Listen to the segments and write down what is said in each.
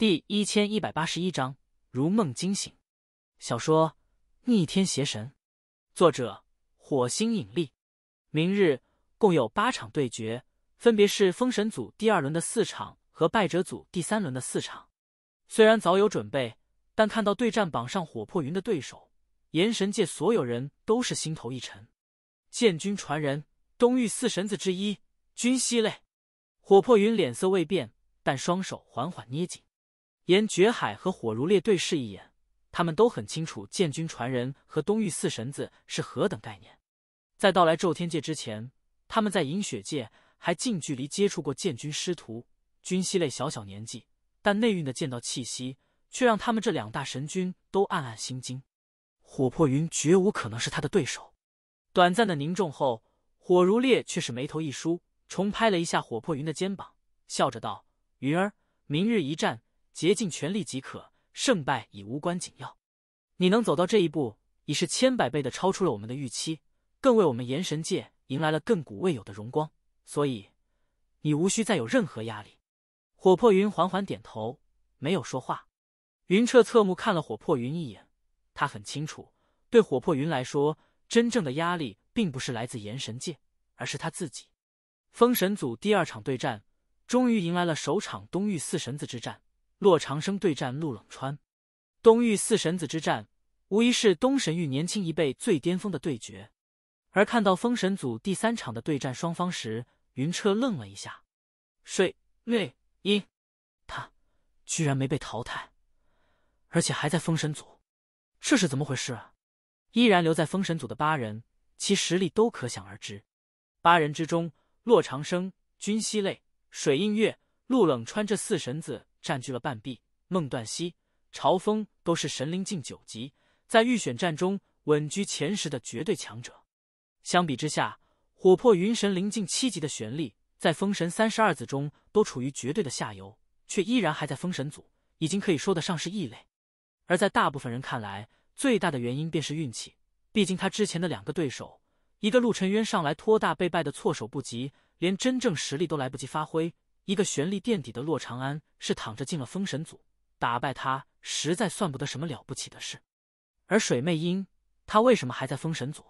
第一千一百八十一章如梦惊醒。小说《逆天邪神》，作者：火星引力。明日共有八场对决，分别是封神组第二轮的四场和败者组第三轮的四场。虽然早有准备，但看到对战榜上火破云的对手，炎神界所有人都是心头一沉。建军传人，东域四神子之一，君熙嘞！火破云脸色未变，但双手缓缓捏紧。炎绝海和火如烈对视一眼，他们都很清楚建军传人和东域四神子是何等概念。在到来宙天界之前，他们在银雪界还近距离接触过建军师徒。君熙泪小小年纪，但内蕴的剑道气息却让他们这两大神君都暗暗心惊。火破云绝无可能是他的对手。短暂的凝重后，火如烈却是眉头一舒，重拍了一下火破云的肩膀，笑着道：“云儿，明日一战。”竭尽全力即可，胜败已无关紧要。你能走到这一步，已是千百倍的超出了我们的预期，更为我们炎神界迎来了亘古未有的荣光。所以，你无需再有任何压力。火破云缓缓点头，没有说话。云彻侧目看了火破云一眼，他很清楚，对火破云来说，真正的压力并不是来自炎神界，而是他自己。封神组第二场对战，终于迎来了首场东域四神子之战。洛长生对战陆冷川，东域四神子之战无疑是东神域年轻一辈最巅峰的对决。而看到封神组第三场的对战双方时，云彻愣了一下：水、泪、音，他居然没被淘汰，而且还在封神组，这是怎么回事？啊？依然留在封神组的八人，其实力都可想而知。八人之中，洛长生、君熙泪、水映月、陆冷川这四神子。占据了半壁，孟断西、朝风都是神灵境九级，在预选战中稳居前十的绝对强者。相比之下，火破云神灵境七级的玄力，在封神三十二子中都处于绝对的下游，却依然还在封神组，已经可以说得上是异类。而在大部分人看来，最大的原因便是运气。毕竟他之前的两个对手，一个陆沉渊上来拖大被败的措手不及，连真正实力都来不及发挥。一个实力垫底的洛长安是躺着进了封神组，打败他实在算不得什么了不起的事。而水魅音，他为什么还在封神组？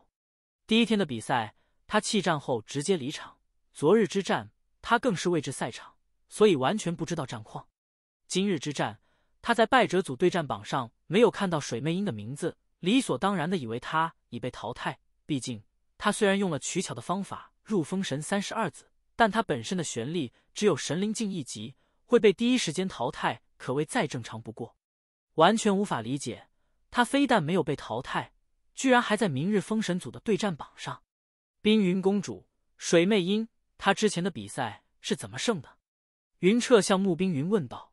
第一天的比赛，他弃战后直接离场；昨日之战，他更是未至赛场，所以完全不知道战况。今日之战，他在败者组对战榜上没有看到水魅音的名字，理所当然的以为他已被淘汰。毕竟他虽然用了取巧的方法入封神三十二子。但他本身的玄力只有神灵境一级，会被第一时间淘汰，可谓再正常不过。完全无法理解，他非但没有被淘汰，居然还在明日封神组的对战榜上。冰云公主，水魅音，她之前的比赛是怎么胜的？云彻向穆冰云问道。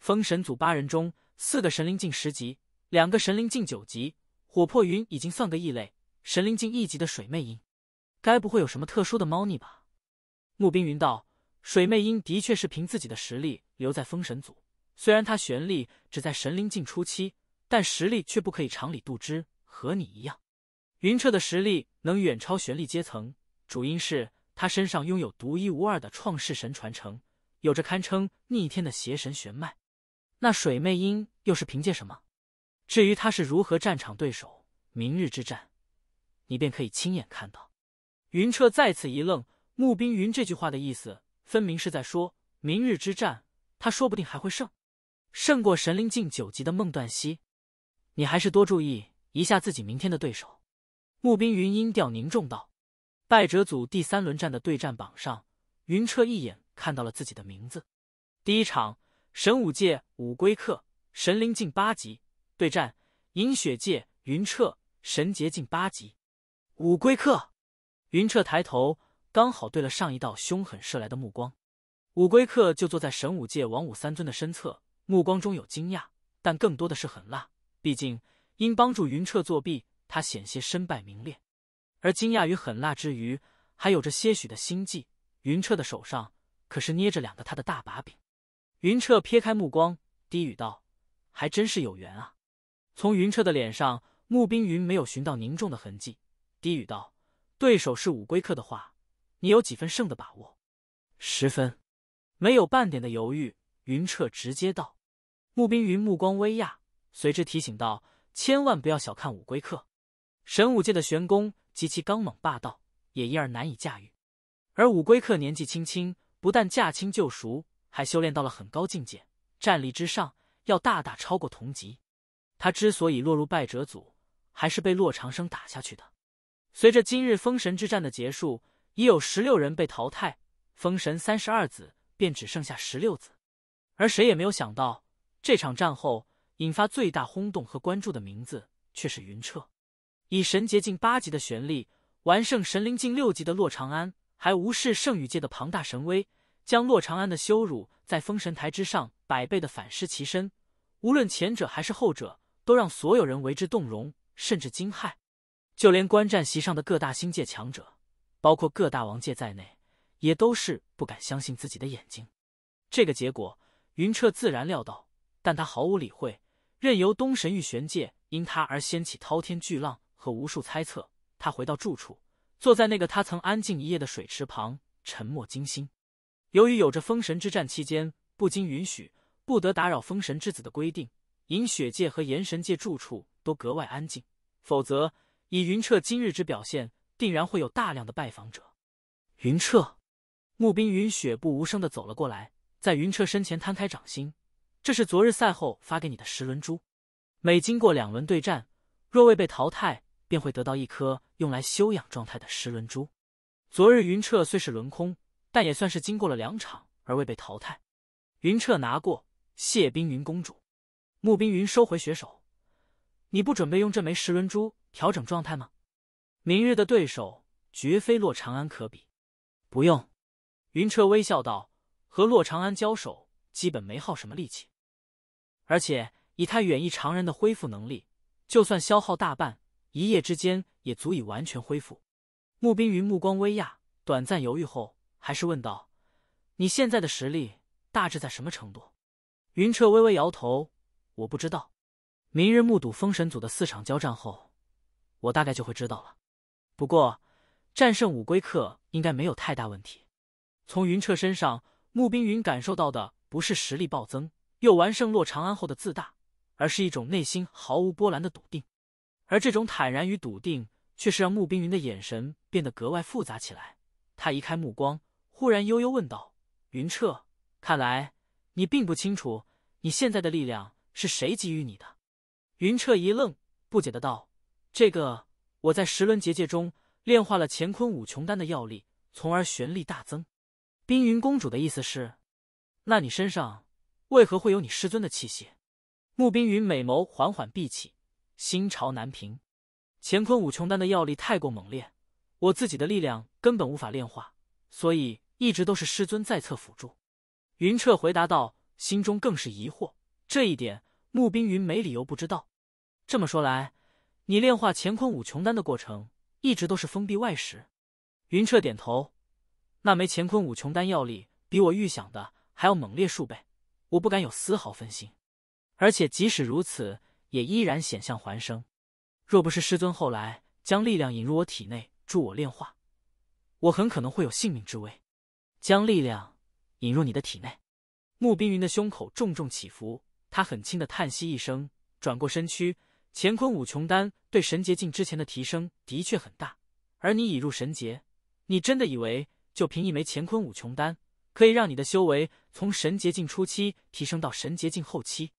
封神组八人中，四个神灵境十级，两个神灵境九级，火破云已经算个异类，神灵境一级的水魅音，该不会有什么特殊的猫腻吧？穆冰云道：“水媚音的确是凭自己的实力留在封神组，虽然他玄力只在神灵境初期，但实力却不可以常理度之，和你一样。云彻的实力能远超玄力阶层，主因是他身上拥有独一无二的创世神传承，有着堪称逆天的邪神玄脉。那水媚音又是凭借什么？至于他是如何战场对手，明日之战，你便可以亲眼看到。”云彻再次一愣。穆冰云这句话的意思，分明是在说明日之战，他说不定还会胜，胜过神灵境九级的孟断西。你还是多注意一下自己明天的对手。穆冰云音调凝重道：“败者组第三轮战的对战榜上，云彻一眼看到了自己的名字。第一场，神武界五龟客神灵境八级对战银雪界云彻神劫境八级。五龟客，云彻抬头。”刚好对了上一道凶狠射来的目光，武归客就坐在神武界王武三尊的身侧，目光中有惊讶，但更多的是狠辣。毕竟因帮助云彻作弊，他险些身败名裂。而惊讶与狠辣之余，还有着些许的心悸。云彻的手上可是捏着两个他的大把柄。云彻撇开目光，低语道：“还真是有缘啊。”从云彻的脸上，穆冰云没有寻到凝重的痕迹，低语道：“对手是武归客的话。”你有几分胜的把握？十分，没有半点的犹豫，云彻直接道。穆冰云目光微讶，随之提醒道：“千万不要小看五归客，神武界的玄功极其刚猛霸道，也因而难以驾驭。而五归客年纪轻轻，不但驾轻就熟，还修炼到了很高境界，战力之上要大大超过同级。他之所以落入败者组，还是被洛长生打下去的。随着今日封神之战的结束。”已有十六人被淘汰，封神三十二子便只剩下十六子。而谁也没有想到，这场战后引发最大轰动和关注的名字却是云彻。以神劫境八级的玄力，完胜神灵境六级的洛长安，还无视圣宇界的庞大神威，将洛长安的羞辱在封神台之上百倍的反噬其身。无论前者还是后者，都让所有人为之动容，甚至惊骇。就连观战席上的各大星界强者。包括各大王界在内，也都是不敢相信自己的眼睛。这个结果，云彻自然料到，但他毫无理会，任由东神域玄界因他而掀起滔天巨浪和无数猜测。他回到住处，坐在那个他曾安静一夜的水池旁，沉默惊心。由于有着封神之战期间不经允许不得打扰封神之子的规定，银雪界和炎神界住处都格外安静。否则，以云彻今日之表现。定然会有大量的拜访者。云彻，穆冰云雪步无声的走了过来，在云彻身前摊开掌心，这是昨日赛后发给你的十轮珠。每经过两轮对战，若未被淘汰，便会得到一颗用来修养状态的十轮珠。昨日云彻虽是轮空，但也算是经过了两场而未被淘汰。云彻拿过，谢冰云公主，穆冰云收回血手，你不准备用这枚十轮珠调整状态吗？明日的对手绝非洛长安可比。不用，云彻微笑道：“和洛长安交手，基本没耗什么力气，而且以他远异常人的恢复能力，就算消耗大半，一夜之间也足以完全恢复。”穆冰云目光微讶，短暂犹豫后，还是问道：“你现在的实力大致在什么程度？”云彻微微摇头：“我不知道。明日目睹封神组的四场交战后，我大概就会知道了。”不过，战胜武龟客应该没有太大问题。从云彻身上，穆冰云感受到的不是实力暴增又完胜洛长安后的自大，而是一种内心毫无波澜的笃定。而这种坦然与笃定，却是让穆冰云的眼神变得格外复杂起来。他移开目光，忽然悠悠问道：“云彻，看来你并不清楚你现在的力量是谁给予你的。”云彻一愣，不解的道：“这个。”我在十轮结界中炼化了乾坤五穷丹的药力，从而玄力大增。冰云公主的意思是，那你身上为何会有你师尊的气息？穆冰云美眸缓缓闭起，心潮难平。乾坤五穷丹的药力太过猛烈，我自己的力量根本无法炼化，所以一直都是师尊在侧辅助。云彻回答道，心中更是疑惑，这一点穆冰云没理由不知道。这么说来。你炼化乾坤五穷丹的过程一直都是封闭外时，云彻点头。那枚乾坤五穷丹药力比我预想的还要猛烈数倍，我不敢有丝毫分心。而且即使如此，也依然险象环生。若不是师尊后来将力量引入我体内助我炼化，我很可能会有性命之危。将力量引入你的体内，穆冰云的胸口重重起伏，他很轻的叹息一声，转过身躯。乾坤五琼丹对神劫境之前的提升的确很大，而你已入神劫，你真的以为就凭一枚乾坤五琼丹可以让你的修为从神劫境初期提升到神劫境后期？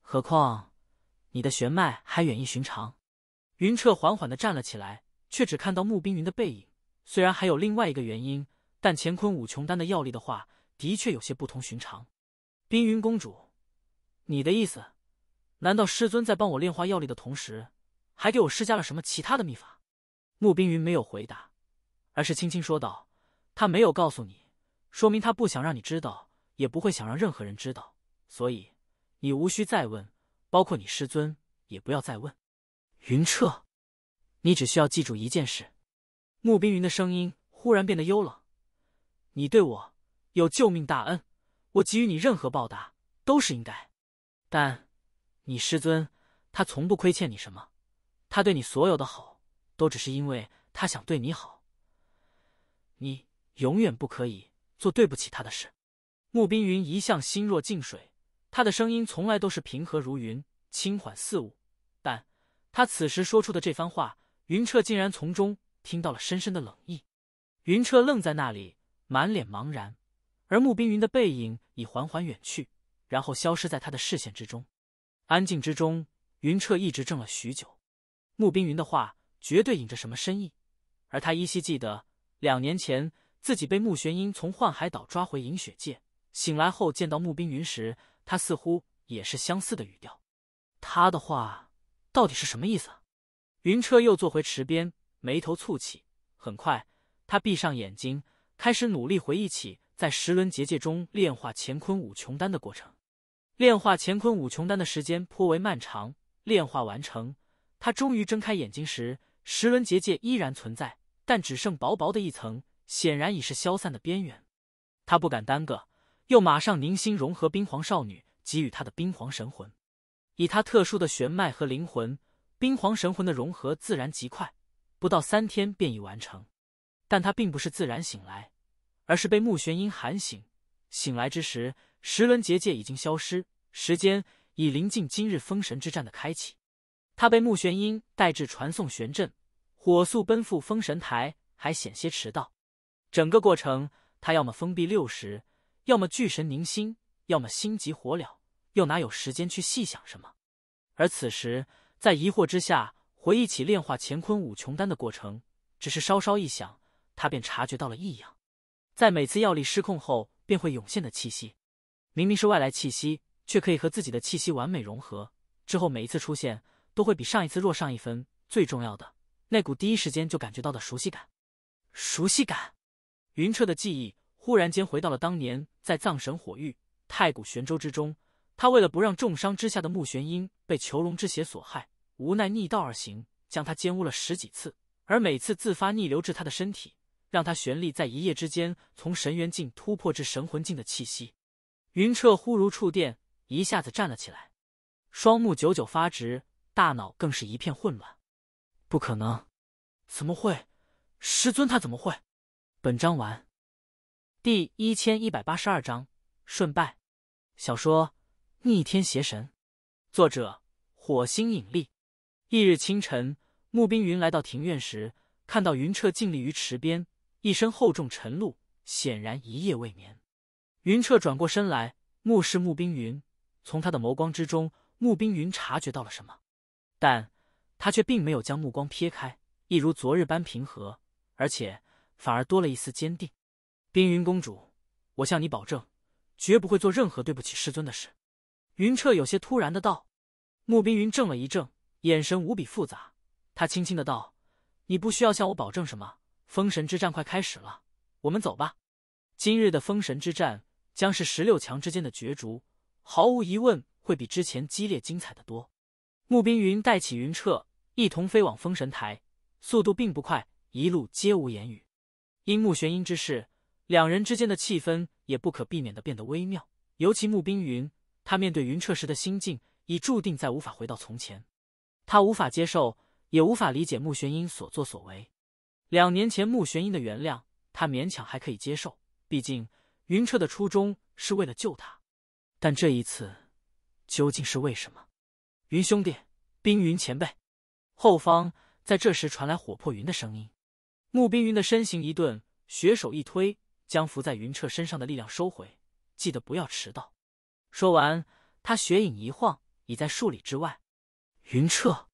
何况你的玄脉还远异寻常。云彻缓缓的站了起来，却只看到穆冰云的背影。虽然还有另外一个原因，但乾坤五琼丹的药力的话，的确有些不同寻常。冰云公主，你的意思？难道师尊在帮我炼化药力的同时，还给我施加了什么其他的秘法？穆冰云没有回答，而是轻轻说道：“他没有告诉你，说明他不想让你知道，也不会想让任何人知道。所以你无需再问，包括你师尊也不要再问。”云彻，你只需要记住一件事。穆冰云的声音忽然变得幽冷：“你对我有救命大恩，我给予你任何报答都是应该，但……”你师尊，他从不亏欠你什么，他对你所有的好，都只是因为他想对你好。你永远不可以做对不起他的事。穆冰云一向心若静水，他的声音从来都是平和如云，轻缓似雾，但他此时说出的这番话，云彻竟然从中听到了深深的冷意。云彻愣在那里，满脸茫然，而穆冰云的背影已缓缓远去，然后消失在他的视线之中。安静之中，云彻一直怔了许久。穆冰云的话绝对隐着什么深意，而他依稀记得两年前自己被穆玄英从幻海岛抓回银雪界，醒来后见到穆冰云时，他似乎也是相似的语调。他的话到底是什么意思？云彻又坐回池边，眉头蹙起。很快，他闭上眼睛，开始努力回忆起在十轮结界中炼化乾坤五穷丹的过程。炼化乾坤五琼丹的时间颇为漫长，炼化完成，他终于睁开眼睛时，石轮结界依然存在，但只剩薄薄的一层，显然已是消散的边缘。他不敢耽搁，又马上凝心融合冰皇少女给予他的冰皇神魂。以他特殊的玄脉和灵魂，冰皇神魂的融合自然极快，不到三天便已完成。但他并不是自然醒来，而是被穆玄英喊醒。醒来之时。时轮结界已经消失，时间已临近今日封神之战的开启。他被穆玄英带至传送玄阵，火速奔赴封神台，还险些迟到。整个过程，他要么封闭六识，要么聚神凝心，要么心急火燎，又哪有时间去细想什么？而此时，在疑惑之下回忆起炼化乾坤五穷丹的过程，只是稍稍一想，他便察觉到了异样，在每次药力失控后便会涌现的气息。明明是外来气息，却可以和自己的气息完美融合。之后每一次出现，都会比上一次弱上一分。最重要的，那股第一时间就感觉到的熟悉感。熟悉感，云彻的记忆忽然间回到了当年在藏神火域太古玄州之中。他为了不让重伤之下的穆玄英被囚龙之血所害，无奈逆道而行，将他奸污了十几次。而每次自发逆流至他的身体，让他玄力在一夜之间从神元境突破至神魂境的气息。云彻忽如触电，一下子站了起来，双目久久发直，大脑更是一片混乱。不可能，怎么会？师尊他怎么会？本章完。第一千一百八十二章顺败。小说《逆天邪神》，作者：火星引力。翌日清晨，穆冰云来到庭院时，看到云彻静立于池边，一身厚重晨露，显然一夜未眠。云彻转过身来，目视穆冰云。从他的眸光之中，穆冰云察觉到了什么，但他却并没有将目光撇开，一如昨日般平和，而且反而多了一丝坚定。冰云公主，我向你保证，绝不会做任何对不起师尊的事。”云彻有些突然的道。穆冰云怔了一怔，眼神无比复杂。他轻轻的道：“你不需要向我保证什么。封神之战快开始了，我们走吧。今日的封神之战。”将是十六强之间的角逐，毫无疑问会比之前激烈精彩的多。穆冰云带起云彻一同飞往封神台，速度并不快，一路皆无言语。因穆玄英之事，两人之间的气氛也不可避免的变得微妙。尤其穆冰云，他面对云彻时的心境，已注定再无法回到从前。他无法接受，也无法理解穆玄英所作所为。两年前穆玄英的原谅，他勉强还可以接受，毕竟。云彻的初衷是为了救他，但这一次，究竟是为什么？云兄弟，冰云前辈，后方在这时传来火破云的声音。穆冰云的身形一顿，血手一推，将浮在云彻身上的力量收回。记得不要迟到。说完，他血影一晃，已在数里之外。云彻，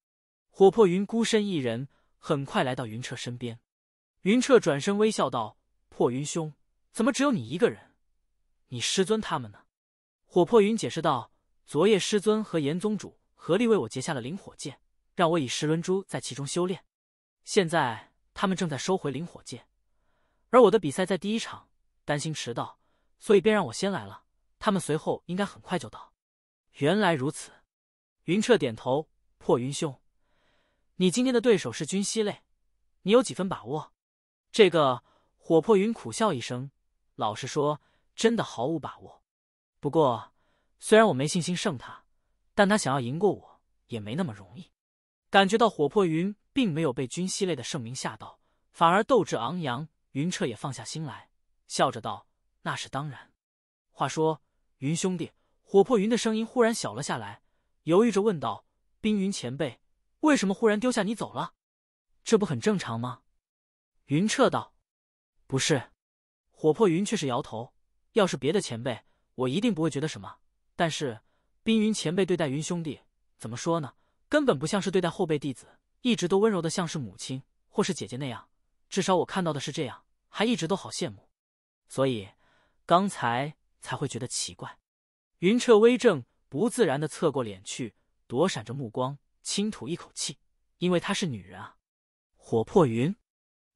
火破云孤身一人，很快来到云彻身边。云彻转身微笑道：“破云兄。”怎么只有你一个人？你师尊他们呢？火破云解释道：“昨夜师尊和严宗主合力为我结下了灵火剑，让我以石轮珠在其中修炼。现在他们正在收回灵火剑，而我的比赛在第一场，担心迟到，所以便让我先来了。他们随后应该很快就到。”原来如此，云彻点头。破云兄，你今天的对手是君熙类，你有几分把握？这个，火破云苦笑一声。老实说，真的毫无把握。不过，虽然我没信心胜他，但他想要赢过我也没那么容易。感觉到火破云并没有被君西类的盛名吓到，反而斗志昂扬。云彻也放下心来，笑着道：“那是当然。”话说，云兄弟，火破云的声音忽然小了下来，犹豫着问道：“冰云前辈，为什么忽然丢下你走了？这不很正常吗？”云彻道：“不是。”火破云却是摇头。要是别的前辈，我一定不会觉得什么。但是冰云前辈对待云兄弟怎么说呢？根本不像是对待后辈弟子，一直都温柔的像是母亲或是姐姐那样。至少我看到的是这样，还一直都好羡慕。所以刚才才会觉得奇怪。云彻微怔，不自然的侧过脸去，躲闪着目光，轻吐一口气，因为她是女人啊。火破云，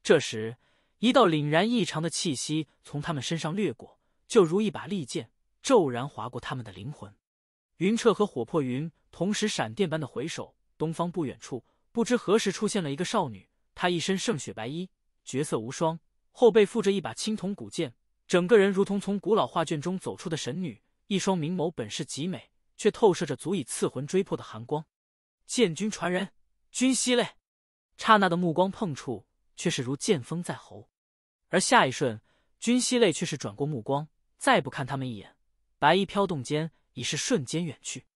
这时。一道凛然异常的气息从他们身上掠过，就如一把利剑骤然划过他们的灵魂。云彻和火破云同时闪电般的回首，东方不远处不知何时出现了一个少女，她一身圣雪白衣，绝色无双，后背负着一把青铜古剑，整个人如同从古老画卷中走出的神女。一双明眸本是极美，却透射着足以刺魂追魄的寒光。剑君传人，君熙泪。刹那的目光碰触。却是如剑锋在喉，而下一瞬，君熙泪却是转过目光，再不看他们一眼。白衣飘动间，已是瞬间远去。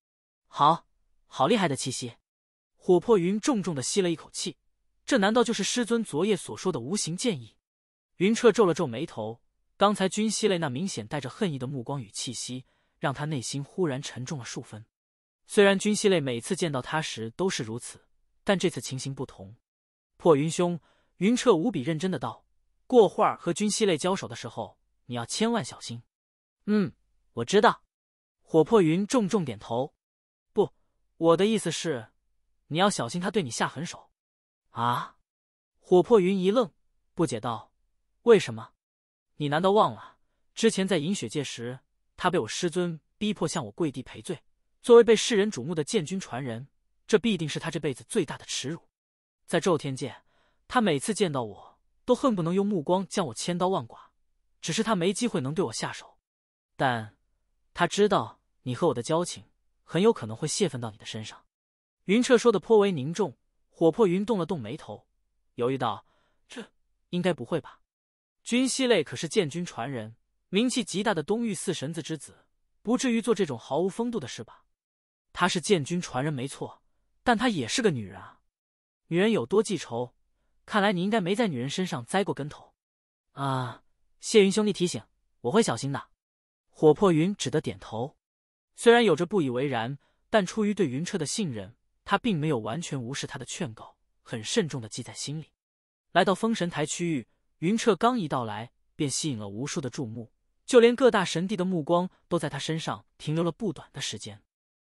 好，好厉害的气息！琥珀云重重的吸了一口气，这难道就是师尊昨夜所说的无形剑意？云彻皱了皱眉头，刚才君熙泪那明显带着恨意的目光与气息，让他内心忽然沉重了数分。虽然君熙泪每次见到他时都是如此，但这次情形不同。破云兄。云彻无比认真的道：“过会儿和君西泪交手的时候，你要千万小心。”“嗯，我知道。”火破云重重点头。“不，我的意思是，你要小心他对你下狠手。”啊！火破云一愣，不解道：“为什么？你难道忘了之前在饮雪界时，他被我师尊逼迫向我跪地赔罪？作为被世人瞩目的剑君传人，这必定是他这辈子最大的耻辱。”在咒天界。他每次见到我，都恨不能用目光将我千刀万剐。只是他没机会能对我下手，但他知道你和我的交情，很有可能会泄愤到你的身上。云彻说的颇为凝重，火破云动了动眉头，犹豫道：“这应该不会吧？君熙泪可是建军传人，名气极大的东域四神子之子，不至于做这种毫无风度的事吧？”他是建军传人没错，但他也是个女人啊，女人有多记仇？看来你应该没在女人身上栽过跟头，啊！谢云兄弟提醒，我会小心的。火破云只得点头，虽然有着不以为然，但出于对云彻的信任，他并没有完全无视他的劝告，很慎重的记在心里。来到封神台区域，云彻刚一到来，便吸引了无数的注目，就连各大神帝的目光都在他身上停留了不短的时间。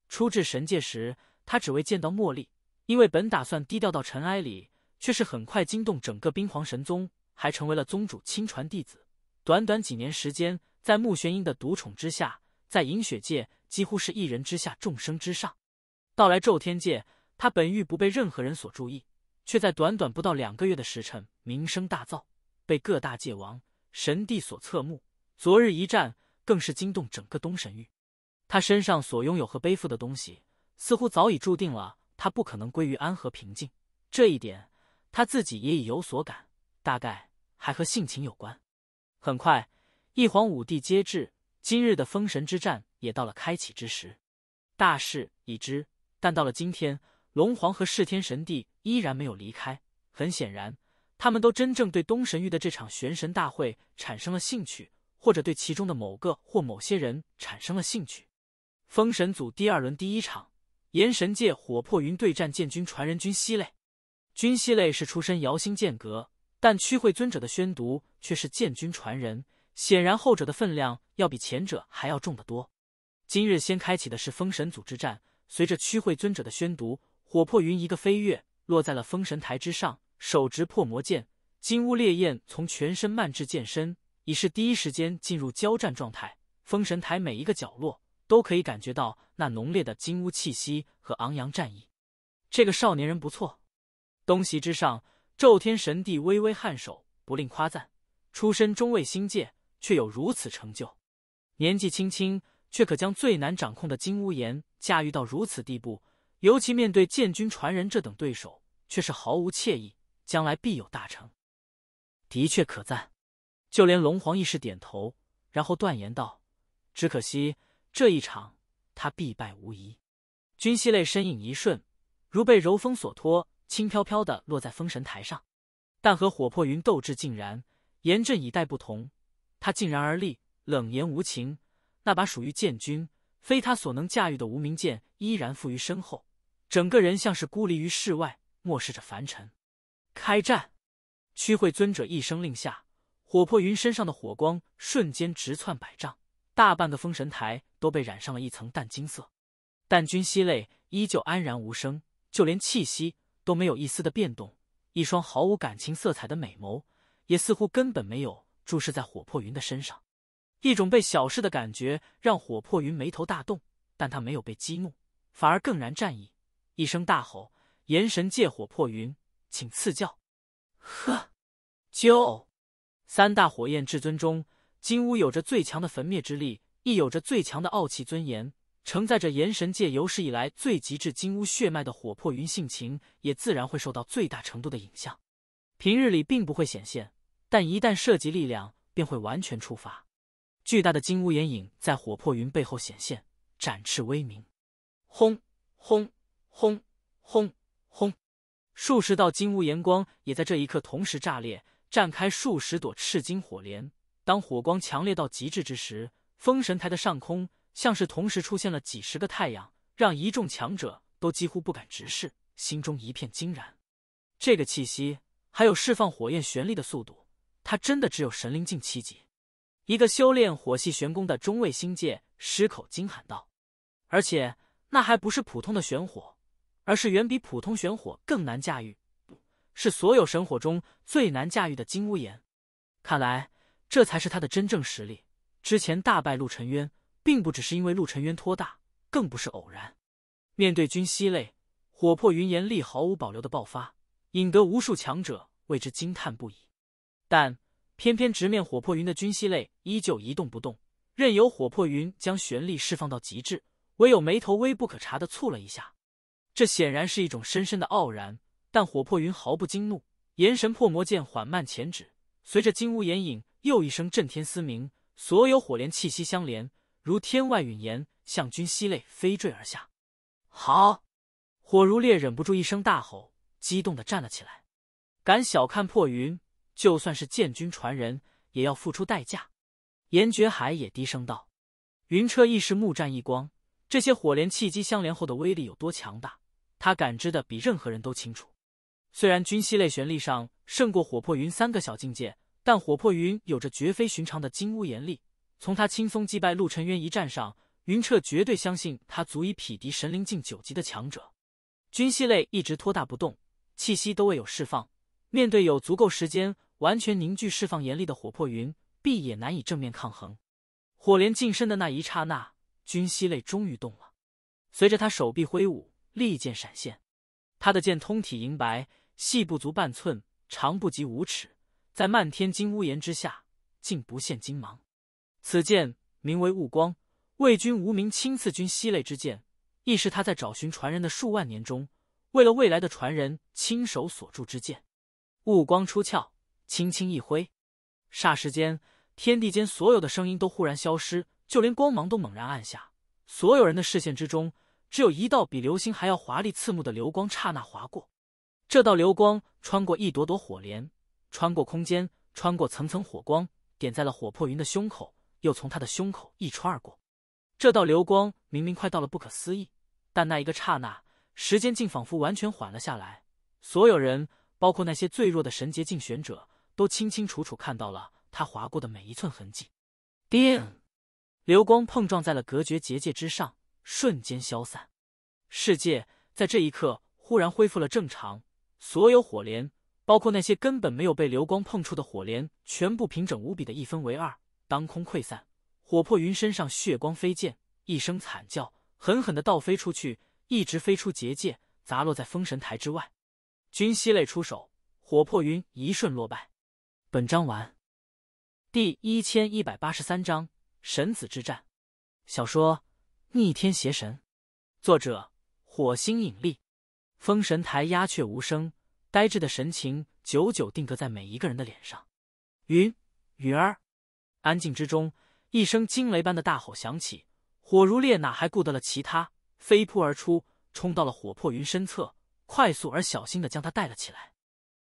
出至神界时，他只为见到茉莉，因为本打算低调到尘埃里。却是很快惊动整个冰皇神宗，还成为了宗主亲传弟子。短短几年时间，在穆玄英的独宠之下，在银雪界几乎是一人之下，众生之上。到来咒天界，他本欲不被任何人所注意，却在短短不到两个月的时辰，名声大噪，被各大界王、神帝所侧目。昨日一战，更是惊动整个东神域。他身上所拥有和背负的东西，似乎早已注定了他不可能归于安和平静。这一点。他自己也已有所感，大概还和性情有关。很快，一皇五帝皆至，今日的封神之战也到了开启之时。大势已知，但到了今天，龙皇和弑天神帝依然没有离开。很显然，他们都真正对东神域的这场玄神大会产生了兴趣，或者对其中的某个或某些人产生了兴趣。封神组第二轮第一场，炎神界火破云对战建军传人君西累。君熙类是出身瑶星剑阁，但屈会尊者的宣读却是剑君传人。显然，后者的分量要比前者还要重得多。今日先开启的是封神组之战。随着屈会尊者的宣读，火破云一个飞跃，落在了封神台之上，手执破魔剑，金乌烈焰从全身漫至剑身，已是第一时间进入交战状态。封神台每一个角落都可以感觉到那浓烈的金乌气息和昂扬战意。这个少年人不错。东席之上，昼天神帝微微颔首，不吝夸赞：“出身中位星界，却有如此成就，年纪轻轻却可将最难掌控的金乌岩驾驭到如此地步，尤其面对建军传人这等对手，却是毫无惬意，将来必有大成，的确可赞。”就连龙皇亦是点头，然后断言道：“只可惜这一场，他必败无疑。”君熙泪身影一瞬，如被柔风所托。轻飘飘的落在封神台上，但和火破云斗志尽然、严阵以待不同，他竟然而立，冷言无情。那把属于剑君、非他所能驾驭的无名剑依然负于身后，整个人像是孤立于世外，漠视着凡尘。开战！屈会尊者一声令下，火破云身上的火光瞬间直窜百丈，大半个封神台都被染上了一层淡金色。但君息泪依旧安然无声，就连气息。都没有一丝的变动，一双毫无感情色彩的美眸，也似乎根本没有注视在火破云的身上。一种被小视的感觉让火破云眉头大动，但他没有被激怒，反而更燃战意，一声大吼：“炎神界火破云，请赐教！”呵，就三大火焰至尊中，金乌有着最强的焚灭之力，亦有着最强的傲气尊严。承载着炎神界有史以来最极致金乌血脉的火破云性情，也自然会受到最大程度的影响。平日里并不会显现，但一旦涉及力量，便会完全触发。巨大的金乌眼影在火破云背后显现，展翅威鸣。轰轰轰轰轰！数十道金乌炎光也在这一刻同时炸裂，绽开数十朵赤金火莲。当火光强烈到极致之时，封神台的上空。像是同时出现了几十个太阳，让一众强者都几乎不敢直视，心中一片惊然。这个气息，还有释放火焰玄力的速度，他真的只有神灵境七级。一个修炼火系玄功的中位星界失口惊喊道：“而且那还不是普通的玄火，而是远比普通玄火更难驾驭，是所有神火中最难驾驭的金乌炎。看来这才是他的真正实力。之前大败陆沉渊。”并不只是因为陆尘渊托大，更不是偶然。面对君西泪，火破云严力毫无保留的爆发，引得无数强者为之惊叹不已。但偏偏直面火破云的君西泪依旧一动不动，任由火破云将玄力释放到极致，唯有眉头微不可察的蹙了一下。这显然是一种深深的傲然。但火破云毫不惊怒，炎神破魔剑缓慢前指，随着金乌炎影又一声震天嘶鸣，所有火莲气息相连。如天外陨岩向君西泪飞坠而下，好！火如烈忍不住一声大吼，激动的站了起来。敢小看破云，就算是建军传人，也要付出代价。严觉海也低声道：“云彻亦是木战一光，这些火莲气机相连后的威力有多强大，他感知的比任何人都清楚。虽然君西泪玄力上胜过火破云三个小境界，但火破云有着绝非寻常的金乌炎力。”从他轻松击败陆尘渊一战上，云彻绝对相信他足以匹敌神灵境九级的强者。君息泪一直拖大不动，气息都未有释放。面对有足够时间完全凝聚、释放炎力的火破云，必也难以正面抗衡。火莲近身的那一刹那，君熙泪终于动了。随着他手臂挥舞，利剑闪现，他的剑通体银白，细不足半寸，长不及五尺，在漫天金乌炎之下，竟不现金芒。此剑名为雾光，为君无名亲赐君西泪之剑，亦是他在找寻传人的数万年中，为了未来的传人亲手所铸之剑。雾光出鞘，轻轻一挥，霎时间天地间所有的声音都忽然消失，就连光芒都猛然暗下。所有人的视线之中，只有一道比流星还要华丽刺目的流光刹那划过。这道流光穿过一朵朵火莲，穿过空间，穿过层层火光，点在了火破云的胸口。又从他的胸口一穿而过，这道流光明明快到了不可思议，但那一个刹那，时间竟仿佛完全缓了下来。所有人，包括那些最弱的神劫竞选者，都清清楚楚看到了他划过的每一寸痕迹。叮，流光碰撞在了隔绝结界之上，瞬间消散。世界在这一刻忽然恢复了正常，所有火莲，包括那些根本没有被流光碰触的火莲，全部平整无比的一分为二。当空溃散，火破云身上血光飞溅，一声惨叫，狠狠地倒飞出去，一直飞出结界，砸落在封神台之外。君熙泪出手，火破云一瞬落败。本章完。第一千一百八十三章神子之战。小说《逆天邪神》，作者：火星引力。封神台鸦雀无声，呆滞的神情久久定格在每一个人的脸上。云雨儿。安静之中，一声惊雷般的大吼响起，火如烈哪还顾得了其他，飞扑而出，冲到了火破云身侧，快速而小心的将他带了起来。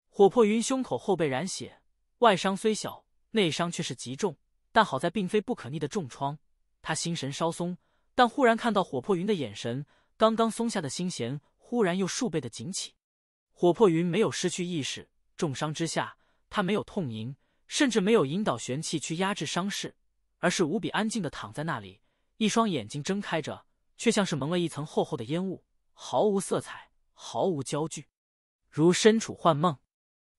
火破云胸口后背染血，外伤虽小，内伤却是极重，但好在并非不可逆的重创，他心神稍松，但忽然看到火破云的眼神，刚刚松下的心弦忽然又数倍的紧起。火破云没有失去意识，重伤之下，他没有痛吟。甚至没有引导玄气去压制伤势，而是无比安静地躺在那里，一双眼睛睁开着，却像是蒙了一层厚厚的烟雾，毫无色彩，毫无焦距，如身处幻梦。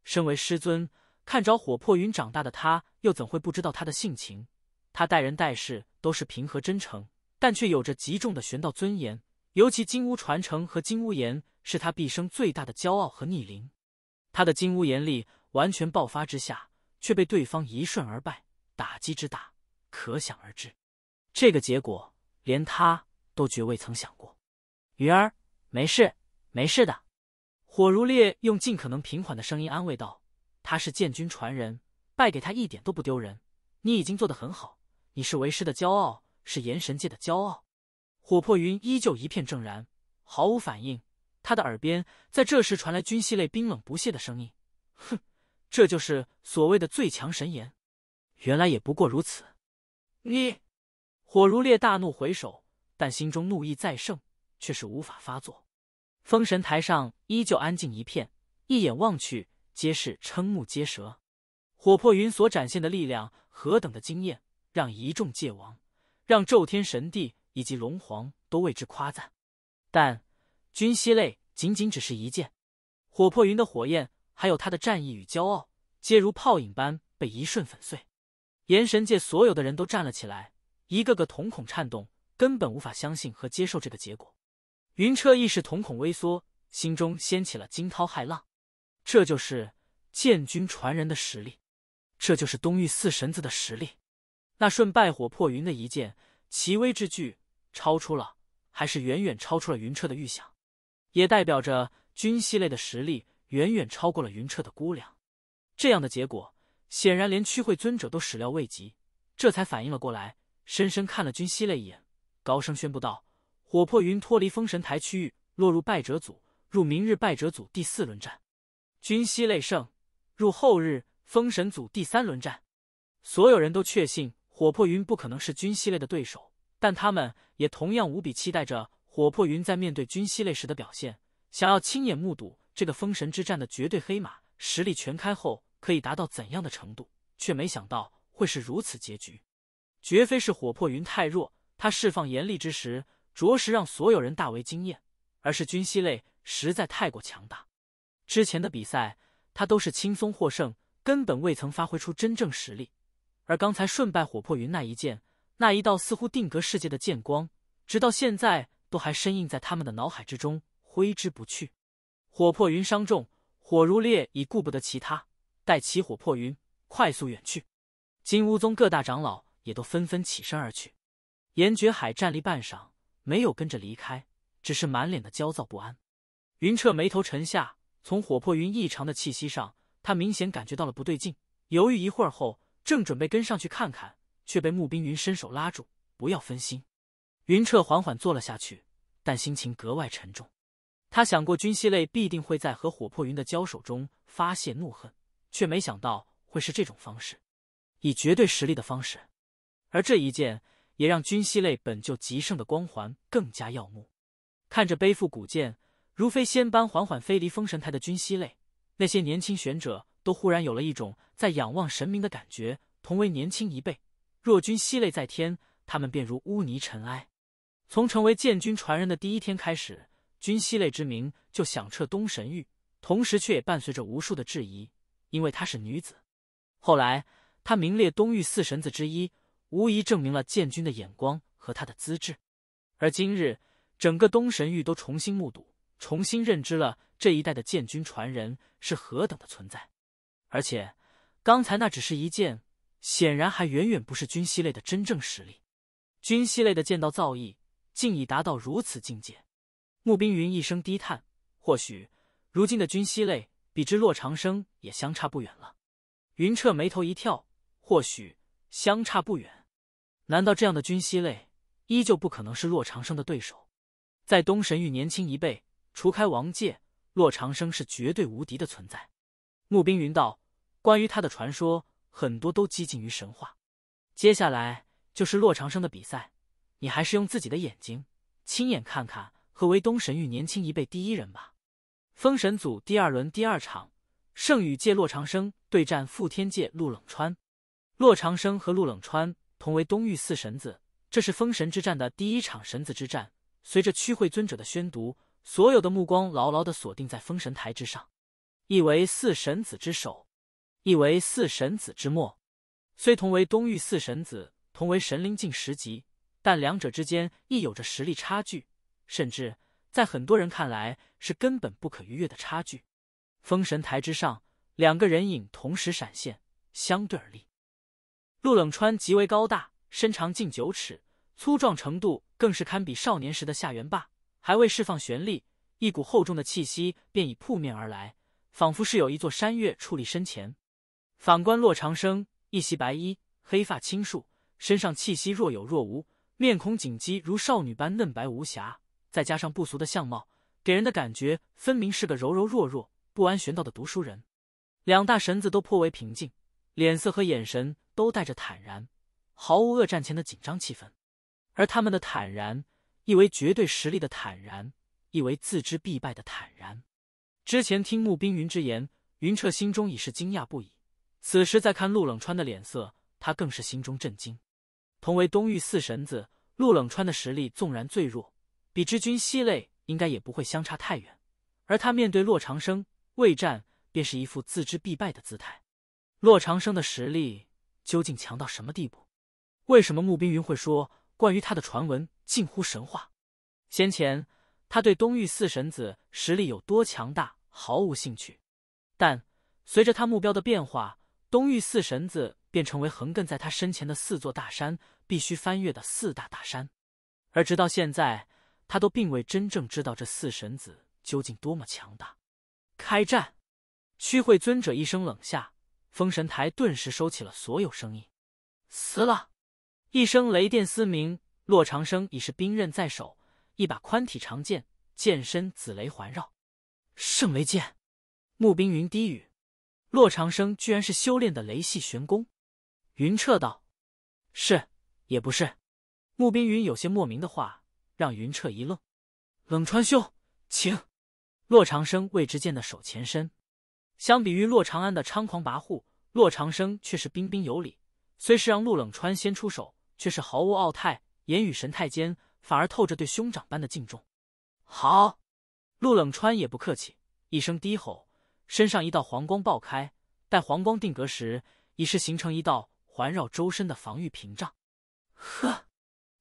身为师尊，看着火破云长大的他，又怎会不知道他的性情？他待人待事都是平和真诚，但却有着极重的玄道尊严。尤其金乌传承和金乌岩，是他毕生最大的骄傲和逆鳞。他的金乌炎力完全爆发之下。却被对方一瞬而败，打击之大，可想而知。这个结果连他都绝未曾想过。云儿，没事，没事的。火如烈用尽可能平缓的声音安慰道：“他是建军传人，败给他一点都不丢人。你已经做得很好，你是为师的骄傲，是炎神界的骄傲。”火破云依旧一片正然，毫无反应。他的耳边在这时传来军系类冰冷不屑的声音：“哼。”这就是所谓的最强神言，原来也不过如此。你，火如烈大怒，回首，但心中怒意再盛，却是无法发作。封神台上依旧安静一片，一眼望去，皆是瞠目结舌。火破云所展现的力量何等的惊艳，让一众界王、让宙天神帝以及龙皇都为之夸赞。但君西泪仅仅只是一剑，火破云的火焰。还有他的战意与骄傲，皆如泡影般被一瞬粉碎。炎神界所有的人都站了起来，一个个瞳孔颤动，根本无法相信和接受这个结果。云彻亦是瞳孔微缩，心中掀起了惊涛骇浪。这就是剑君传人的实力，这就是东域四神子的实力。那瞬败火破云的一剑，其威之巨，超出了，还是远远超出了云彻的预想，也代表着军系类的实力。远远超过了云彻的估量，这样的结果显然连区会尊者都始料未及，这才反应了过来，深深看了君熙了一眼，高声宣布道：“火破云脱离封神台区域，落入败者组，入明日败者组第四轮战；君熙类胜，入后日封神组第三轮战。”所有人都确信火破云不可能是君熙类的对手，但他们也同样无比期待着火破云在面对君熙类时的表现，想要亲眼目睹。这个封神之战的绝对黑马实力全开后可以达到怎样的程度？却没想到会是如此结局，绝非是火破云太弱，他释放炎力之时，着实让所有人大为惊艳；而是君熙类实在太过强大。之前的比赛他都是轻松获胜，根本未曾发挥出真正实力，而刚才瞬败火破云那一剑，那一道似乎定格世界的剑光，直到现在都还深印在他们的脑海之中，挥之不去。火破云伤重，火如烈已顾不得其他，待起火破云快速远去。金乌宗各大长老也都纷纷起身而去。严爵海站立半晌，没有跟着离开，只是满脸的焦躁不安。云彻眉头沉下，从火破云异常的气息上，他明显感觉到了不对劲。犹豫一会儿后，正准备跟上去看看，却被穆冰云伸手拉住：“不要分心。”云彻缓缓坐了下去，但心情格外沉重。他想过君熙泪必定会在和火破云的交手中发泄怒恨，却没想到会是这种方式，以绝对实力的方式。而这一剑也让君熙泪本就极盛的光环更加耀目。看着背负古剑、如飞仙般缓缓飞离封神台的君熙泪，那些年轻选者都忽然有了一种在仰望神明的感觉。同为年轻一辈，若君熙泪在天，他们便如污泥尘埃。从成为建军传人的第一天开始。君西类之名就响彻东神域，同时却也伴随着无数的质疑，因为她是女子。后来，她名列东域四神子之一，无疑证明了建军的眼光和他的资质。而今日，整个东神域都重新目睹、重新认知了这一代的建军传人是何等的存在。而且，刚才那只是一剑，显然还远远不是君西类的真正实力。君西类的剑道造诣，竟已达到如此境界。穆冰云一声低叹，或许如今的君西泪比之洛长生也相差不远了。云彻眉头一跳，或许相差不远？难道这样的君西泪依旧不可能是洛长生的对手？在东神域年轻一辈，除开王界，洛长生是绝对无敌的存在。穆冰云道：“关于他的传说，很多都接近于神话。接下来就是洛长生的比赛，你还是用自己的眼睛，亲眼看看。”何为东神域年轻一辈第一人吧？封神组第二轮第二场，圣羽界洛长生对战覆天界陆冷川。洛长生和陆冷川同为东域四神子，这是封神之战的第一场神子之战。随着区会尊者的宣读，所有的目光牢牢地锁定在封神台之上。亦为四神子之首，亦为四神子之末。虽同为东域四神子，同为神灵境十级，但两者之间亦有着实力差距。甚至在很多人看来是根本不可逾越的差距。封神台之上，两个人影同时闪现，相对而立。陆冷川极为高大，身长近九尺，粗壮程度更是堪比少年时的夏元霸。还未释放玄力，一股厚重的气息便已扑面而来，仿佛是有一座山岳矗立身前。反观洛长生，一袭白衣，黑发轻束，身上气息若有若无，面孔紧肌如少女般嫩白无瑕。再加上不俗的相貌，给人的感觉分明是个柔柔弱弱、不安玄道的读书人。两大神子都颇为平静，脸色和眼神都带着坦然，毫无恶战前的紧张气氛。而他们的坦然，意为绝对实力的坦然，意为自知必败的坦然。之前听穆冰云之言，云彻心中已是惊讶不已。此时再看陆冷川的脸色，他更是心中震惊。同为东域四神子，陆冷川的实力纵然最弱。比之君西泪应该也不会相差太远，而他面对洛长生未战便是一副自知必败的姿态。洛长生的实力究竟强到什么地步？为什么穆冰云会说关于他的传闻近乎神话？先前他对东域四神子实力有多强大毫无兴趣，但随着他目标的变化，东域四神子便成为横亘在他身前的四座大山，必须翻越的四大大山。而直到现在。他都并未真正知道这四神子究竟多么强大。开战！曲会尊者一声冷下，封神台顿时收起了所有声音。撕了一声雷电嘶鸣，洛长生已是兵刃在手，一把宽体长剑，剑身紫雷环绕。圣雷剑。穆冰云低语：“洛长生居然是修炼的雷系玄功。”云彻道：“是，也不是。”穆冰云有些莫名的话。让云彻一愣，冷川兄，请。洛长生为之剑的手前伸，相比于洛长安的猖狂跋扈，洛长生却是彬彬有礼。虽是让陆冷川先出手，却是毫无傲态，言语神态间反而透着对兄长般的敬重。好，陆冷川也不客气，一声低吼，身上一道黄光爆开。待黄光定格时，已是形成一道环绕周身的防御屏障。呵，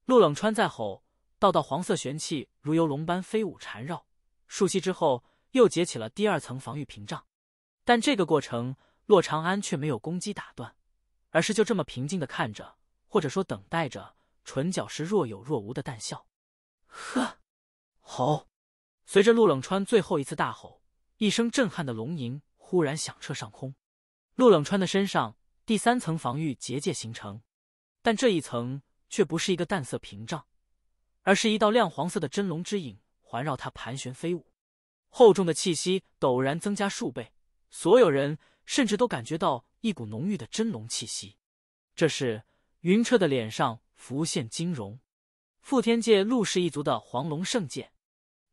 陆冷川在吼。道道黄色玄气如游龙般飞舞缠绕，数息之后又结起了第二层防御屏障。但这个过程，洛长安却没有攻击打断，而是就这么平静的看着，或者说等待着，唇角是若有若无的淡笑。呵，好！随着陆冷川最后一次大吼，一声震撼的龙吟忽然响彻上空。陆冷川的身上第三层防御结界形成，但这一层却不是一个淡色屏障。而是一道亮黄色的真龙之影环绕他盘旋飞舞，厚重的气息陡然增加数倍，所有人甚至都感觉到一股浓郁的真龙气息。这时，云彻的脸上浮现金容，傅天界陆氏一族的黄龙圣剑。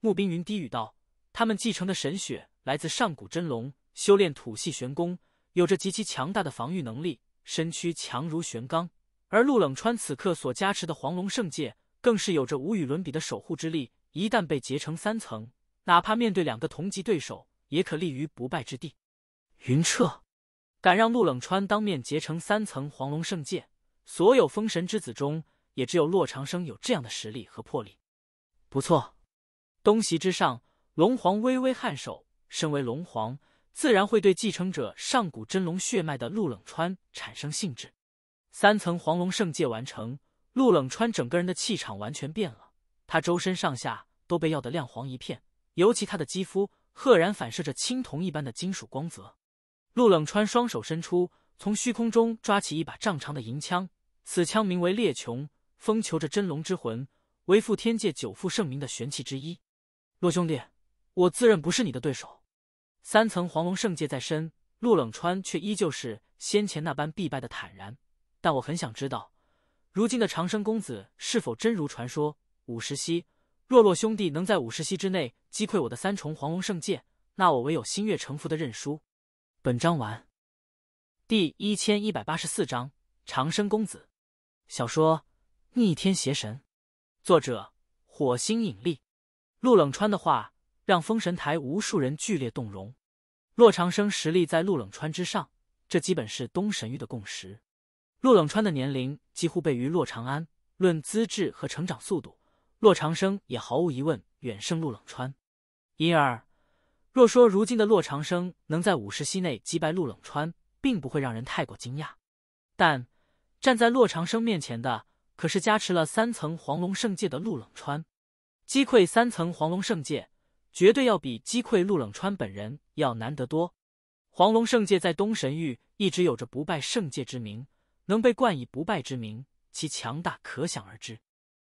穆冰云低语道：“他们继承的神血来自上古真龙，修炼土系玄功，有着极其强大的防御能力，身躯强如玄钢。而陆冷川此刻所加持的黄龙圣剑。更是有着无与伦比的守护之力，一旦被结成三层，哪怕面对两个同级对手，也可立于不败之地。云彻，敢让陆冷川当面结成三层黄龙圣剑，所有封神之子中，也只有洛长生有这样的实力和魄力。不错，东席之上，龙皇微微颔首。身为龙皇，自然会对继承者上古真龙血脉的陆冷川产生兴致。三层黄龙圣界完成。陆冷川整个人的气场完全变了，他周身上下都被耀得亮黄一片，尤其他的肌肤赫然反射着青铜一般的金属光泽。陆冷川双手伸出，从虚空中抓起一把丈长的银枪，此枪名为猎穹，封囚着真龙之魂，为赴天界久负盛名的玄器之一。陆兄弟，我自认不是你的对手。三层黄龙圣戒在身，陆冷川却依旧是先前那般必败的坦然。但我很想知道。如今的长生公子是否真如传说五十息？若洛兄弟能在五十息之内击溃我的三重黄龙圣剑，那我唯有心悦诚服的认输。本章完。第一千一百八十四章长生公子。小说《逆天邪神》，作者：火星引力。陆冷川的话让封神台无数人剧烈动容。洛长生实力在陆冷川之上，这基本是东神域的共识。陆冷川的年龄几乎被于洛长安，论资质和成长速度，洛长生也毫无疑问远胜陆冷川。因而，若说如今的洛长生能在五十息内击败陆冷川，并不会让人太过惊讶。但站在洛长生面前的可是加持了三层黄龙圣界的陆冷川，击溃三层黄龙圣界，绝对要比击溃陆冷川本人要难得多。黄龙圣界在东神域一直有着不败圣界之名。能被冠以不败之名，其强大可想而知。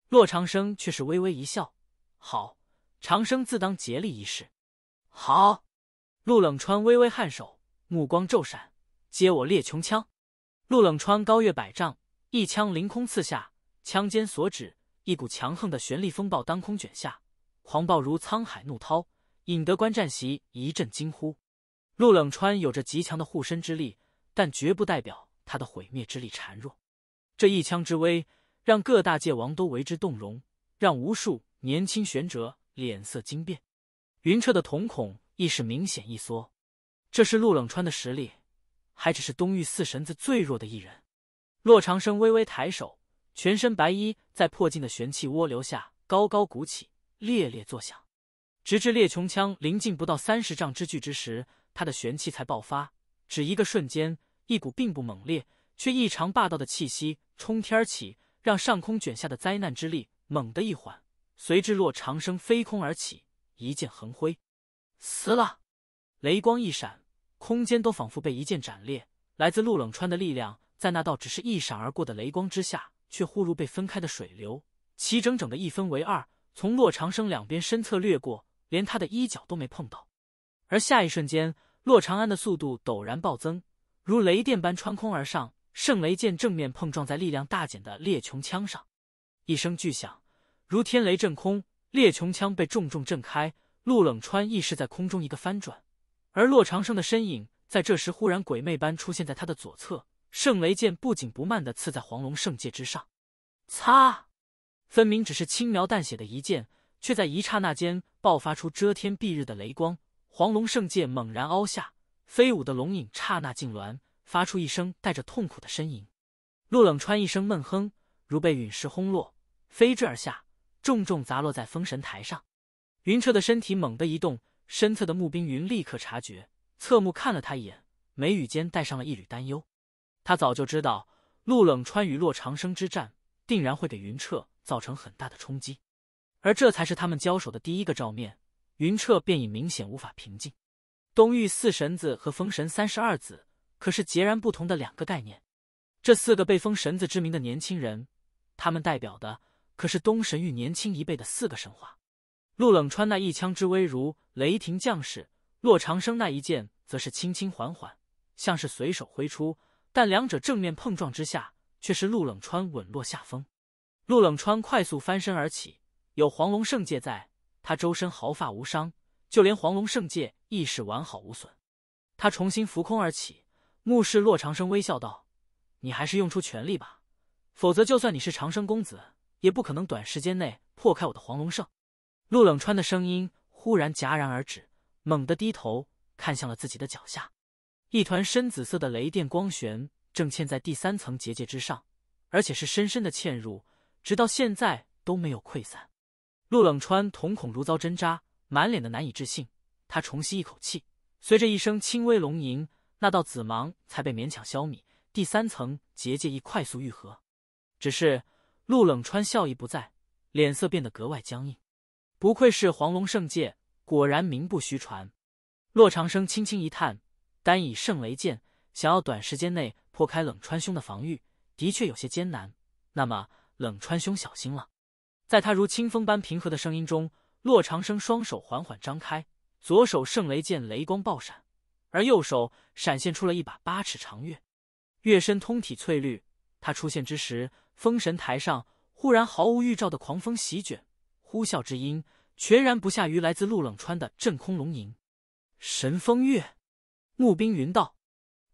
洛长生却是微微一笑：“好，长生自当竭力一试。”好，陆冷川微微颔首，目光骤闪：“接我烈穹枪！”陆冷川高跃百丈，一枪凌空刺下，枪尖所指，一股强横的旋力风暴当空卷下，狂暴如沧海怒涛，引得观战席一阵惊呼。陆冷川有着极强的护身之力，但绝不代表。他的毁灭之力孱弱，这一枪之威让各大界王都为之动容，让无数年轻玄者脸色惊变。云彻的瞳孔亦是明显一缩。这是陆冷川的实力，还只是东域四神子最弱的一人。洛长生微微抬手，全身白衣在破镜的玄气涡流下高高鼓起，烈烈作响。直至烈穹枪临近不到三十丈之距之时，他的玄气才爆发，只一个瞬间。一股并不猛烈却异常霸道的气息冲天而起，让上空卷下的灾难之力猛地一缓。随之，洛长生飞空而起，一剑横挥，死了。雷光一闪，空间都仿佛被一剑斩裂。来自陆冷川的力量，在那道只是一闪而过的雷光之下，却忽如被分开的水流，齐整整的一分为二，从洛长生两边身侧掠过，连他的衣角都没碰到。而下一瞬间，洛长安的速度陡然暴增。如雷电般穿空而上，圣雷剑正面碰撞在力量大减的烈穹枪上，一声巨响，如天雷震空，烈穹枪被重重震开。陆冷川亦是在空中一个翻转，而洛长生的身影在这时忽然鬼魅般出现在他的左侧，圣雷剑不紧不慢的刺在黄龙圣界之上。擦，分明只是轻描淡写的一剑，却在一刹那间爆发出遮天蔽日的雷光，黄龙圣界猛然凹下。飞舞的龙影刹那痉挛，发出一声带着痛苦的呻吟。陆冷川一声闷哼，如被陨石轰落，飞坠而下，重重砸落在封神台上。云彻的身体猛地一动，身侧的穆冰云立刻察觉，侧目看了他一眼，眉宇间带上了一缕担忧。他早就知道，陆冷川与洛长生之战定然会给云彻造成很大的冲击，而这才是他们交手的第一个照面，云彻便已明显无法平静。东域四神子和封神三十二子可是截然不同的两个概念。这四个被封神子之名的年轻人，他们代表的可是东神域年轻一辈的四个神话。陆冷川那一枪之威如雷霆将士，洛长生那一剑则是轻轻缓缓，像是随手挥出。但两者正面碰撞之下，却是陆冷川稳落下风。陆冷川快速翻身而起，有黄龙圣界在，他周身毫发无伤。就连黄龙圣界亦是完好无损，他重新浮空而起，目视洛长生，微笑道：“你还是用出全力吧，否则就算你是长生公子，也不可能短时间内破开我的黄龙圣。”陆冷川的声音忽然戛然而止，猛地低头看向了自己的脚下，一团深紫色的雷电光旋正嵌在第三层结界之上，而且是深深的嵌入，直到现在都没有溃散。陆冷川瞳孔如遭针扎。满脸的难以置信，他重吸一口气，随着一声轻微龙吟，那道紫芒才被勉强消弭。第三层结界亦快速愈合，只是陆冷川笑意不在，脸色变得格外僵硬。不愧是黄龙圣界，果然名不虚传。洛长生轻轻一叹，单以圣雷剑，想要短时间内破开冷川兄的防御，的确有些艰难。那么，冷川兄小心了。在他如清风般平和的声音中。洛长生双手缓缓张开，左手圣雷剑雷光爆闪，而右手闪现出了一把八尺长月，月身通体翠绿。他出现之时，风神台上忽然毫无预兆的狂风席卷，呼啸之音全然不下于来自陆冷川的震空龙吟。神风月，沐冰云道，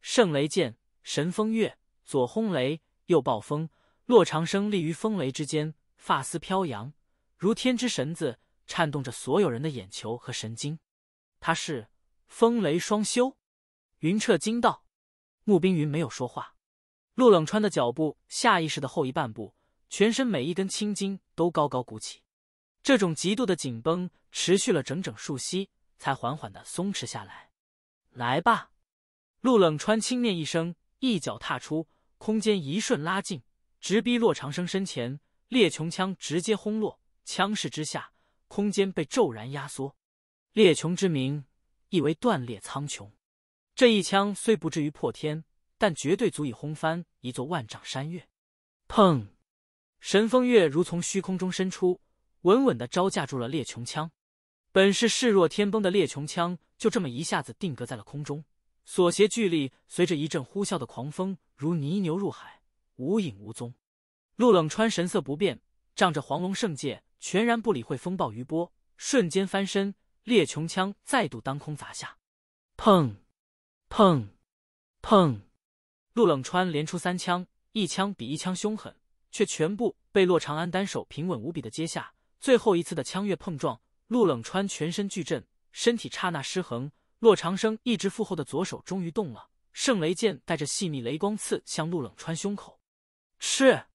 圣雷剑，神风月，左轰雷，右暴风。洛长生立于风雷之间，发丝飘扬，如天之神子。颤动着所有人的眼球和神经，他是风雷双修。云彻惊道：“穆冰云没有说话。”陆冷川的脚步下意识的后移半步，全身每一根青筋都高高鼓起。这种极度的紧绷持续了整整数息，才缓缓的松弛下来。来吧，陆冷川轻念一声，一脚踏出，空间一瞬拉近，直逼洛长生身前。烈穹枪直接轰落，枪势之下。空间被骤然压缩，裂穹之名意为断裂苍穹。这一枪虽不至于破天，但绝对足以轰翻一座万丈山岳。砰！神风月如从虚空中伸出，稳稳的招架住了裂穹枪。本是势若天崩的裂穹枪，就这么一下子定格在了空中，所携巨力随着一阵呼啸的狂风，如泥牛入海，无影无踪。陆冷川神色不变，仗着黄龙圣剑。全然不理会风暴余波，瞬间翻身，猎穹枪再度当空砸下，砰，砰，砰！陆冷川连出三枪，一枪比一枪凶狠，却全部被骆长安单手平稳无比的接下。最后一次的枪跃碰撞，陆冷川全身巨震，身体刹那失衡。骆长生一直负后的左手终于动了，圣雷剑带着细密雷光刺向陆冷川胸口，是。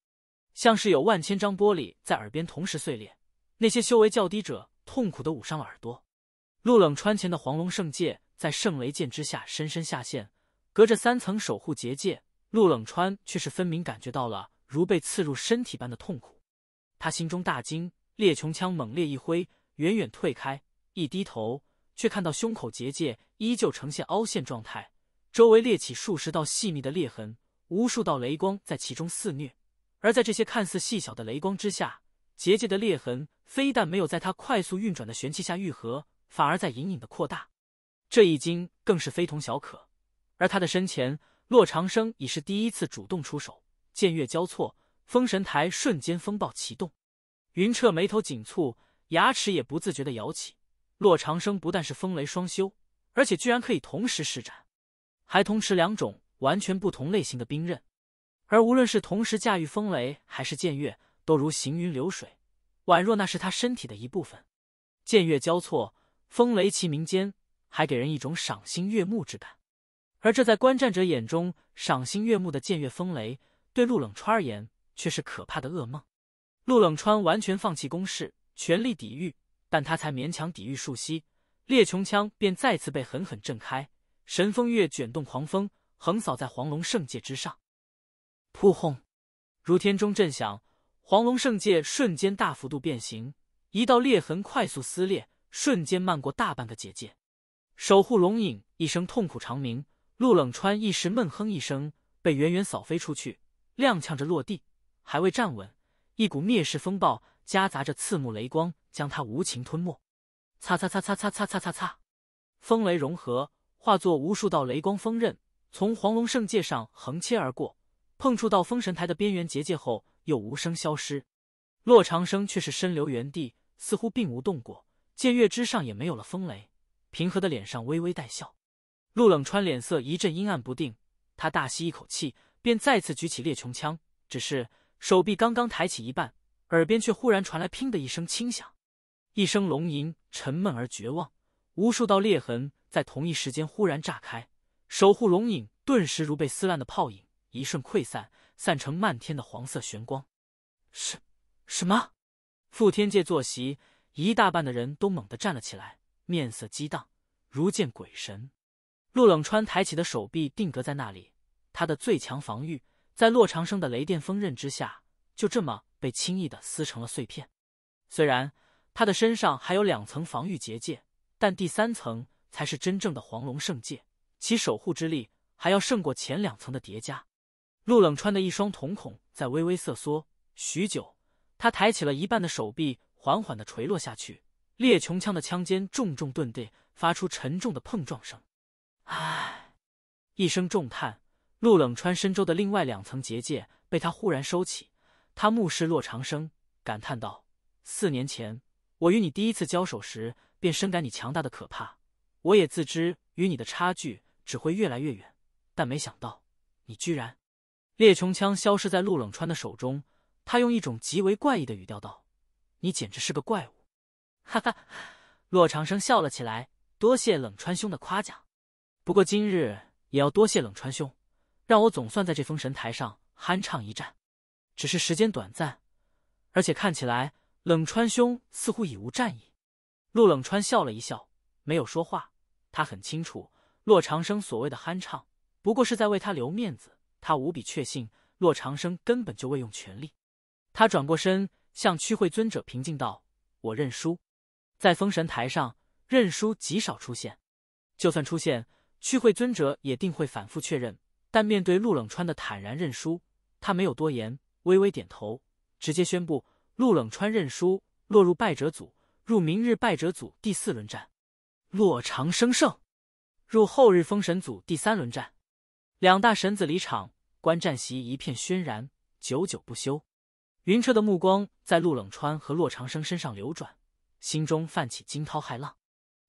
像是有万千张玻璃在耳边同时碎裂，那些修为较低者痛苦的捂上了耳朵。陆冷川前的黄龙圣界在圣雷剑之下深深下陷，隔着三层守护结界，陆冷川却是分明感觉到了如被刺入身体般的痛苦。他心中大惊，猎穹枪猛烈一挥，远远退开。一低头，却看到胸口结界依旧呈现凹陷状态，周围裂起数十道细密的裂痕，无数道雷光在其中肆虐。而在这些看似细小的雷光之下，结界的裂痕非但没有在它快速运转的玄气下愈合，反而在隐隐的扩大。这一惊更是非同小可。而他的身前，洛长生已是第一次主动出手，剑月交错，封神台瞬间风暴启动。云彻眉头紧蹙，牙齿也不自觉地咬起。洛长生不但是风雷双修，而且居然可以同时施展，还同时两种完全不同类型的兵刃。而无论是同时驾驭风雷还是剑月，都如行云流水，宛若那是他身体的一部分。剑月交错，风雷齐鸣间，还给人一种赏心悦目之感。而这在观战者眼中赏心悦目的剑月风雷，对陆冷川而言却是可怕的噩梦。陆冷川完全放弃攻势，全力抵御，但他才勉强抵御数息，烈琼枪便再次被狠狠震开。神风月卷动狂风，横扫在黄龙圣界之上。扑轰！如天钟震响，黄龙圣界瞬间大幅度变形，一道裂痕快速撕裂，瞬间漫过大半个结界。守护龙影一声痛苦长鸣，陆冷川一时闷哼一声，被远远扫飞出去，踉跄着落地，还未站稳，一股灭世风暴夹杂着刺目雷光将他无情吞没。擦擦擦擦擦擦擦擦擦，风雷融合，化作无数道雷光锋刃，从黄龙圣界上横切而过。碰触到封神台的边缘结界后，又无声消失。洛长生却是身留原地，似乎并无动过。剑月之上也没有了风雷，平和的脸上微微带笑。陆冷川脸色一阵阴暗不定，他大吸一口气，便再次举起猎穹枪。只是手臂刚刚抬起一半，耳边却忽然传来“砰”的一声轻响，一声龙吟，沉闷而绝望。无数道裂痕在同一时间忽然炸开，守护龙影顿时如被撕烂的泡影。一瞬溃散，散成漫天的黄色玄光。什什么？覆天界坐席一大半的人都猛地站了起来，面色激荡，如见鬼神。陆冷川抬起的手臂定格在那里，他的最强防御在洛长生的雷电锋刃之下，就这么被轻易地撕成了碎片。虽然他的身上还有两层防御结界，但第三层才是真正的黄龙圣戒，其守护之力还要胜过前两层的叠加。陆冷川的一双瞳孔在微微瑟缩，许久，他抬起了一半的手臂，缓缓地垂落下去。烈琼枪的枪尖重重顿地，发出沉重的碰撞声。唉，一声重叹，陆冷川身周的另外两层结界被他忽然收起。他目视洛长生，感叹道：“四年前，我与你第一次交手时，便深感你强大的可怕。我也自知与你的差距只会越来越远，但没想到你居然……”猎穹枪消失在陆冷川的手中，他用一种极为怪异的语调道：“你简直是个怪物！”哈哈，骆长生笑了起来。多谢冷川兄的夸奖，不过今日也要多谢冷川兄，让我总算在这封神台上酣畅一战。只是时间短暂，而且看起来冷川兄似乎已无战意。陆冷川笑了一笑，没有说话。他很清楚，骆长生所谓的酣畅，不过是在为他留面子。他无比确信，洛长生根本就未用全力。他转过身，向区会尊者平静道：“我认输。”在封神台上，认输极少出现，就算出现，区会尊者也定会反复确认。但面对陆冷川的坦然认输，他没有多言，微微点头，直接宣布：“陆冷川认输，落入败者组，入明日败者组第四轮战。洛长生胜，入后日封神组第三轮战。”两大神子离场。观战席一片轩然，久久不休。云彻的目光在陆冷川和洛长生身上流转，心中泛起惊涛骇浪。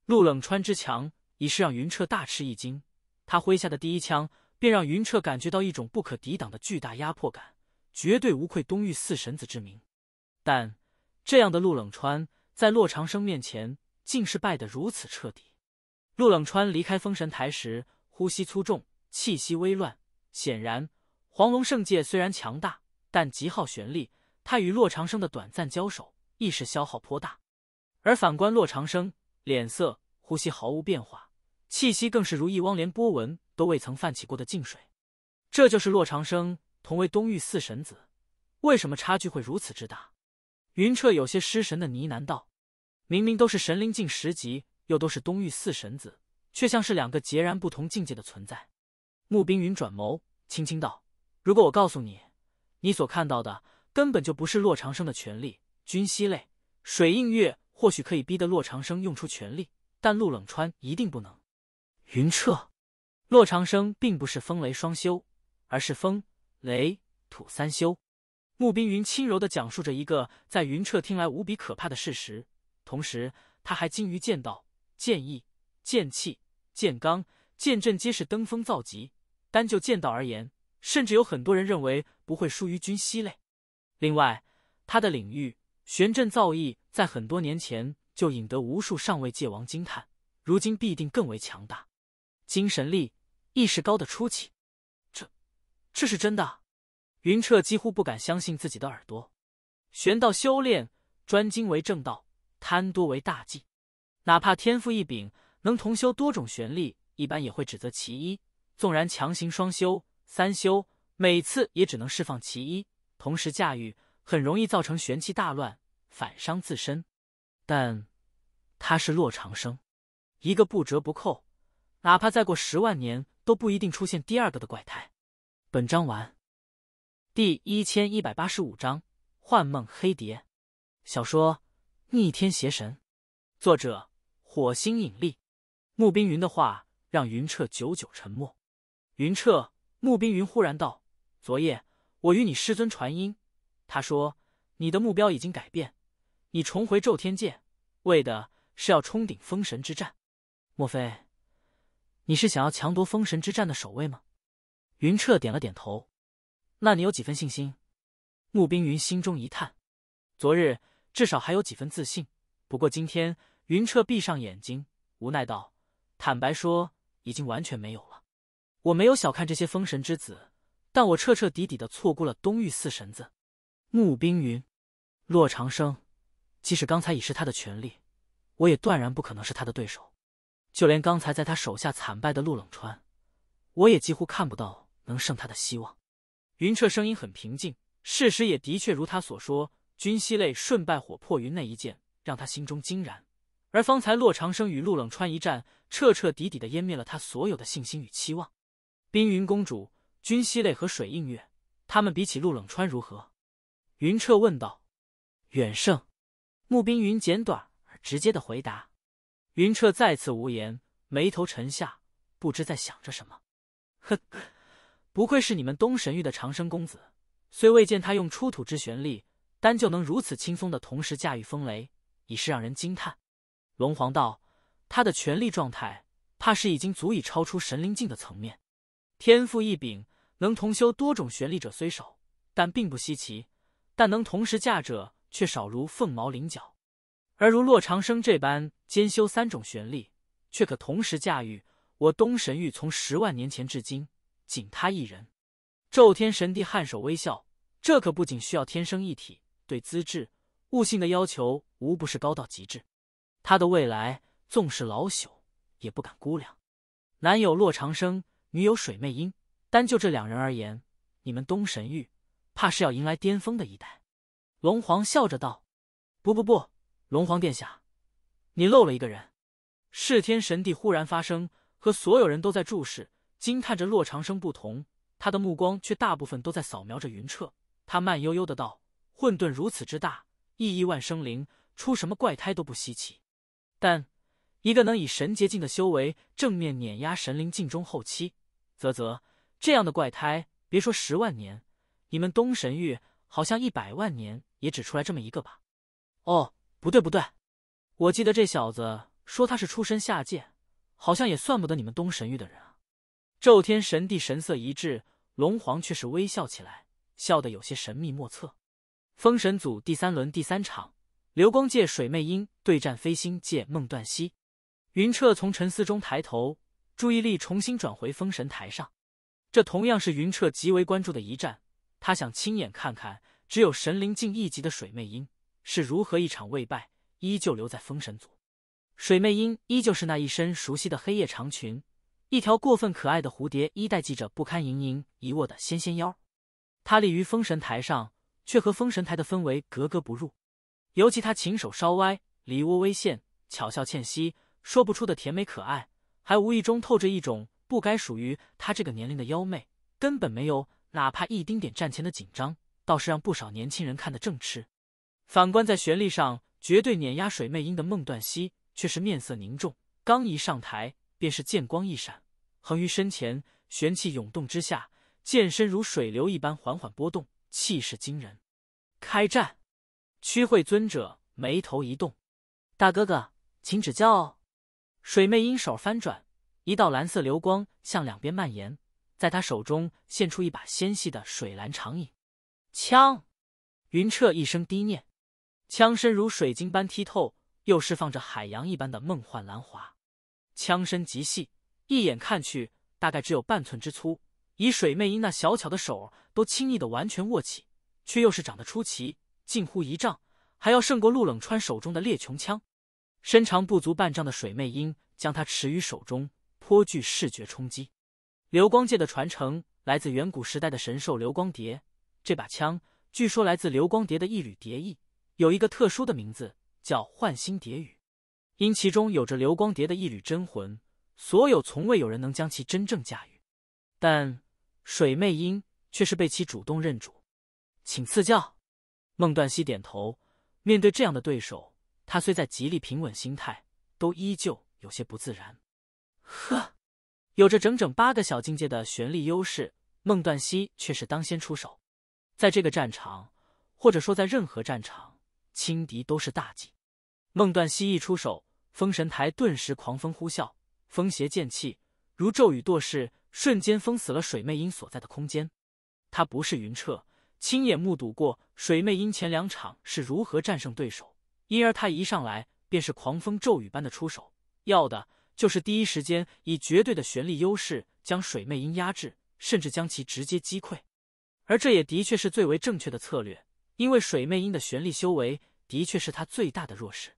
陆冷川之强已是让云彻大吃一惊，他挥下的第一枪便让云彻感觉到一种不可抵挡的巨大压迫感，绝对无愧东域四神子之名。但这样的陆冷川在洛长生面前竟是败得如此彻底。陆冷川离开封神台时，呼吸粗重，气息微乱，显然。黄龙圣界虽然强大，但极耗玄力。他与洛长生的短暂交手，亦是消耗颇大。而反观洛长生，脸色、呼吸毫无变化，气息更是如一汪连波纹都未曾泛起过的静水。这就是洛长生，同为东域四神子，为什么差距会如此之大？云彻有些失神的呢喃道：“明明都是神灵境十级，又都是东域四神子，却像是两个截然不同境界的存在。”穆冰云转眸，轻轻道。如果我告诉你，你所看到的根本就不是洛长生的权力。君西泪、水映月或许可以逼得洛长生用出权力，但陆冷川一定不能。云彻，洛长生并不是风雷双修，而是风雷土三修。穆冰云轻柔的讲述着一个在云彻听来无比可怕的事实，同时他还精于剑道、剑意、剑气、剑罡、剑阵，皆是登峰造极。单就剑道而言。甚至有很多人认为不会输于君熙类。另外，他的领域玄振造诣在很多年前就引得无数上位界王惊叹，如今必定更为强大。精神力意识高的出奇，这这是真的？云彻几乎不敢相信自己的耳朵。玄道修炼专精为正道，贪多为大忌。哪怕天赋异禀，能同修多种玄力，一般也会指责其一。纵然强行双修。三修每次也只能释放其一，同时驾驭很容易造成玄气大乱，反伤自身。但他是洛长生，一个不折不扣，哪怕再过十万年都不一定出现第二个的怪胎。本章完。第一千一百八十五章幻梦黑蝶。小说《逆天邪神》，作者：火星引力。穆冰云的话让云彻久久沉默。云彻。穆冰云忽然道：“昨夜我与你师尊传音，他说你的目标已经改变，你重回咒天界为的是要冲顶封神之战。莫非你是想要强夺封神之战的首位吗？”云彻点了点头。那你有几分信心？穆冰云心中一叹，昨日至少还有几分自信，不过今天，云彻闭上眼睛，无奈道：“坦白说，已经完全没有了。”我没有小看这些封神之子，但我彻彻底底的错估了东域四神子，穆冰云、洛长生。即使刚才已是他的全力，我也断然不可能是他的对手。就连刚才在他手下惨败的陆冷川，我也几乎看不到能胜他的希望。云彻声音很平静，事实也的确如他所说。君西泪瞬败火破云那一剑，让他心中惊然；而方才洛长生与陆冷川一战，彻彻底底的湮灭了他所有的信心与期望。冰云公主、君熙泪和水映月，他们比起陆冷川如何？云彻问道。远胜，穆冰云简短而直接的回答。云彻再次无言，眉头沉下，不知在想着什么。哼，不愧是你们东神域的长生公子，虽未见他用出土之玄力，单就能如此轻松的同时驾驭风雷，已是让人惊叹。龙皇道，他的权力状态，怕是已经足以超出神灵境的层面。天赋异禀，能同修多种玄力者虽少，但并不稀奇；但能同时驾者却少如凤毛麟角。而如洛长生这般兼修三种玄力，却可同时驾驭。我东神域从十万年前至今，仅他一人。宙天神帝颔首微笑，这可不仅需要天生一体，对资质、悟性的要求无不是高到极致。他的未来，纵是老朽也不敢估量。男友洛长生。女友水媚音，单就这两人而言，你们东神域怕是要迎来巅峰的一代。龙皇笑着道：“不不不，龙皇殿下，你漏了一个人。”弑天神帝忽然发声，和所有人都在注视、惊叹着洛长生不同，他的目光却大部分都在扫描着云彻。他慢悠悠的道：“混沌如此之大，亿亿万生灵，出什么怪胎都不稀奇。但一个能以神结境的修为正面碾压神灵境中后期。”啧啧，这样的怪胎，别说十万年，你们东神域好像一百万年也只出来这么一个吧？哦，不对不对，我记得这小子说他是出身下界，好像也算不得你们东神域的人啊。宙天神帝神色一致，龙皇却是微笑起来，笑得有些神秘莫测。封神组第三轮第三场，流光界水魅音对战飞星界梦断西。云彻从沉思中抬头。注意力重新转回封神台上，这同样是云彻极为关注的一战。他想亲眼看看，只有神灵境一级的水魅音是如何一场未败，依旧留在封神组。水魅音依旧是那一身熟悉的黑夜长裙，一条过分可爱的蝴蝶衣带系着不堪盈盈一握的纤纤腰。她立于封神台上，却和封神台的氛围格格不入。尤其他，琴手稍歪，梨窝微现，巧笑倩兮，说不出的甜美可爱。还无意中透着一种不该属于他这个年龄的妖媚，根本没有哪怕一丁点战前的紧张，倒是让不少年轻人看得正吃。反观在旋律上绝对碾压水媚音的梦断兮，却是面色凝重，刚一上台便是剑光一闪，横于身前，玄气涌动之下，剑身如水流一般缓缓波动，气势惊人。开战，曲慧尊者眉头一动：“大哥哥，请指教哦。”水妹因手翻转，一道蓝色流光向两边蔓延，在她手中现出一把纤细的水蓝长影枪。云彻一声低念，枪身如水晶般剔透，又释放着海洋一般的梦幻蓝华。枪身极细，一眼看去大概只有半寸之粗，以水妹因那小巧的手都轻易的完全握起，却又是长得出奇，近乎一丈，还要胜过陆冷川手中的猎琼枪。身长不足半丈的水魅鹰将它持于手中，颇具视觉冲击。流光界的传承来自远古时代的神兽流光蝶，这把枪据说来自流光蝶的一缕蝶翼，有一个特殊的名字，叫幻心蝶羽。因其中有着流光蝶的一缕真魂，所有从未有人能将其真正驾驭。但水魅鹰却是被其主动认主，请赐教。孟段西点头，面对这样的对手。他虽在极力平稳心态，都依旧有些不自然。呵，有着整整八个小境界的玄力优势，孟断西却是当先出手。在这个战场，或者说在任何战场，轻敌都是大忌。孟断西一出手，封神台顿时狂风呼啸，风邪剑气如骤雨堕势，瞬间封死了水魅音所在的空间。他不是云彻，亲眼目睹过水魅音前两场是如何战胜对手。因而他一上来便是狂风骤雨般的出手，要的就是第一时间以绝对的旋力优势将水魅音压制，甚至将其直接击溃。而这也的确是最为正确的策略，因为水魅音的旋力修为的确是他最大的弱势。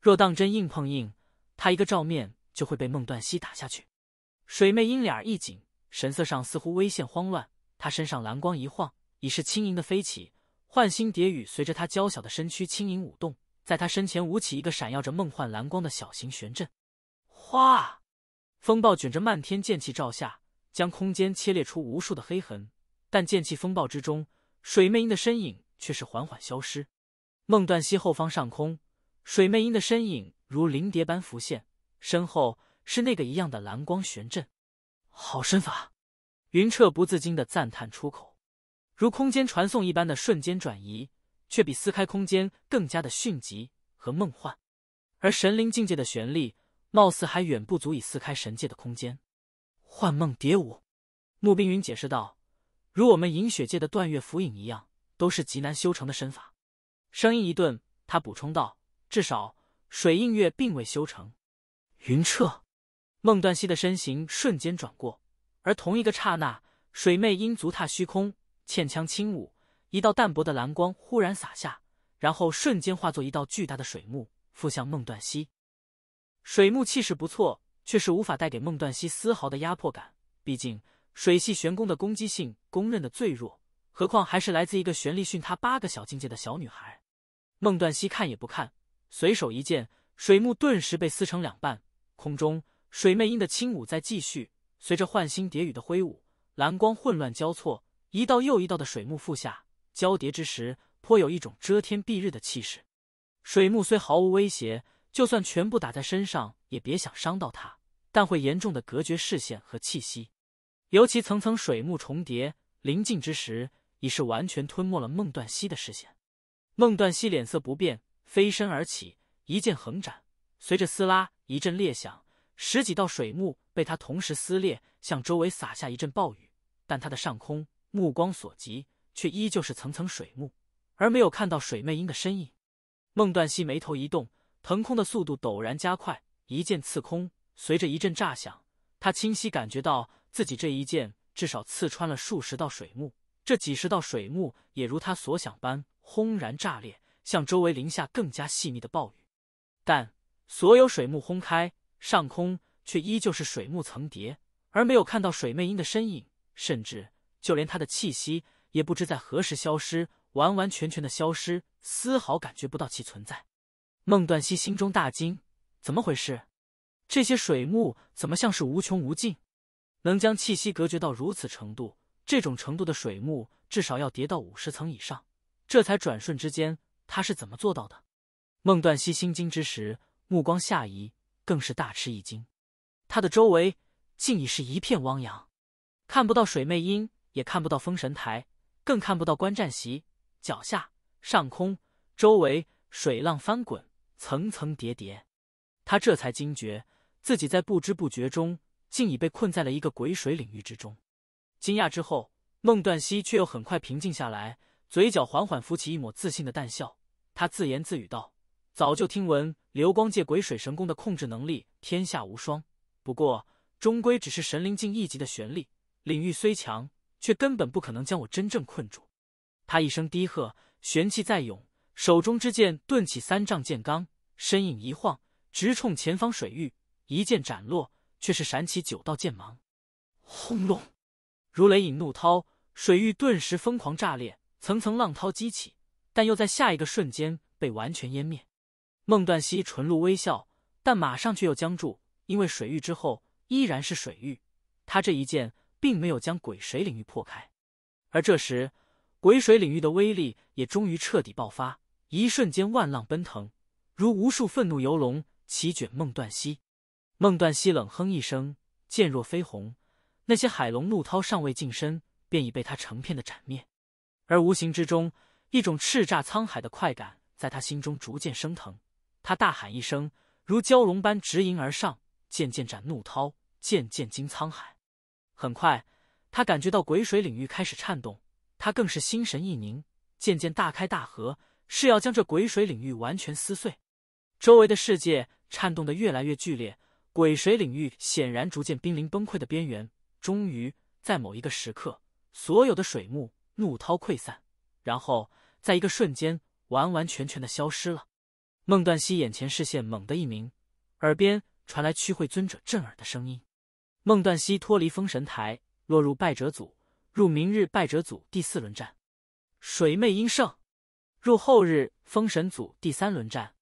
若当真硬碰硬，他一个照面就会被孟断西打下去。水魅音脸一紧，神色上似乎微险慌乱，她身上蓝光一晃，已是轻盈的飞起，幻星蝶羽随着她娇小的身躯轻盈舞动。在他身前舞起一个闪耀着梦幻蓝光的小型旋阵，哗，风暴卷着漫天剑气照下，将空间切裂出无数的黑痕。但剑气风暴之中，水魅音的身影却是缓缓消失。梦断西后方上空，水魅音的身影如灵蝶般浮现，身后是那个一样的蓝光旋阵。好身法！云彻不自禁的赞叹出口，如空间传送一般的瞬间转移。却比撕开空间更加的迅疾和梦幻，而神灵境界的玄力，貌似还远不足以撕开神界的空间。幻梦蝶舞，穆冰云解释道：“如我们银雪界的断月浮影一样，都是极难修成的身法。”声音一顿，他补充道：“至少水映月并未修成。”云彻，孟断西的身形瞬间转过，而同一个刹那，水魅因足踏虚空，倩枪轻舞。一道淡薄的蓝光忽然洒下，然后瞬间化作一道巨大的水幕覆向孟段熙。水幕气势不错，却是无法带给孟段熙丝毫的压迫感。毕竟水系玄功的攻击性公认的最弱，何况还是来自一个玄力逊他八个小境界的小女孩。孟段熙看也不看，随手一剑，水幕顿时被撕成两半。空中，水魅音的轻舞在继续，随着幻星蝶羽的挥舞，蓝光混乱交错，一道又一道的水幕覆下。交叠之时，颇有一种遮天蔽日的气势。水幕虽毫无威胁，就算全部打在身上，也别想伤到他，但会严重的隔绝视线和气息。尤其层层水幕重叠，临近之时，已是完全吞没了孟段溪的视线。孟段溪脸色不变，飞身而起，一剑横斩。随着撕拉一阵裂响，十几道水幕被他同时撕裂，向周围洒下一阵暴雨。但他的上空，目光所及。却依旧是层层水幕，而没有看到水魅鹰的身影。孟断西眉头一动，腾空的速度陡然加快，一剑刺空。随着一阵炸响，他清晰感觉到自己这一剑至少刺穿了数十道水幕。这几十道水幕也如他所想般轰然炸裂，向周围淋下更加细密的暴雨。但所有水幕轰开，上空却依旧是水幕层叠，而没有看到水魅鹰的身影，甚至就连他的气息。也不知在何时消失，完完全全的消失，丝毫感觉不到其存在。孟断熙心中大惊：怎么回事？这些水幕怎么像是无穷无尽？能将气息隔绝到如此程度，这种程度的水幕至少要叠到五十层以上，这才转瞬之间，他是怎么做到的？孟断熙心惊之时，目光下移，更是大吃一惊。他的周围竟已是一片汪洋，看不到水魅音，也看不到封神台。更看不到观战席，脚下、上空、周围水浪翻滚，层层叠叠。他这才惊觉，自己在不知不觉中竟已被困在了一个鬼水领域之中。惊讶之后，孟段熙却又很快平静下来，嘴角缓缓浮起一抹自信的淡笑。他自言自语道：“早就听闻流光界鬼水神功的控制能力天下无双，不过终归只是神灵境一级的玄力领域，虽强。”却根本不可能将我真正困住。他一声低喝，玄气再涌，手中之剑顿起三丈剑罡，身影一晃，直冲前方水域，一剑斩落，却是闪起九道剑芒。轰隆，如雷引怒涛，水域顿时疯狂炸裂，层层浪涛激起，但又在下一个瞬间被完全湮灭。孟断西唇露微笑，但马上却又僵住，因为水域之后依然是水域，他这一剑。并没有将鬼水领域破开，而这时鬼水领域的威力也终于彻底爆发，一瞬间万浪奔腾，如无数愤怒游龙席卷孟断西。孟断西冷哼一声，剑若飞鸿，那些海龙怒涛尚未近身，便已被他成片的斩灭。而无形之中，一种叱咤沧海的快感在他心中逐渐升腾。他大喊一声，如蛟龙般直迎而上，剑剑斩怒涛，剑剑惊沧海。很快，他感觉到鬼水领域开始颤动，他更是心神一凝，渐渐大开大合，誓要将这鬼水领域完全撕碎。周围的世界颤动的越来越剧烈，鬼水领域显然逐渐濒临崩溃的边缘。终于，在某一个时刻，所有的水幕、怒涛溃散，然后在一个瞬间，完完全全的消失了。孟段西眼前视线猛地一明，耳边传来区慧尊者震耳的声音。孟断西脱离封神台，落入败者组，入明日败者组第四轮战，水妹阴胜，入后日封神组第三轮战。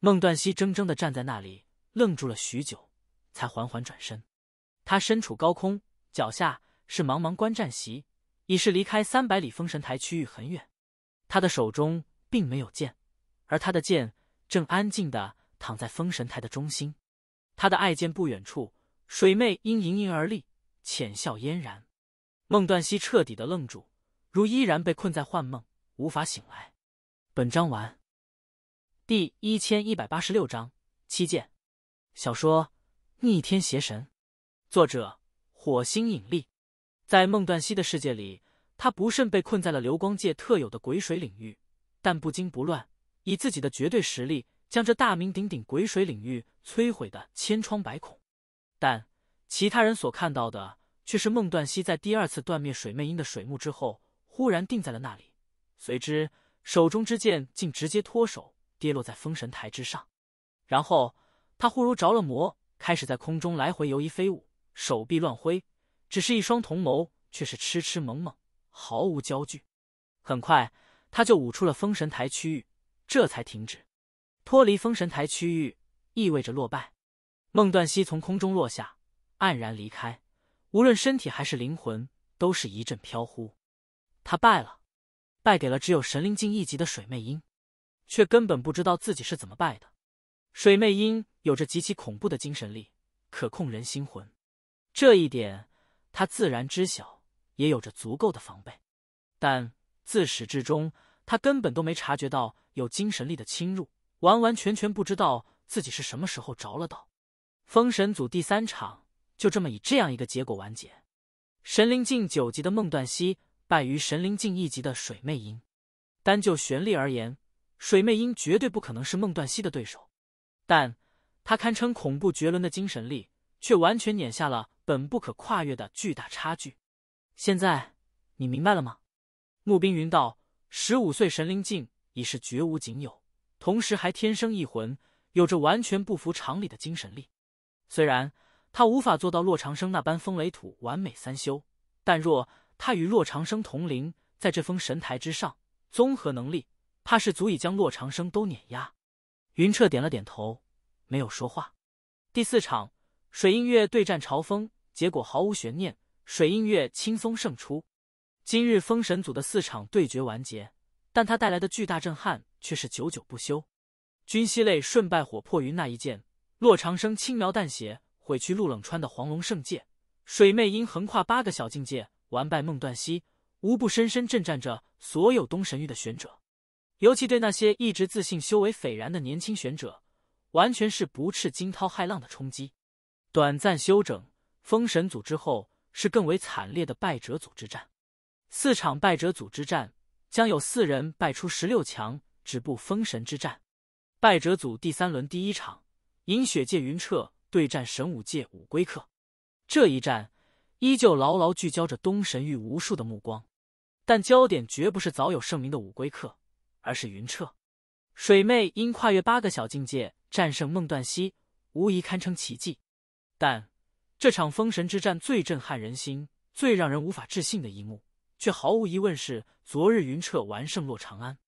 孟断西怔怔地站在那里，愣住了许久，才缓缓转身。他身处高空，脚下是茫茫观战席，已是离开三百里封神台区域很远。他的手中并没有剑，而他的剑正安静地躺在封神台的中心，他的爱剑不远处。水妹因盈盈而立，浅笑嫣然。孟段熙彻底的愣住，如依然被困在幻梦，无法醒来。本章完。第一千一百八十六章七剑。小说《逆天邪神》，作者：火星引力。在孟段熙的世界里，他不慎被困在了流光界特有的鬼水领域，但不惊不乱，以自己的绝对实力将这大名鼎鼎鬼水领域摧毁的千疮百孔。但其他人所看到的却是孟段西在第二次断灭水魅音的水幕之后，忽然定在了那里，随之手中之剑竟直接脱手，跌落在封神台之上。然后他忽如着了魔，开始在空中来回游移飞舞，手臂乱挥，只是一双瞳眸却是痴痴猛猛，毫无焦距。很快他就舞出了封神台区域，这才停止。脱离封神台区域，意味着落败。孟断西从空中落下，黯然离开。无论身体还是灵魂，都是一阵飘忽。他败了，败给了只有神灵境一级的水魅音，却根本不知道自己是怎么败的。水魅音有着极其恐怖的精神力，可控人心魂，这一点他自然知晓，也有着足够的防备。但自始至终，他根本都没察觉到有精神力的侵入，完完全全不知道自己是什么时候着了道。封神组第三场就这么以这样一个结果完结，神灵境九级的梦断西败于神灵境一级的水魅音。单就玄力而言，水魅音绝对不可能是梦断西的对手，但他堪称恐怖绝伦的精神力，却完全碾下了本不可跨越的巨大差距。现在你明白了吗？慕冰云道：“十五岁神灵境已是绝无仅有，同时还天生异魂，有着完全不服常理的精神力。”虽然他无法做到洛长生那般风雷土完美三修，但若他与洛长生同龄，在这封神台之上，综合能力怕是足以将洛长生都碾压。云彻点了点头，没有说话。第四场，水映月对战朝风，结果毫无悬念，水映月轻松胜出。今日封神组的四场对决完结，但他带来的巨大震撼却是久久不休。君西泪顺败火破云那一剑。洛长生轻描淡写毁去陆冷川的黄龙圣剑，水妹因横跨八个小境界完败孟断西，无不深深震战着所有东神域的玄者，尤其对那些一直自信修为斐然的年轻玄者，完全是不斥惊涛骇浪的冲击。短暂休整封神组之后，是更为惨烈的败者组之战。四场败者组之战，将有四人败出十六强，止步封神之战。败者组第三轮第一场。银雪界云彻对战神武界五龟客，这一战依旧牢牢聚焦着东神域无数的目光，但焦点绝不是早有盛名的五龟客，而是云彻。水妹因跨越八个小境界战胜梦断西，无疑堪称奇迹。但这场封神之战最震撼人心、最让人无法置信的一幕，却毫无疑问是昨日云彻完胜洛长安，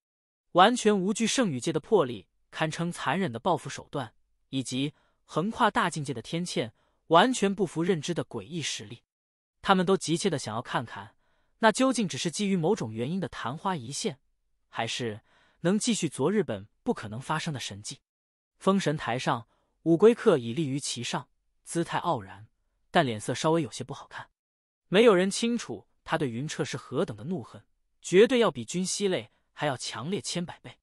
完全无惧圣羽界的魄力，堪称残忍的报复手段。以及横跨大境界的天堑，完全不服认知的诡异实力，他们都急切的想要看看，那究竟只是基于某种原因的昙花一现，还是能继续昨日本不可能发生的神迹？封神台上，五龟客已立于其上，姿态傲然，但脸色稍微有些不好看。没有人清楚他对云彻是何等的怒恨，绝对要比君熙类还要强烈千百倍。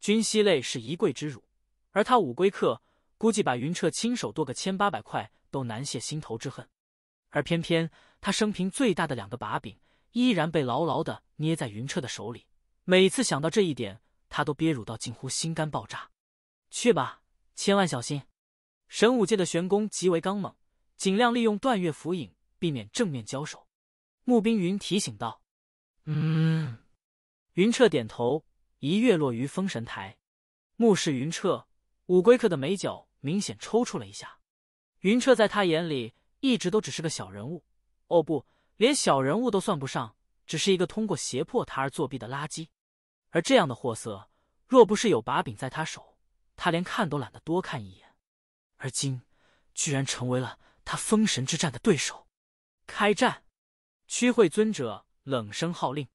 君熙类是一跪之辱，而他五龟客。估计把云彻亲手剁个千八百块都难泄心头之恨，而偏偏他生平最大的两个把柄依然被牢牢的捏在云彻的手里。每次想到这一点，他都憋辱到近乎心肝爆炸。去吧，千万小心！神武界的玄功极为刚猛，尽量利用断月浮影，避免正面交手。穆冰云提醒道：“嗯。”云彻点头，一跃落于封神台，目视云彻，五龟客的美角。明显抽搐了一下，云彻在他眼里一直都只是个小人物，哦不，连小人物都算不上，只是一个通过胁迫他而作弊的垃圾。而这样的货色，若不是有把柄在他手，他连看都懒得多看一眼。而今，居然成为了他封神之战的对手。开战！屈会尊者冷声号令。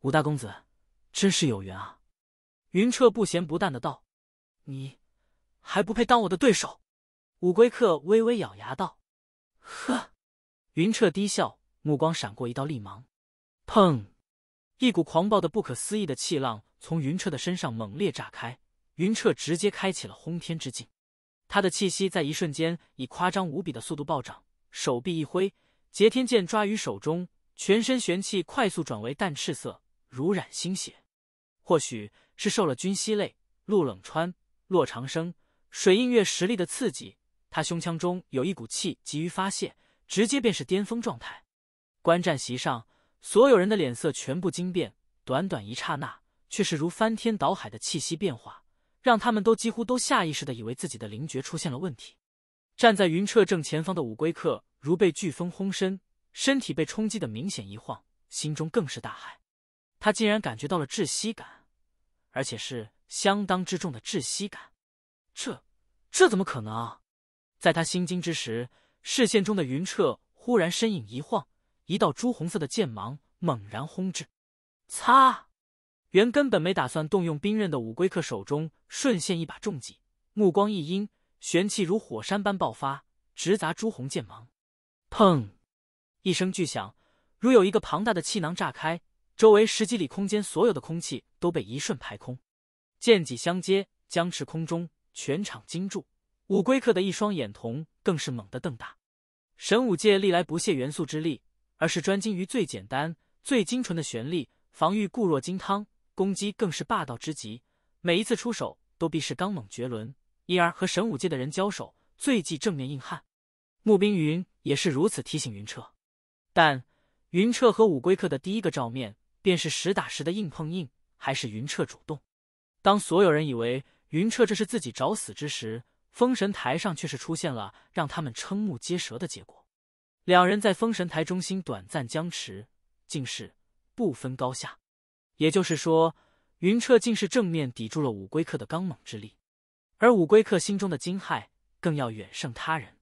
武大公子，真是有缘啊。云彻不咸不淡的道：“你。”还不配当我的对手，五龟客微微咬牙道：“呵。”云彻低笑，目光闪过一道厉芒。砰！一股狂暴的、不可思议的气浪从云彻的身上猛烈炸开，云彻直接开启了轰天之境。他的气息在一瞬间以夸张无比的速度暴涨，手臂一挥，截天剑抓于手中，全身玄气快速转为淡赤色，如染鲜血。或许是受了君熙泪、陆冷川、洛长生。水映月实力的刺激，他胸腔中有一股气急于发泄，直接便是巅峰状态。观战席上所有人的脸色全部惊变，短短一刹那，却是如翻天倒海的气息变化，让他们都几乎都下意识的以为自己的灵觉出现了问题。站在云彻正前方的五龟客如被飓风轰身，身体被冲击的明显一晃，心中更是大骇，他竟然感觉到了窒息感，而且是相当之重的窒息感。这，这怎么可能？在他心惊之时，视线中的云彻忽然身影一晃，一道朱红色的剑芒猛然轰至。擦！原根本没打算动用兵刃的五龟客手中瞬现一把重戟，目光一阴，玄气如火山般爆发，直砸朱红剑芒。砰！一声巨响，如有一个庞大的气囊炸开，周围十几里空间所有的空气都被一瞬排空。剑戟相接，僵持空中。全场惊住，五龟客的一双眼瞳更是猛地瞪大。神武界历来不屑元素之力，而是专精于最简单、最精纯的玄力，防御固若金汤，攻击更是霸道之极，每一次出手都必是刚猛绝伦，因而和神武界的人交手最忌正面硬汉。穆冰云也是如此提醒云彻，但云彻和五龟客的第一个照面便是实打实的硬碰硬，还是云彻主动。当所有人以为……云彻这是自己找死之时，封神台上却是出现了让他们瞠目结舌的结果。两人在封神台中心短暂僵持，竟是不分高下。也就是说，云彻竟是正面抵住了五龟客的刚猛之力，而五龟客心中的惊骇更要远胜他人。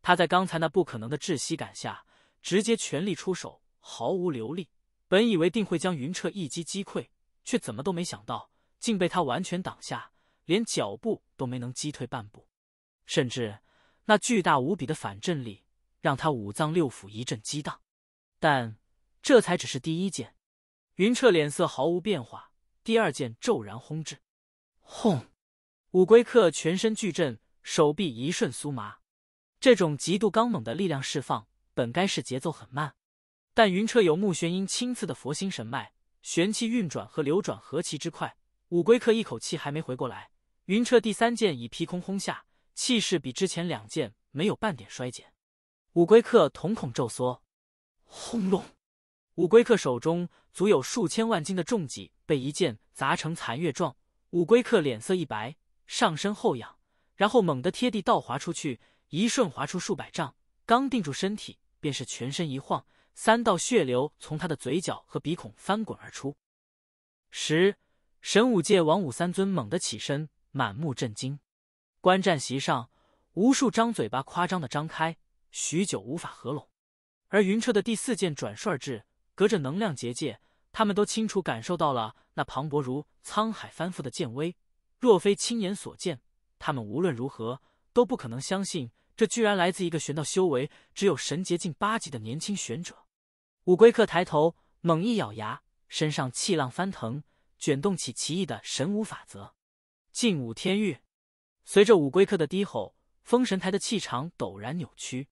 他在刚才那不可能的窒息感下，直接全力出手，毫无留力。本以为定会将云彻一击击溃，却怎么都没想到，竟被他完全挡下。连脚步都没能击退半步，甚至那巨大无比的反震力让他五脏六腑一阵激荡。但这才只是第一剑，云彻脸色毫无变化。第二剑骤然轰至，轰！五龟客全身巨震，手臂一瞬酥麻。这种极度刚猛的力量释放本该是节奏很慢，但云彻有穆玄英亲赐的佛心神脉，玄气运转和流转何其之快。五龟客一口气还没回过来。云彻第三剑已劈空轰下，气势比之前两剑没有半点衰减。五龟客瞳孔骤缩，轰隆！五龟客手中足有数千万斤的重戟被一剑砸成残月状。五龟客脸色一白，上身后仰，然后猛地贴地倒滑出去，一瞬滑出数百丈。刚定住身体，便是全身一晃，三道血流从他的嘴角和鼻孔翻滚而出。十神武界王武三尊猛地起身。满目震惊，观战席上无数张嘴巴夸张的张开，许久无法合拢。而云彻的第四剑转瞬而至，隔着能量结界，他们都清楚感受到了那磅礴如沧海翻覆的剑威。若非亲眼所见，他们无论如何都不可能相信，这居然来自一个玄道修为只有神阶近八级的年轻玄者。五龟客抬头，猛一咬牙，身上气浪翻腾，卷动起奇异的神武法则。进舞天域，随着五龟客的低吼，封神台的气场陡然扭曲。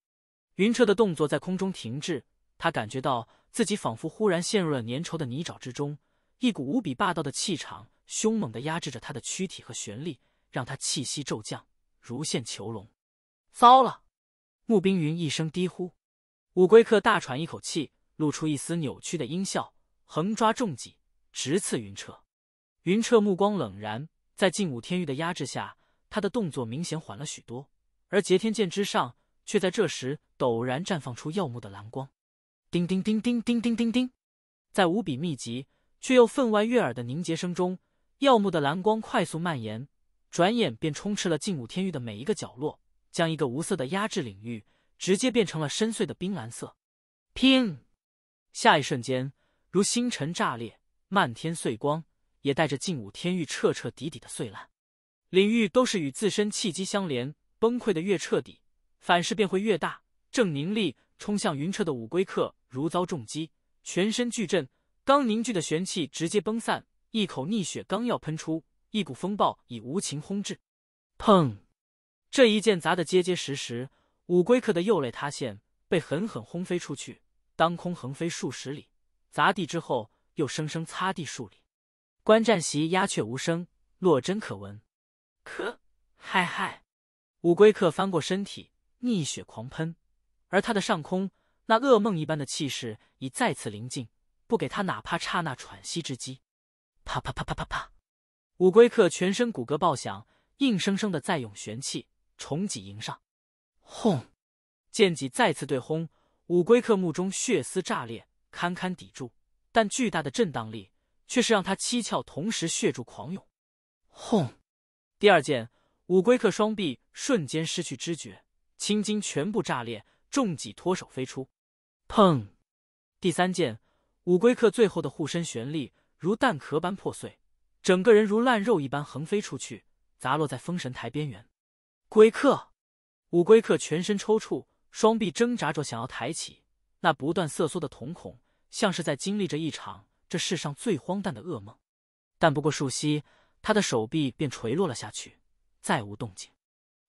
云彻的动作在空中停滞，他感觉到自己仿佛忽然陷入了粘稠的泥沼之中。一股无比霸道的气场凶猛的压制着他的躯体和旋力，让他气息骤降，如陷囚笼。糟了！穆冰云一声低呼，五龟客大喘一口气，露出一丝扭曲的阴笑，横抓重戟，直刺云彻。云彻目光冷然。在近武天域的压制下，他的动作明显缓了许多，而截天剑之上却在这时陡然绽放出耀目的蓝光。叮叮叮叮叮叮叮叮，在无比密集却又分外悦耳的凝结声中，耀目的蓝光快速蔓延，转眼便充斥了近武天域的每一个角落，将一个无色的压制领域直接变成了深邃的冰蓝色。拼！下一瞬间，如星辰炸裂，漫天碎光。也带着晋武天域彻彻底底的碎烂，领域都是与自身气机相连，崩溃的越彻底，反噬便会越大。正凝力冲向云彻的五龟客如遭重击，全身巨震，刚凝聚的玄气直接崩散，一口逆血刚要喷出，一股风暴已无情轰至。砰！这一剑砸得结结实实，五龟客的右肋塌陷，被狠狠轰飞出去，当空横飞数十里，砸地之后又生生擦地数里。观战席鸦雀无声，落针可闻。咳，嗨嗨！五龟客翻过身体，逆血狂喷。而他的上空，那噩梦一般的气势已再次临近，不给他哪怕刹那喘息之机。啪啪啪啪啪啪！五龟客全身骨骼爆响，硬生生的再用玄气重击迎上。轰！剑戟再次对轰，五龟客目中血丝炸裂，堪堪抵住，但巨大的震荡力。却是让他七窍同时血柱狂涌，轰！第二剑，五龟客双臂瞬间失去知觉，青筋全部炸裂，重戟脱手飞出，砰！第三剑，五龟客最后的护身玄力如蛋壳般破碎，整个人如烂肉一般横飞出去，砸落在封神台边缘。龟客，五龟客全身抽搐，双臂挣扎着想要抬起，那不断瑟缩的瞳孔像是在经历着一场。这世上最荒诞的噩梦，但不过数息，他的手臂便垂落了下去，再无动静。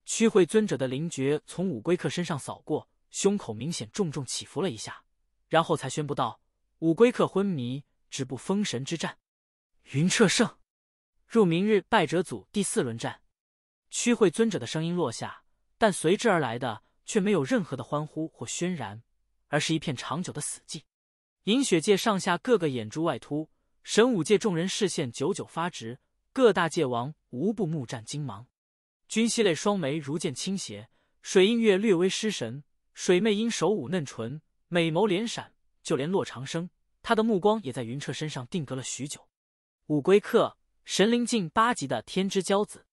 驱会尊者的灵觉从五归客身上扫过，胸口明显重重起伏了一下，然后才宣布道：“五归客昏迷，止步封神之战。云彻胜，入明日败者组第四轮战。”曲会尊者的声音落下，但随之而来的却没有任何的欢呼或喧然，而是一片长久的死寂。银雪界上下各个眼珠外凸，神武界众人视线久久发直，各大界王无不目战金芒。君熙泪双眉如剑倾斜，水映月略微失神，水媚音手舞嫩唇，美眸连闪。就连洛长生，他的目光也在云彻身上定格了许久。五归客，神灵境八级的天之骄子，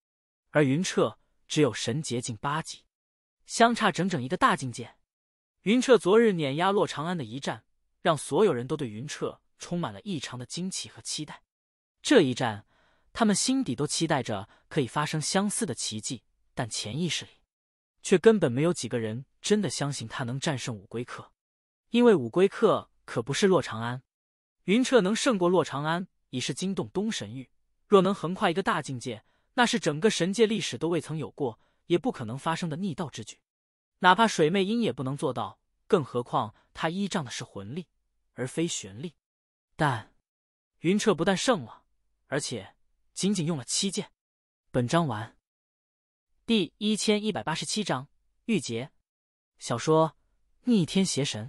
而云彻只有神劫境八级，相差整整一个大境界。云彻昨日碾压洛长安的一战。让所有人都对云彻充满了异常的惊奇和期待，这一战，他们心底都期待着可以发生相似的奇迹，但潜意识里，却根本没有几个人真的相信他能战胜五归客，因为五归客可不是洛长安，云彻能胜过洛长安已是惊动东神域，若能横跨一个大境界，那是整个神界历史都未曾有过，也不可能发生的逆道之举，哪怕水魅音也不能做到，更何况他依仗的是魂力。而非玄力，但云彻不但胜了，而且仅仅用了七剑。本章完。第一千一百八十七章玉洁。小说《逆天邪神》，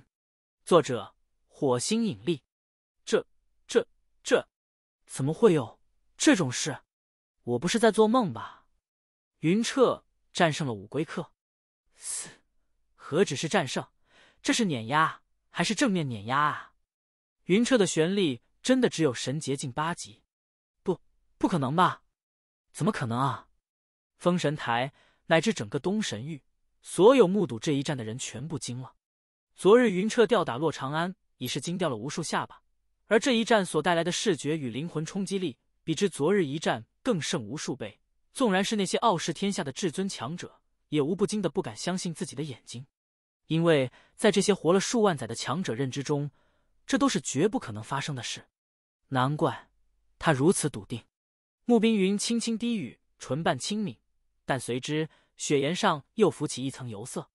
作者：火星引力。这、这、这，怎么会有这种事？我不是在做梦吧？云彻战胜了五龟客，嘶！何止是战胜，这是碾压，还是正面碾压啊！云彻的玄力真的只有神劫近八级？不，不可能吧？怎么可能啊！封神台乃至整个东神域，所有目睹这一战的人全部惊了。昨日云彻吊打洛长安，已是惊掉了无数下巴，而这一战所带来的视觉与灵魂冲击力，比之昨日一战更胜无数倍。纵然是那些傲视天下的至尊强者，也无不惊得不敢相信自己的眼睛，因为在这些活了数万载的强者认知中。这都是绝不可能发生的事，难怪他如此笃定。穆冰云轻轻低语，唇瓣轻抿，但随之雪岩上又浮起一层油色。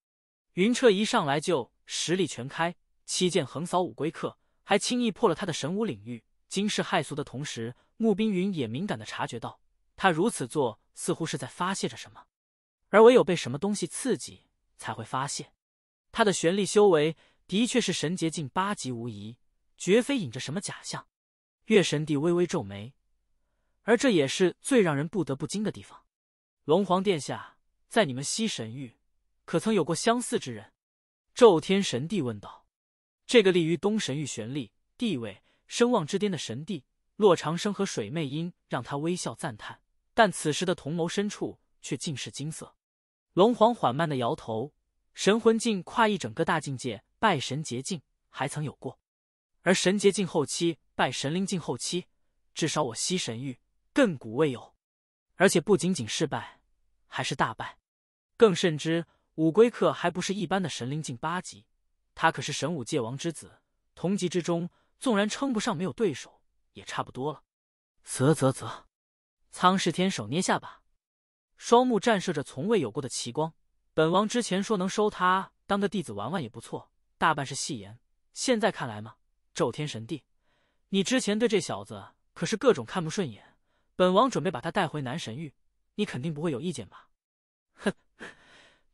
云彻一上来就实力全开，七剑横扫五归客，还轻易破了他的神武领域，惊世骇俗的同时，穆冰云也敏感的察觉到，他如此做似乎是在发泄着什么，而唯有被什么东西刺激，才会发泄。他的玄力修为。的确是神劫境八级无疑，绝非引着什么假象。月神帝微微皱眉，而这也是最让人不得不惊的地方。龙皇殿下，在你们西神域，可曾有过相似之人？昼天神帝问道。这个立于东神域玄力、地位、声望之巅的神帝洛长生和水魅音，让他微笑赞叹，但此时的瞳眸深处却尽是金色。龙皇缓慢的摇头，神魂境跨一整个大境界。拜神捷径还曾有过，而神捷径后期拜神灵境后期，至少我西神域亘古未有。而且不仅仅是败，还是大败。更甚之，五归客还不是一般的神灵境八级，他可是神武界王之子，同级之中，纵然称不上没有对手，也差不多了。啧啧啧，苍世天手捏下巴，双目绽射着从未有过的奇光。本王之前说能收他当个弟子玩玩也不错。大半是戏言，现在看来嘛，咒天神帝，你之前对这小子可是各种看不顺眼。本王准备把他带回南神域，你肯定不会有意见吧？哼！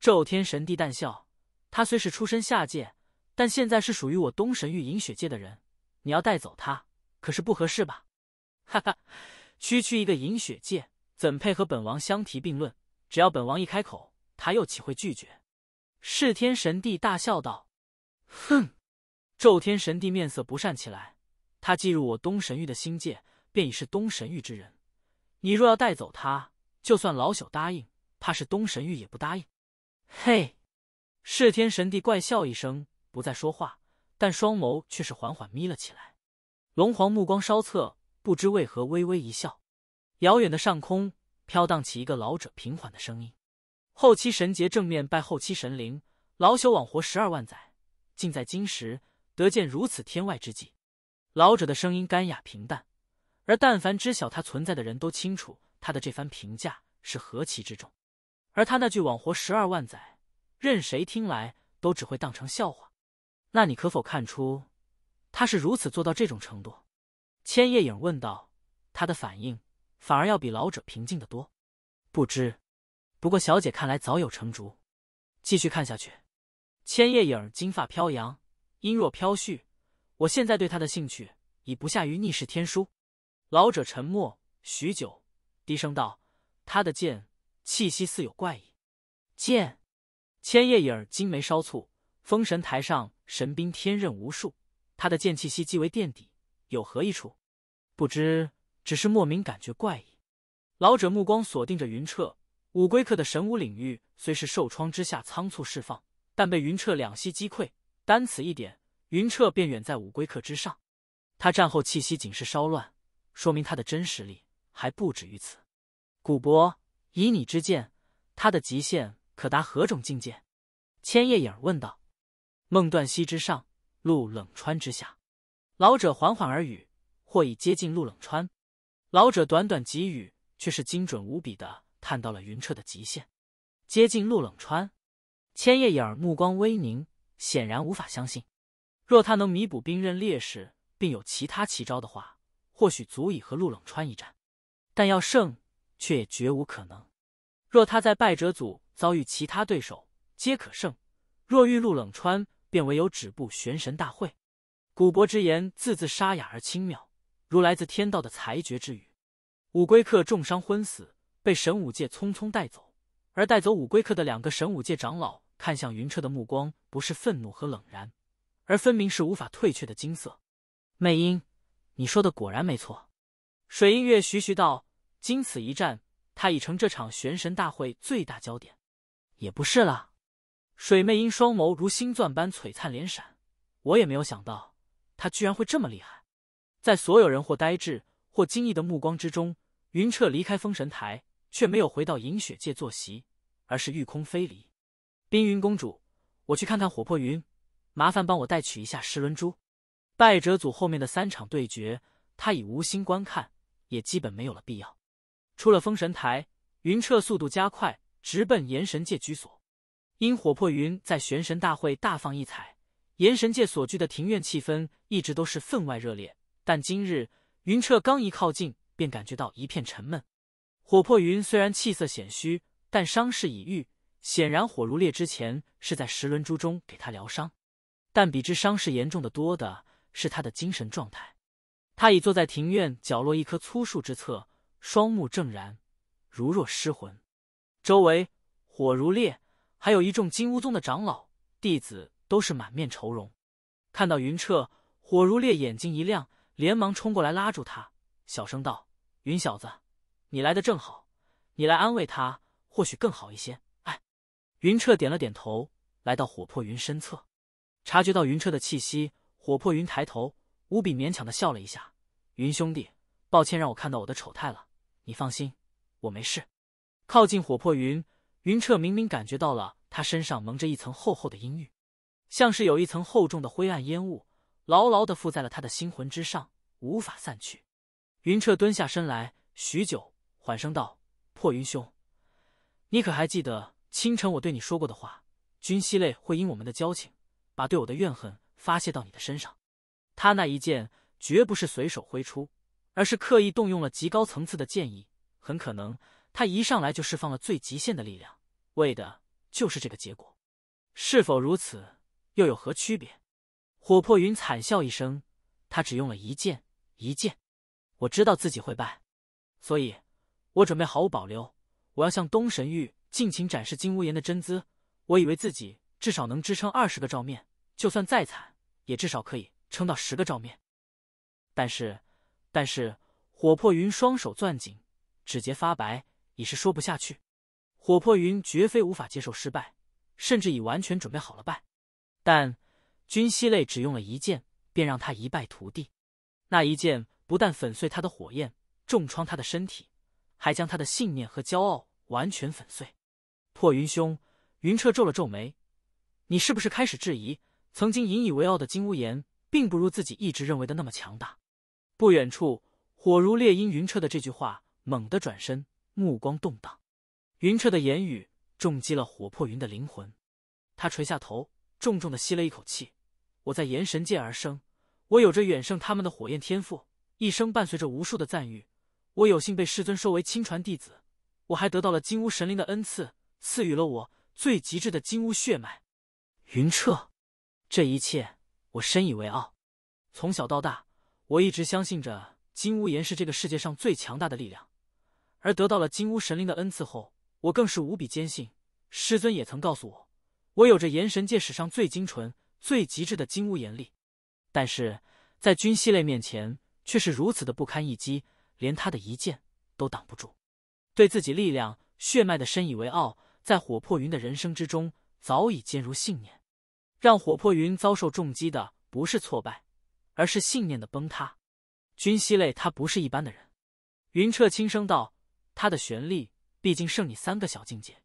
咒天神帝淡笑，他虽是出身下界，但现在是属于我东神域银雪界的人，你要带走他可是不合适吧？哈哈，区区一个银雪界，怎配和本王相提并论？只要本王一开口，他又岂会拒绝？释天神帝大笑道。哼，昼天神帝面色不善起来。他进入我东神域的星界，便已是东神域之人。你若要带走他，就算老朽答应，怕是东神域也不答应。嘿，噬天神帝怪笑一声，不再说话，但双眸却是缓缓眯了起来。龙皇目光稍侧，不知为何微微一笑。遥远的上空飘荡起一个老者平缓的声音：“后期神劫正面拜后期神灵，老朽枉活十二万载。”竟在今时得见如此天外之际。老者的声音干哑平淡，而但凡知晓他存在的人都清楚他的这番评价是何其之重，而他那句“枉活十二万载”，任谁听来都只会当成笑话。那你可否看出，他是如此做到这种程度？千叶影问道。他的反应反而要比老者平静得多。不知，不过小姐看来早有成竹，继续看下去。千叶影金发飘扬，音若飘絮。我现在对他的兴趣已不下于逆世天书。老者沉默许久，低声道：“他的剑气息似有怪异。”剑，千叶影金眉稍蹙。封神台上神兵天刃无数，他的剑气息即为垫底，有何异处？不知，只是莫名感觉怪异。老者目光锁定着云彻。五龟客的神武领域虽是受创之下仓促释放。但被云彻两膝击溃，单此一点，云彻便远在五龟客之上。他战后气息仅是稍乱，说明他的真实力还不止于此。古伯，以你之见，他的极限可达何种境界？千叶影问道。梦断溪之上，陆冷川之下，老者缓缓而语，或已接近陆冷川。老者短短几语，却是精准无比的探到了云彻的极限，接近陆冷川。千叶影目光微凝，显然无法相信。若他能弥补兵刃劣势，并有其他奇招的话，或许足以和陆冷川一战；但要胜，却也绝无可能。若他在败者组遭遇其他对手，皆可胜；若遇陆冷川，便唯有止步玄神大会。古伯之言，字字沙哑而轻妙，如来自天道的裁决之语。五龟客重伤昏死，被神武界匆匆带走，而带走五龟客的两个神武界长老。看向云彻的目光不是愤怒和冷然，而分明是无法退却的金色。魅音，你说的果然没错。水映月徐徐道：“经此一战，他已成这场玄神大会最大焦点。”也不是啦，水魅音双眸如星钻般璀璨连闪，我也没有想到他居然会这么厉害。在所有人或呆滞或惊异的目光之中，云彻离开封神台，却没有回到饮雪界坐席，而是御空飞离。冰云公主，我去看看火破云，麻烦帮我代取一下时轮珠。败者组后面的三场对决，他已无心观看，也基本没有了必要。出了封神台，云彻速度加快，直奔炎神界居所。因火破云在玄神大会大放异彩，炎神界所居的庭院气氛一直都是分外热烈。但今日云彻刚一靠近，便感觉到一片沉闷。火破云虽然气色显虚，但伤势已愈。显然，火如烈之前是在石轮珠中给他疗伤，但比之伤势严重的多的是他的精神状态。他已坐在庭院角落一棵粗树之侧，双目正然，如若失魂。周围，火如烈还有一众金乌宗的长老弟子都是满面愁容。看到云彻，火如烈眼睛一亮，连忙冲过来拉住他，小声道：“云小子，你来的正好，你来安慰他，或许更好一些。”云彻点了点头，来到火破云身侧，察觉到云彻的气息，火破云抬头，无比勉强的笑了一下：“云兄弟，抱歉让我看到我的丑态了。你放心，我没事。”靠近火破云，云彻明明感觉到了他身上蒙着一层厚厚的阴郁，像是有一层厚重的灰暗烟雾，牢牢的附在了他的心魂之上，无法散去。云彻蹲下身来，许久，缓声道：“破云兄，你可还记得？”清晨，我对你说过的话，君熙泪会因我们的交情，把对我的怨恨发泄到你的身上。他那一剑绝不是随手挥出，而是刻意动用了极高层次的剑意。很可能他一上来就释放了最极限的力量，为的就是这个结果。是否如此，又有何区别？火破云惨笑一声，他只用了一剑，一剑。我知道自己会败，所以，我准备毫无保留。我要向东神域。尽情展示金乌言的真姿，我以为自己至少能支撑二十个照面，就算再惨，也至少可以撑到十个照面。但是，但是火破云双手攥紧，指节发白，已是说不下去。火破云绝非无法接受失败，甚至已完全准备好了败。但君熙泪只用了一剑，便让他一败涂地。那一剑不但粉碎他的火焰，重创他的身体，还将他的信念和骄傲完全粉碎。破云兄，云彻皱了皱眉：“你是不是开始质疑曾经引以为傲的金乌岩，并不如自己一直认为的那么强大？”不远处，火如烈鹰。云彻的这句话猛地转身，目光动荡。云彻的言语重击了火破云的灵魂，他垂下头，重重的吸了一口气：“我在炎神界而生，我有着远胜他们的火焰天赋，一生伴随着无数的赞誉。我有幸被师尊收为亲传弟子，我还得到了金乌神灵的恩赐。”赐予了我最极致的金乌血脉，云彻，这一切我深以为傲。从小到大，我一直相信着金乌岩是这个世界上最强大的力量。而得到了金乌神灵的恩赐后，我更是无比坚信。师尊也曾告诉我，我有着炎神界史上最精纯、最极致的金乌炎力。但是在君系类面前，却是如此的不堪一击，连他的一剑都挡不住。对自己力量、血脉的深以为傲。在火破云的人生之中，早已坚如信念。让火破云遭受重击的，不是挫败，而是信念的崩塌。君熙类他不是一般的人。云彻轻声道：“他的玄力，毕竟胜你三个小境界。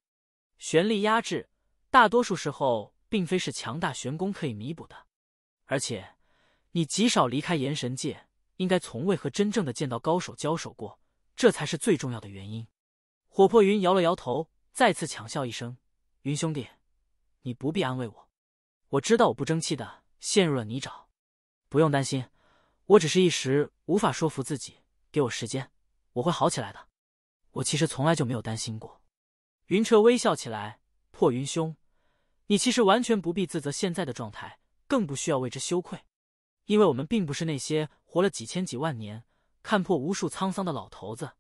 玄力压制，大多数时候，并非是强大玄功可以弥补的。而且，你极少离开炎神界，应该从未和真正的剑道高手交手过，这才是最重要的原因。”火破云摇了摇头。再次强笑一声，云兄弟，你不必安慰我，我知道我不争气的陷入了泥沼。不用担心，我只是一时无法说服自己，给我时间，我会好起来的。我其实从来就没有担心过。云彻微笑起来，破云兄，你其实完全不必自责现在的状态，更不需要为之羞愧，因为我们并不是那些活了几千几万年、看破无数沧桑的老头子，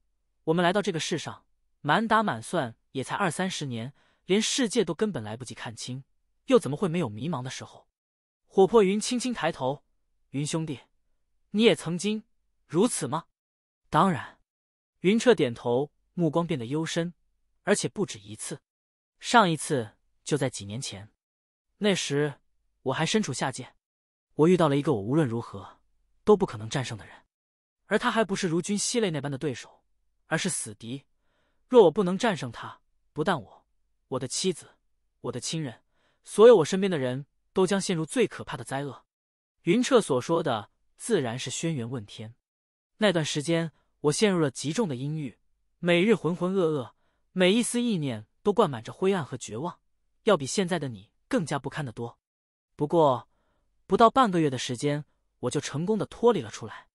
我们来到这个世上。满打满算也才二三十年，连世界都根本来不及看清，又怎么会没有迷茫的时候？琥珀云轻轻抬头：“云兄弟，你也曾经如此吗？”“当然。”云彻点头，目光变得幽深，而且不止一次。上一次就在几年前，那时我还身处下界，我遇到了一个我无论如何都不可能战胜的人，而他还不是如君西泪那般的对手，而是死敌。若我不能战胜他，不但我、我的妻子、我的亲人，所有我身边的人都将陷入最可怕的灾厄。云彻所说的自然是轩辕问天。那段时间，我陷入了极重的阴郁，每日浑浑噩噩，每一丝意念都灌满着灰暗和绝望，要比现在的你更加不堪的多。不过，不到半个月的时间，我就成功的脱离了出来。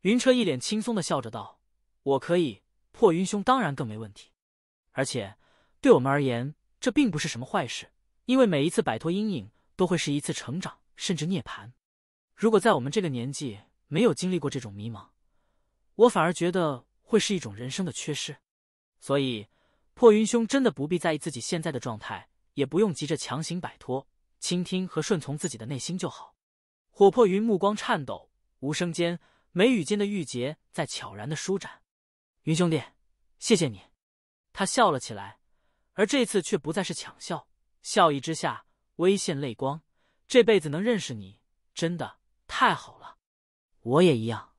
云彻一脸轻松的笑着道：“我可以。”破云兄当然更没问题，而且对我们而言，这并不是什么坏事，因为每一次摆脱阴影都会是一次成长，甚至涅槃。如果在我们这个年纪没有经历过这种迷茫，我反而觉得会是一种人生的缺失。所以，破云兄真的不必在意自己现在的状态，也不用急着强行摆脱，倾听和顺从自己的内心就好。火破云目光颤抖，无声间，眉宇间的郁结在悄然的舒展。云兄弟，谢谢你。他笑了起来，而这次却不再是抢笑，笑意之下微现泪光。这辈子能认识你，真的太好了。我也一样。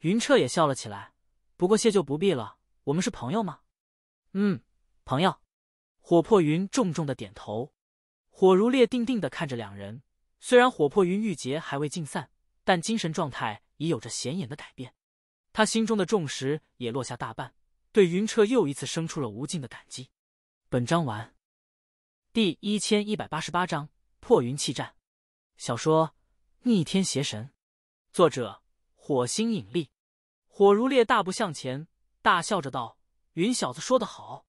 云彻也笑了起来，不过谢就不必了，我们是朋友吗？嗯，朋友。火破云重重的点头。火如烈定定的看着两人，虽然火破云郁结还未尽散，但精神状态已有着显眼的改变。他心中的重石也落下大半，对云彻又一次生出了无尽的感激。本章完，第一千一百八十八章破云气战。小说《逆天邪神》，作者：火星引力。火如烈大步向前，大笑着道：“云小子说的好，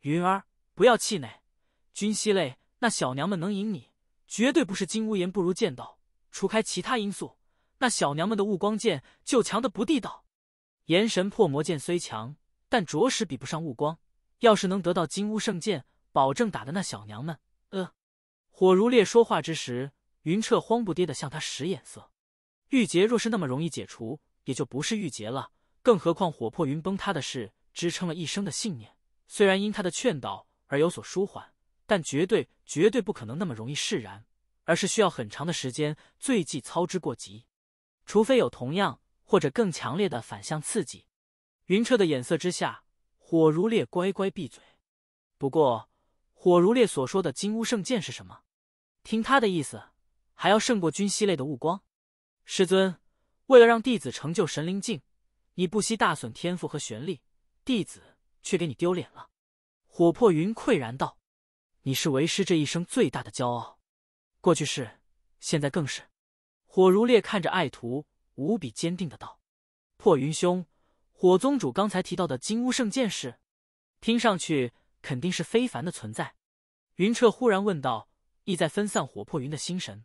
云儿不要气馁。君熙泪，那小娘们能赢你，绝对不是金乌岩不如剑道。除开其他因素，那小娘们的悟光剑就强的不地道。”炎神破魔剑虽强，但着实比不上悟光。要是能得到金乌圣剑，保证打的那小娘们。呃，火如烈说话之时，云彻慌不迭的向他使眼色。玉结若是那么容易解除，也就不是玉结了。更何况火破云崩，塌的事支撑了一生的信念，虽然因他的劝导而有所舒缓，但绝对绝对不可能那么容易释然，而是需要很长的时间。最忌操之过急，除非有同样。或者更强烈的反向刺激，云彻的眼色之下，火如烈乖乖闭嘴。不过，火如烈所说的金乌圣剑是什么？听他的意思，还要胜过君熙类的悟光师尊。为了让弟子成就神灵境，你不惜大损天赋和玄力，弟子却给你丢脸了。火破云愧然道：“你是为师这一生最大的骄傲，过去是，现在更是。”火如烈看着爱徒。无比坚定的道：“破云兄，火宗主刚才提到的金乌圣剑是？听上去肯定是非凡的存在。”云彻忽然问道，意在分散火破云的心神。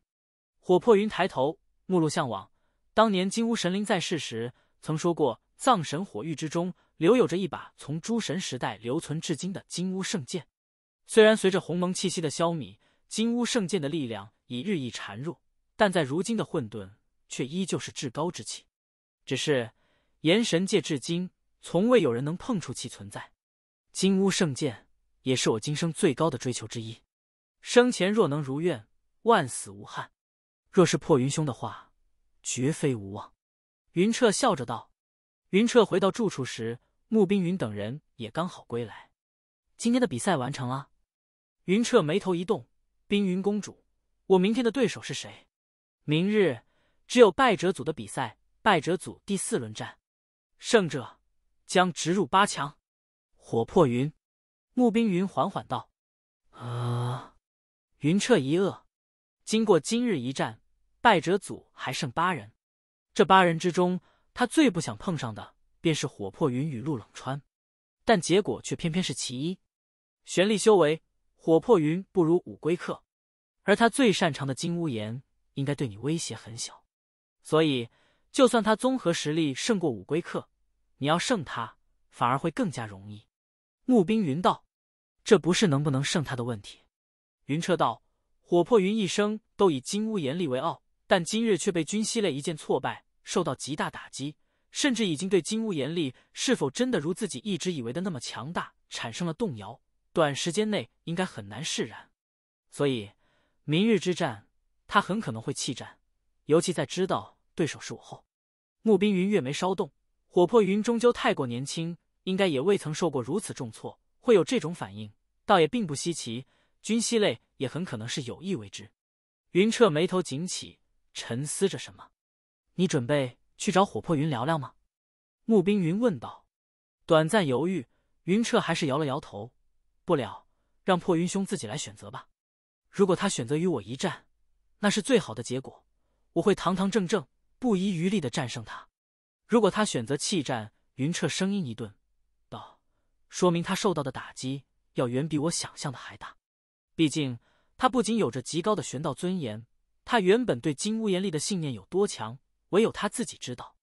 火破云抬头，目露向往。当年金乌神灵在世时，曾说过，藏神火域之中留有着一把从诸神时代留存至今的金乌圣剑。虽然随着鸿蒙气息的消弭，金乌圣剑的力量已日益孱弱，但在如今的混沌。却依旧是至高之气，只是炎神界至今从未有人能碰触其存在。金乌圣剑也是我今生最高的追求之一，生前若能如愿，万死无憾。若是破云兄的话，绝非无望。”云彻笑着道。云彻回到住处时，穆冰云等人也刚好归来。今天的比赛完成了。云彻眉头一动：“冰云公主，我明天的对手是谁？”明日。只有败者组的比赛，败者组第四轮战，胜者将直入八强。火破云，木冰云缓缓道：“啊！”云彻一愕。经过今日一战，败者组还剩八人，这八人之中，他最不想碰上的便是火破云与陆冷川，但结果却偏偏是其一。玄力修为，火破云不如五龟客，而他最擅长的金乌岩，应该对你威胁很小。所以，就算他综合实力胜过五龟客，你要胜他反而会更加容易。穆冰云道：“这不是能不能胜他的问题。”云彻道：“火破云一生都以金乌炎厉为傲，但今日却被君熙类一剑挫败，受到极大打击，甚至已经对金乌炎厉是否真的如自己一直以为的那么强大产生了动摇。短时间内应该很难释然。所以，明日之战他很可能会弃战，尤其在知道。”对手是我后，穆冰云月眉稍动。火破云终究太过年轻，应该也未曾受过如此重挫，会有这种反应，倒也并不稀奇。君熙泪也很可能是有意为之。云彻眉头紧起，沉思着什么。你准备去找火破云聊聊吗？穆冰云问道。短暂犹豫，云彻还是摇了摇头。不了，让破云兄自己来选择吧。如果他选择与我一战，那是最好的结果。我会堂堂正正。不遗余力的战胜他，如果他选择弃战，云彻声音一顿，道：“说明他受到的打击要远比我想象的还大。毕竟他不仅有着极高的玄道尊严，他原本对金乌炎力的信念有多强，唯有他自己知道。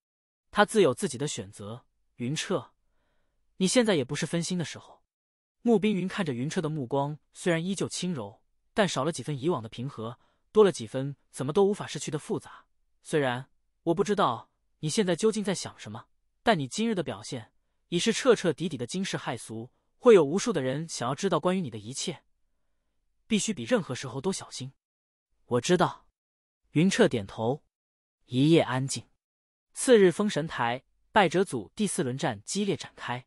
他自有自己的选择。云彻，你现在也不是分心的时候。”穆冰云看着云彻的目光，虽然依旧轻柔，但少了几分以往的平和，多了几分怎么都无法失去的复杂。虽然。我不知道你现在究竟在想什么，但你今日的表现已是彻彻底底的惊世骇俗，会有无数的人想要知道关于你的一切，必须比任何时候都小心。我知道，云彻点头。一夜安静。次日，封神台败者组第四轮战激烈展开。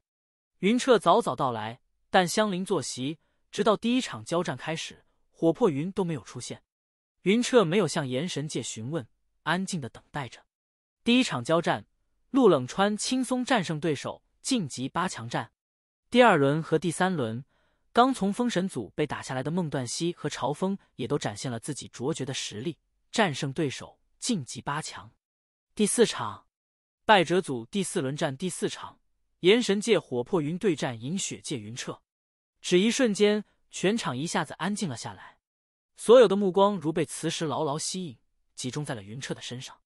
云彻早早到来，但相邻坐席直到第一场交战开始，火破云都没有出现。云彻没有向炎神界询问，安静的等待着。第一场交战，陆冷川轻松战胜对手，晋级八强战。第二轮和第三轮，刚从封神组被打下来的孟断西和朝风也都展现了自己卓绝的实力，战胜对手，晋级八强。第四场，败者组第四轮战第四场，炎神界火破云对战银雪界云彻。只一瞬间，全场一下子安静了下来，所有的目光如被磁石牢牢吸引，集中在了云彻的身上。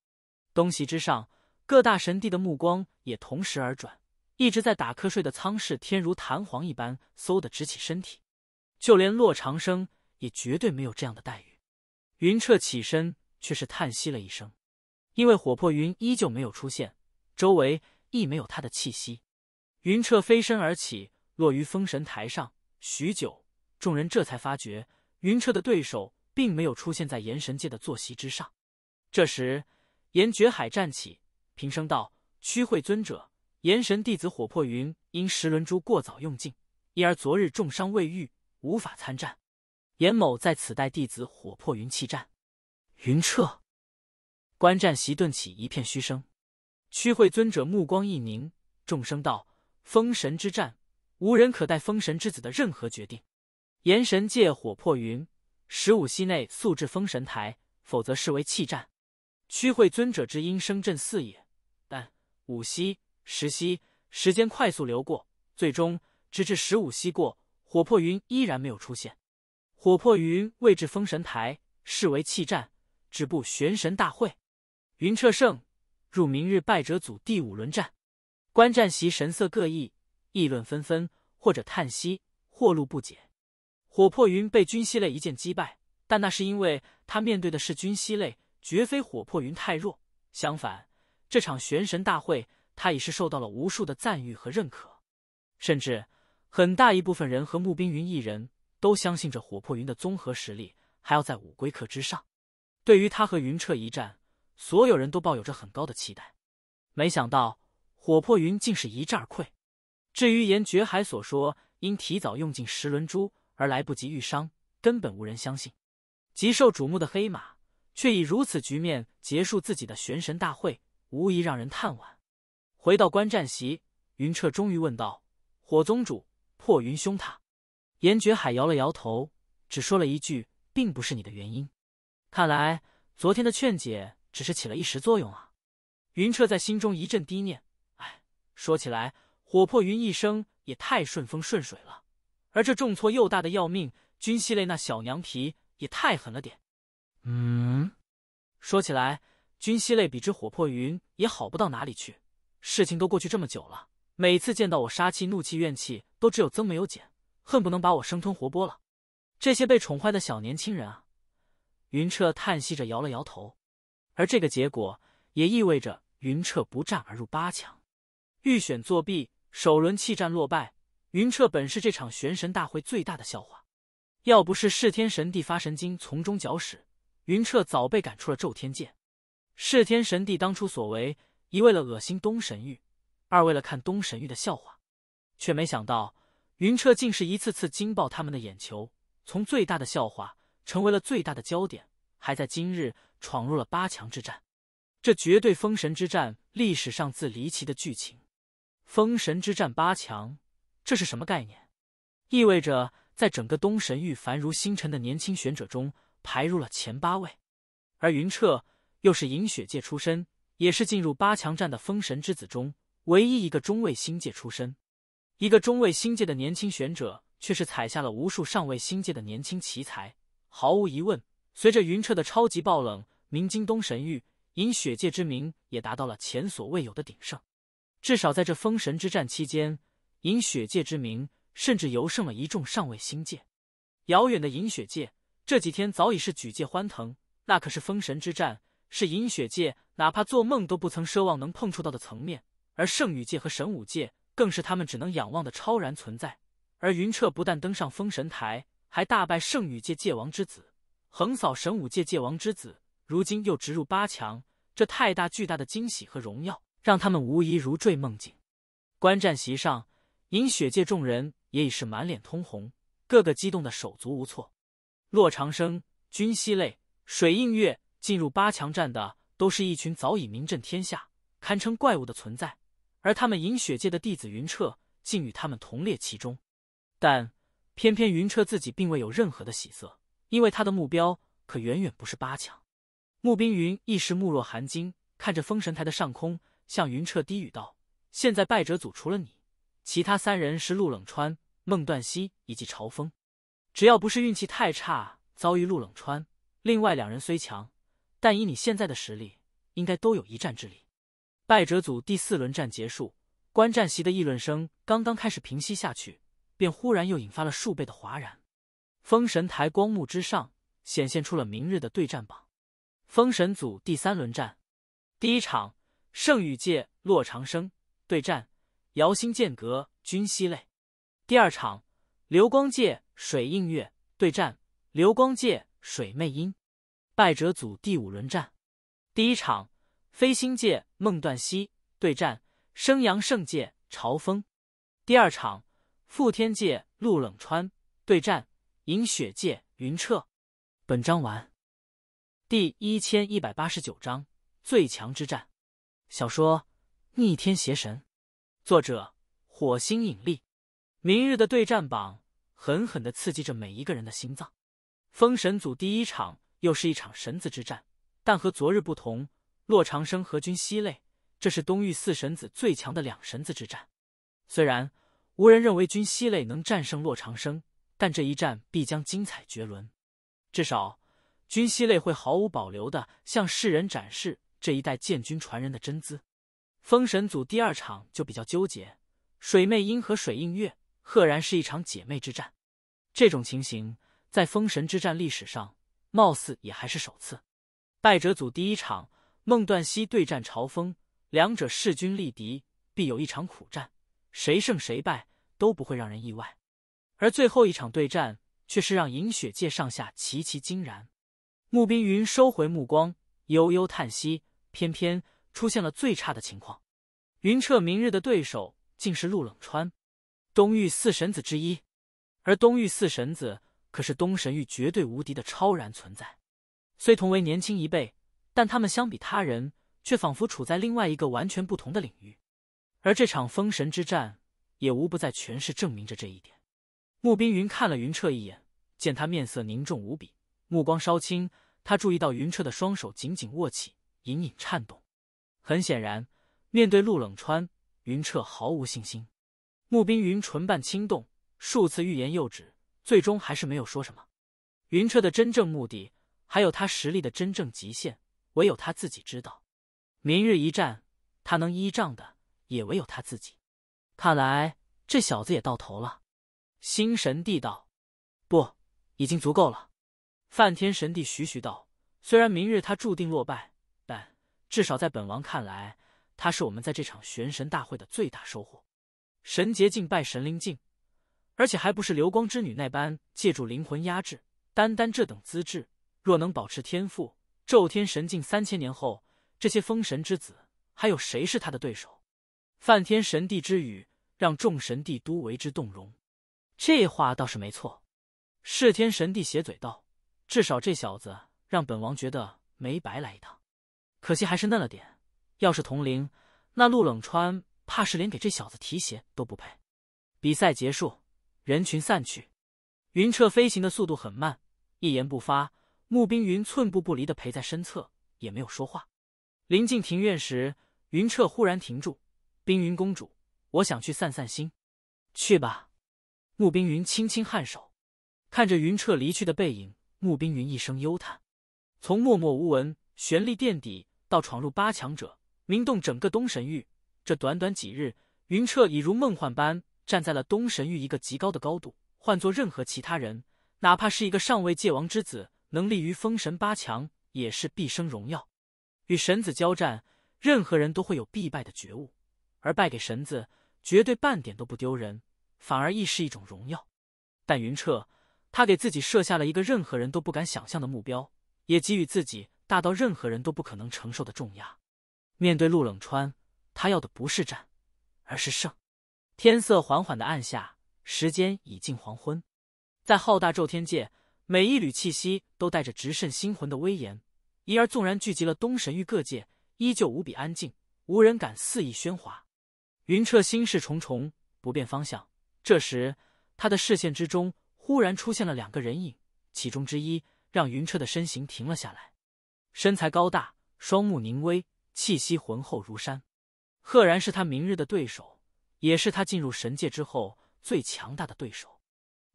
东席之上，各大神帝的目光也同时而转。一直在打瞌睡的苍氏天如弹簧一般，嗖的直起身体。就连洛长生也绝对没有这样的待遇。云彻起身，却是叹息了一声，因为火破云依旧没有出现，周围亦没有他的气息。云彻飞身而起，落于封神台上。许久，众人这才发觉，云彻的对手并没有出现在炎神界的坐席之上。这时。严绝海站起，平声道：“屈会尊者，炎神弟子火破云因石轮珠过早用尽，因而昨日重伤未愈，无法参战。严某在此代弟子火破云弃战。”云彻，观战席顿起一片嘘声。屈会尊者目光一凝，众声道：“封神之战，无人可代封神之子的任何决定。炎神借火破云十五息内速至封神台，否则视为弃战。”虚会尊者之音声震四野，但五息、十息，时间快速流过，最终直至十五息过，火破云依然没有出现。火破云未至封神台，视为弃战，止步玄神大会。云彻胜入明日败者组第五轮战，观战席神色各异，议论纷纷，或者叹息，或露不解。火破云被君熙类一剑击败，但那是因为他面对的是君熙类。绝非火破云太弱，相反，这场玄神大会，他已是受到了无数的赞誉和认可，甚至很大一部分人和穆冰云一人都相信着火破云的综合实力还要在五归客之上。对于他和云彻一战，所有人都抱有着很高的期待。没想到火破云竟是一战而溃。至于严绝海所说因提早用尽十轮珠而来不及愈伤，根本无人相信。极受瞩目的黑马。却以如此局面结束自己的玄神大会，无疑让人叹惋。回到观战席，云彻终于问道：“火宗主，破云兄他？”严爵海摇了摇头，只说了一句：“并不是你的原因。”看来昨天的劝解只是起了一时作用啊！云彻在心中一阵低念：“哎，说起来，火破云一生也太顺风顺水了，而这重挫又大的要命。君系类那小娘皮也太狠了点。”嗯，说起来，君熙类比之火破云也好不到哪里去。事情都过去这么久了，每次见到我，杀气、怒气、怨气都只有增没有减，恨不能把我生吞活剥了。这些被宠坏的小年轻人啊！云彻叹息着摇了摇头。而这个结果也意味着云彻不战而入八强，预选作弊，首轮弃战落败。云彻本是这场玄神大会最大的笑话，要不是弑天神帝发神经从中搅屎。云彻早被赶出了咒天界，弑天神帝当初所为，一为了恶心东神域，二为了看东神域的笑话，却没想到云彻竟是一次次惊爆他们的眼球，从最大的笑话成为了最大的焦点，还在今日闯入了八强之战，这绝对封神之战历史上自离奇的剧情。封神之战八强，这是什么概念？意味着在整个东神域繁如星辰的年轻选者中。排入了前八位，而云彻又是饮雪界出身，也是进入八强战的封神之子中唯一一个中位星界出身。一个中位星界的年轻玄者，却是踩下了无数上位星界的年轻奇才。毫无疑问，随着云彻的超级爆冷，明京东神域饮雪界之名也达到了前所未有的鼎盛。至少在这封神之战期间，饮雪界之名甚至游胜了一众上位星界。遥远的饮雪界。这几天早已是举界欢腾，那可是封神之战，是银雪界哪怕做梦都不曾奢望能碰触到的层面，而圣女界和神武界更是他们只能仰望的超然存在。而云彻不但登上封神台，还大败圣女界界王之子，横扫神武界界王之子，如今又直入八强，这太大巨大的惊喜和荣耀，让他们无疑如坠梦境。观战席上，银雪界众人也已是满脸通红，个个激动的手足无措。洛长生、君熙、类水映月进入八强战的，都是一群早已名震天下、堪称怪物的存在。而他们饮雪界的弟子云彻，竟与他们同列其中。但偏偏云彻自己并未有任何的喜色，因为他的目标可远远不是八强。穆冰云一时目若寒金，看着封神台的上空，向云彻低语道：“现在败者组除了你，其他三人是陆冷川、孟断西以及朝风。”只要不是运气太差遭遇陆冷川，另外两人虽强，但以你现在的实力，应该都有一战之力。败者组第四轮战结束，观战席的议论声刚刚开始平息下去，便忽然又引发了数倍的哗然。封神台光幕之上显现出了明日的对战榜。封神组第三轮战，第一场圣羽界洛长生对战瑶星剑阁君熙类，第二场流光界。水映月对战流光界水魅音，败者组第五轮战。第一场飞星界梦断西对战升阳圣界朝风。第二场覆天界陆冷川对战饮雪界云彻。本章完。第一千一百八十九章最强之战。小说《逆天邪神》，作者：火星引力。明日的对战榜。狠狠的刺激着每一个人的心脏。封神祖第一场又是一场神子之战，但和昨日不同，洛长生和君西泪，这是东域四神子最强的两神子之战。虽然无人认为君西泪能战胜洛长生，但这一战必将精彩绝伦。至少，君西泪会毫无保留的向世人展示这一代建军传人的真姿。封神祖第二场就比较纠结，水魅音和水映月。赫然是一场姐妹之战，这种情形在封神之战历史上貌似也还是首次。败者组第一场，孟断西对战朝风，两者势均力敌，必有一场苦战，谁胜谁败都不会让人意外。而最后一场对战却是让银雪界上下齐齐惊然。穆冰云收回目光，悠悠叹息，偏偏出现了最差的情况。云彻明日的对手竟是陆冷川。东域四神子之一，而东域四神子可是东神域绝对无敌的超然存在。虽同为年轻一辈，但他们相比他人，却仿佛处在另外一个完全不同的领域。而这场封神之战，也无不在诠释证明着这一点。穆冰云看了云彻一眼，见他面色凝重无比，目光稍轻。他注意到云彻的双手紧紧握起，隐隐颤动。很显然，面对陆冷川，云彻毫无信心。穆冰云唇瓣轻动，数次欲言又止，最终还是没有说什么。云彻的真正目的，还有他实力的真正极限，唯有他自己知道。明日一战，他能依仗的也唯有他自己。看来这小子也到头了。星神帝道：“不，已经足够了。”梵天神帝徐徐道：“虽然明日他注定落败，但至少在本王看来，他是我们在这场玄神大会的最大收获。”神劫境拜神灵境，而且还不是流光之女那般借助灵魂压制，单单这等资质，若能保持天赋，昼天神境三千年后，这些封神之子还有谁是他的对手？梵天神帝之语让众神帝都为之动容。这话倒是没错，是天神帝斜嘴道：“至少这小子让本王觉得没白来一趟，可惜还是嫩了点。要是同龄，那陆冷川……”怕是连给这小子提鞋都不配。比赛结束，人群散去，云彻飞行的速度很慢，一言不发。穆冰云寸步不离的陪在身侧，也没有说话。临近庭院时，云彻忽然停住：“冰云公主，我想去散散心。”“去吧。”穆冰云轻轻颔首，看着云彻离去的背影，穆冰云一声幽叹：从默默无闻、悬立垫底，到闯入八强者，名动整个东神域。这短短几日，云彻已如梦幻般站在了东神域一个极高的高度。换做任何其他人，哪怕是一个上位界王之子，能立于封神八强，也是毕生荣耀。与神子交战，任何人都会有必败的觉悟，而败给神子，绝对半点都不丢人，反而亦是一种荣耀。但云彻，他给自己设下了一个任何人都不敢想象的目标，也给予自己大到任何人都不可能承受的重压。面对陆冷川。他要的不是战，而是胜。天色缓缓的暗下，时间已近黄昏。在浩大宙天界，每一缕气息都带着直渗星魂的威严，因而纵然聚集了东神域各界，依旧无比安静，无人敢肆意喧哗。云彻心事重重，不变方向。这时，他的视线之中忽然出现了两个人影，其中之一让云彻的身形停了下来。身材高大，双目凝威，气息浑厚如山。赫然是他明日的对手，也是他进入神界之后最强大的对手，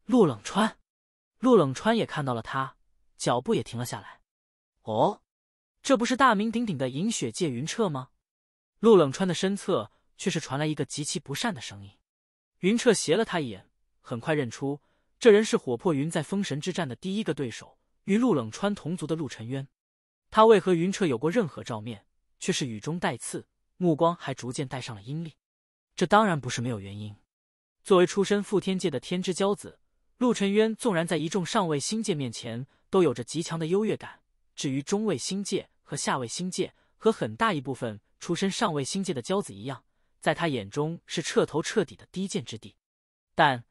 陆冷川。陆冷川也看到了他，脚步也停了下来。哦，这不是大名鼎鼎的饮血界云彻吗？陆冷川的身侧却是传来一个极其不善的声音。云彻斜了他一眼，很快认出这人是火破云在封神之战的第一个对手，与陆冷川同族的陆沉渊。他为何云彻有过任何照面，却是雨中带刺。目光还逐渐带上了阴力，这当然不是没有原因。作为出身富天界的天之骄子，陆晨渊纵然在一众上位星界面前都有着极强的优越感，至于中位星界和下位星界，和很大一部分出身上位星界的骄子一样，在他眼中是彻头彻底的低贱之地。但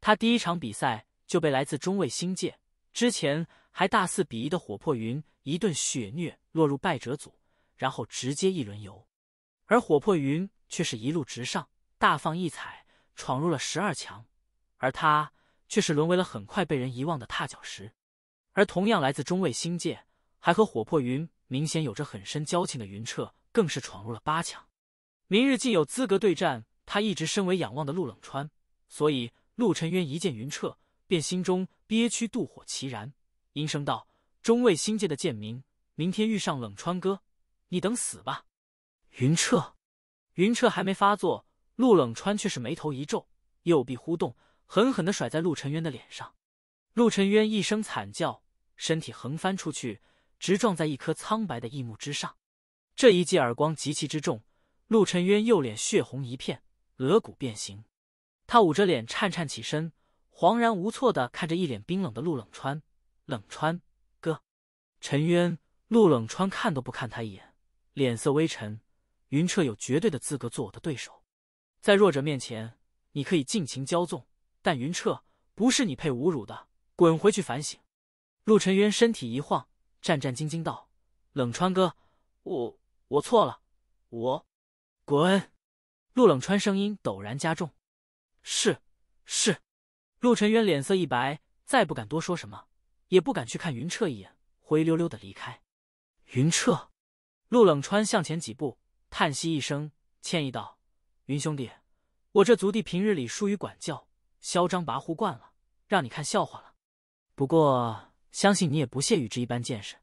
他第一场比赛就被来自中位星界、之前还大肆鄙夷的火破云一顿血虐，落入败者组，然后直接一轮游。而火破云却是一路直上，大放异彩，闯入了十二强，而他却是沦为了很快被人遗忘的踏脚石。而同样来自中卫星界，还和火破云明显有着很深交情的云彻，更是闯入了八强，明日竟有资格对战他一直身为仰望的陆冷川。所以陆沉渊一见云彻，便心中憋屈，妒火齐燃，阴声道：“中卫星界的贱民，明天遇上冷川哥，你等死吧。”云彻，云彻还没发作，陆冷川却是眉头一皱，右臂忽动，狠狠的甩在陆晨渊的脸上。陆晨渊一声惨叫，身体横翻出去，直撞在一颗苍白的异木之上。这一记耳光极其之重，陆沉渊右脸血红一片，额骨变形。他捂着脸，颤颤起身，惶然无措的看着一脸冰冷的陆冷川。冷川哥，陈渊。陆冷川看都不看他一眼，脸色微沉。云彻有绝对的资格做我的对手，在弱者面前，你可以尽情骄纵，但云彻不是你配侮辱的，滚回去反省！陆尘渊身体一晃，战战兢兢道：“冷川哥，我我错了，我滚！”陆冷川声音陡然加重：“是，是。”陆晨渊脸色一白，再不敢多说什么，也不敢去看云彻一眼，灰溜溜的离开。云彻，陆冷川向前几步。叹息一声，歉意道：“云兄弟，我这族弟平日里疏于管教，嚣张跋扈惯了，让你看笑话了。不过，相信你也不屑与之一般见识。”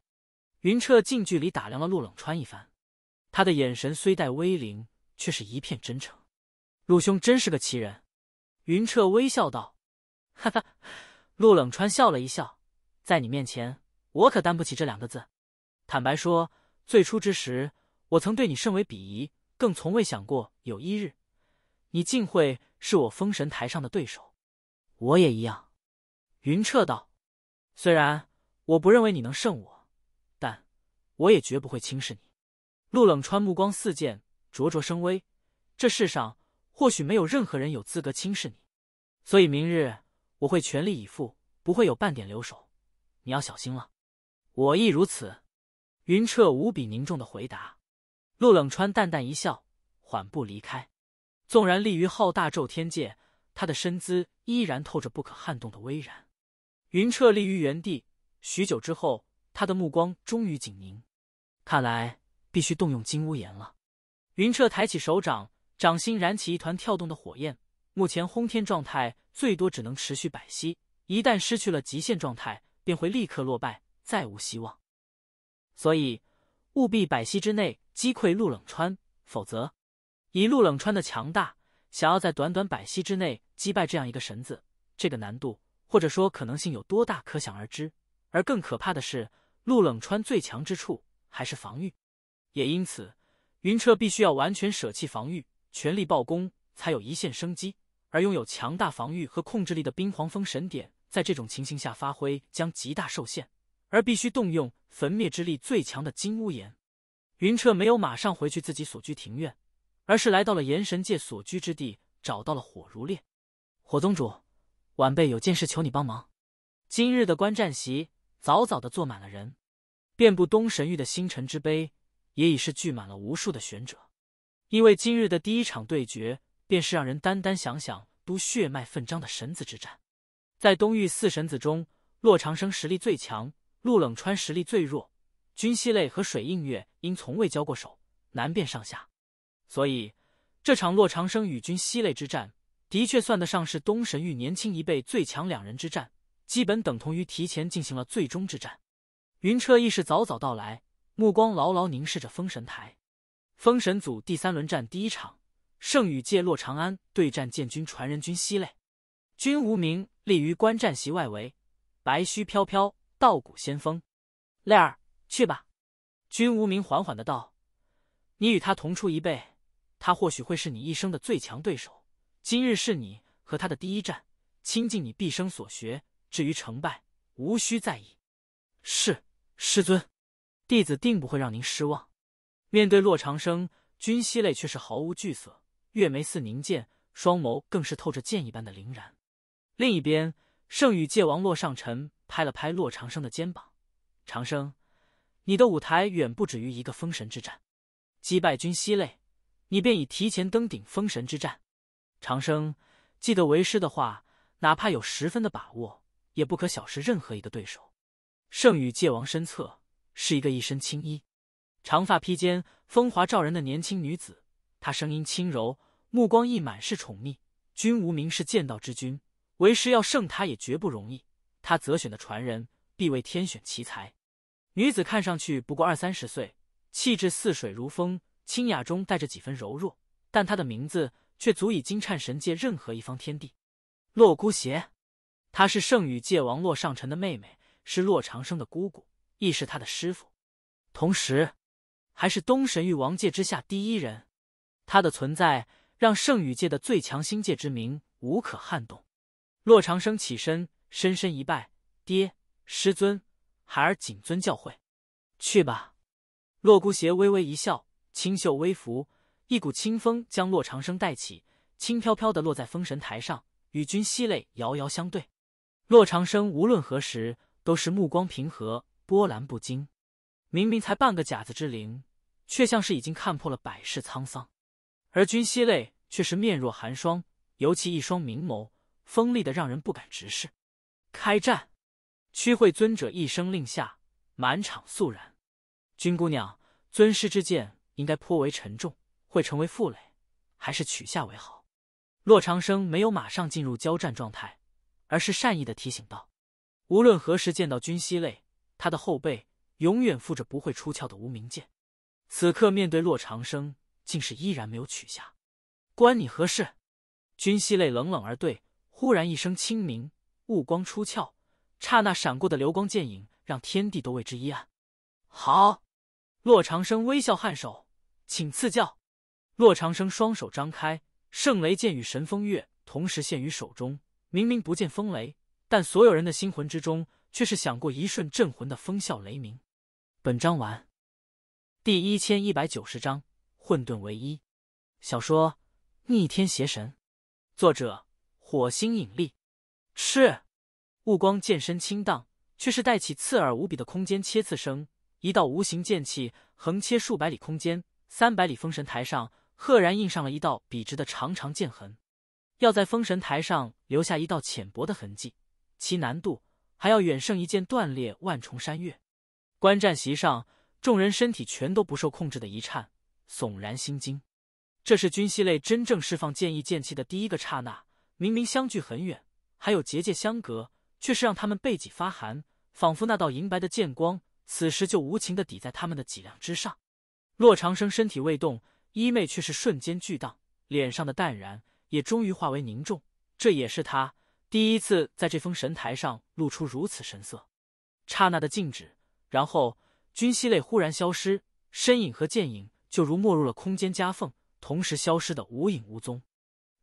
云彻近距离打量了陆冷川一番，他的眼神虽带威凌，却是一片真诚。陆兄真是个奇人。”云彻微笑道：“ 哈哈。”陆冷川笑了一笑，在你面前，我可担不起这两个字。坦白说，最初之时。我曾对你甚为鄙夷，更从未想过有一日，你竟会是我封神台上的对手。我也一样，云彻道。虽然我不认为你能胜我，但我也绝不会轻视你。陆冷川目光似剑，灼灼生威。这世上或许没有任何人有资格轻视你，所以明日我会全力以赴，不会有半点留手。你要小心了。我亦如此，云彻无比凝重的回答。陆冷川淡淡一笑，缓步离开。纵然立于浩大宙天界，他的身姿依然透着不可撼动的巍然。云彻立于原地，许久之后，他的目光终于紧凝。看来必须动用金乌岩了。云彻抬起手掌，掌心燃起一团跳动的火焰。目前轰天状态最多只能持续百息，一旦失去了极限状态，便会立刻落败，再无希望。所以，务必百息之内。击溃陆冷川，否则，以陆冷川的强大，想要在短短百息之内击败这样一个神子，这个难度或者说可能性有多大，可想而知。而更可怕的是，陆冷川最强之处还是防御，也因此，云彻必须要完全舍弃防御，全力暴攻，才有一线生机。而拥有强大防御和控制力的冰皇风神典，在这种情形下发挥将极大受限，而必须动用焚灭之力最强的金乌岩。云彻没有马上回去自己所居庭院，而是来到了炎神界所居之地，找到了火如烈。火宗主，晚辈有件事求你帮忙。今日的观战席早早的坐满了人，遍布东神域的星辰之碑也已是聚满了无数的玄者，因为今日的第一场对决便是让人单单想想都血脉奋张的神子之战。在东域四神子中，洛长生实力最强，陆冷川实力最弱。君西泪和水映月因从未交过手，难辨上下，所以这场洛长生与君西泪之战，的确算得上是东神域年轻一辈最强两人之战，基本等同于提前进行了最终之战。云彻亦是早早到来，目光牢牢凝视着封神台。封神组第三轮战第一场，圣羽界洛长安对战剑君传人君西泪。君无名立于观战席外围，白须飘飘，道骨仙风。泪儿。去吧，君无名缓缓的道：“你与他同出一辈，他或许会是你一生的最强对手。今日是你和他的第一战，倾尽你毕生所学。至于成败，无需在意。”是师尊，弟子定不会让您失望。面对洛长生，君熙泪却是毫无惧色，月眉似凝剑，双眸更是透着剑一般的凌然。另一边，圣羽界王洛上尘拍了拍洛长生的肩膀：“长生。”你的舞台远不止于一个封神之战，击败君西泪，你便已提前登顶封神之战。长生，记得为师的话，哪怕有十分的把握，也不可小视任何一个对手。圣宇界王身侧是一个一身青衣、长发披肩、风华照人的年轻女子，她声音轻柔，目光亦满是宠溺。君无名是剑道之君，为师要胜他也绝不容易。他择选的传人，必为天选奇才。女子看上去不过二三十岁，气质似水如风，清雅中带着几分柔弱，但她的名字却足以惊颤神界任何一方天地。洛孤邪，她是圣羽界王洛上尘的妹妹，是洛长生的姑姑，亦是他的师父，同时还是东神域王界之下第一人。她的存在让圣羽界的最强星界之名无可撼动。洛长生起身，深深一拜：“爹，师尊。”孩儿谨遵教诲，去吧。洛孤邪微微一笑，清秀微拂，一股清风将洛长生带起，轻飘飘的落在封神台上，与君西泪遥遥相对。洛长生无论何时都是目光平和，波澜不惊，明明才半个甲子之龄，却像是已经看破了百世沧桑。而君西泪却是面若寒霜，尤其一双明眸，锋利的让人不敢直视。开战。屈会尊者一声令下，满场肃然。君姑娘，尊师之剑应该颇为沉重，会成为负累，还是取下为好。洛长生没有马上进入交战状态，而是善意的提醒道：“无论何时见到君熙泪，他的后背永远附着不会出鞘的无名剑。”此刻面对洛长生，竟是依然没有取下。关你何事？君熙泪冷冷而对，忽然一声轻鸣，雾光出鞘。刹那闪过的流光剑影，让天地都为之一暗。好，洛长生微笑颔首，请赐教。洛长生双手张开，圣雷剑与神风月同时现于手中。明明不见风雷，但所有人的心魂之中，却是响过一瞬震魂的风啸雷鸣。本章完。第一千一百九十章混沌唯一。小说《逆天邪神》，作者：火星引力。是。目光剑身轻荡，却是带起刺耳无比的空间切刺声。一道无形剑气横切数百里空间，三百里封神台上赫然印上了一道笔直的长长剑痕。要在封神台上留下一道浅薄的痕迹，其难度还要远胜一剑断裂万重山岳。观战席上众人身体全都不受控制的一颤，悚然心惊。这是君西类真正释放剑意剑气的第一个刹那。明明相距很远，还有结界相隔。却是让他们背脊发寒，仿佛那道银白的剑光，此时就无情的抵在他们的脊梁之上。洛长生身体未动，衣袂却是瞬间巨荡，脸上的淡然也终于化为凝重。这也是他第一次在这封神台上露出如此神色。刹那的静止，然后君熙泪忽然消失，身影和剑影就如没入了空间夹缝，同时消失的无影无踪。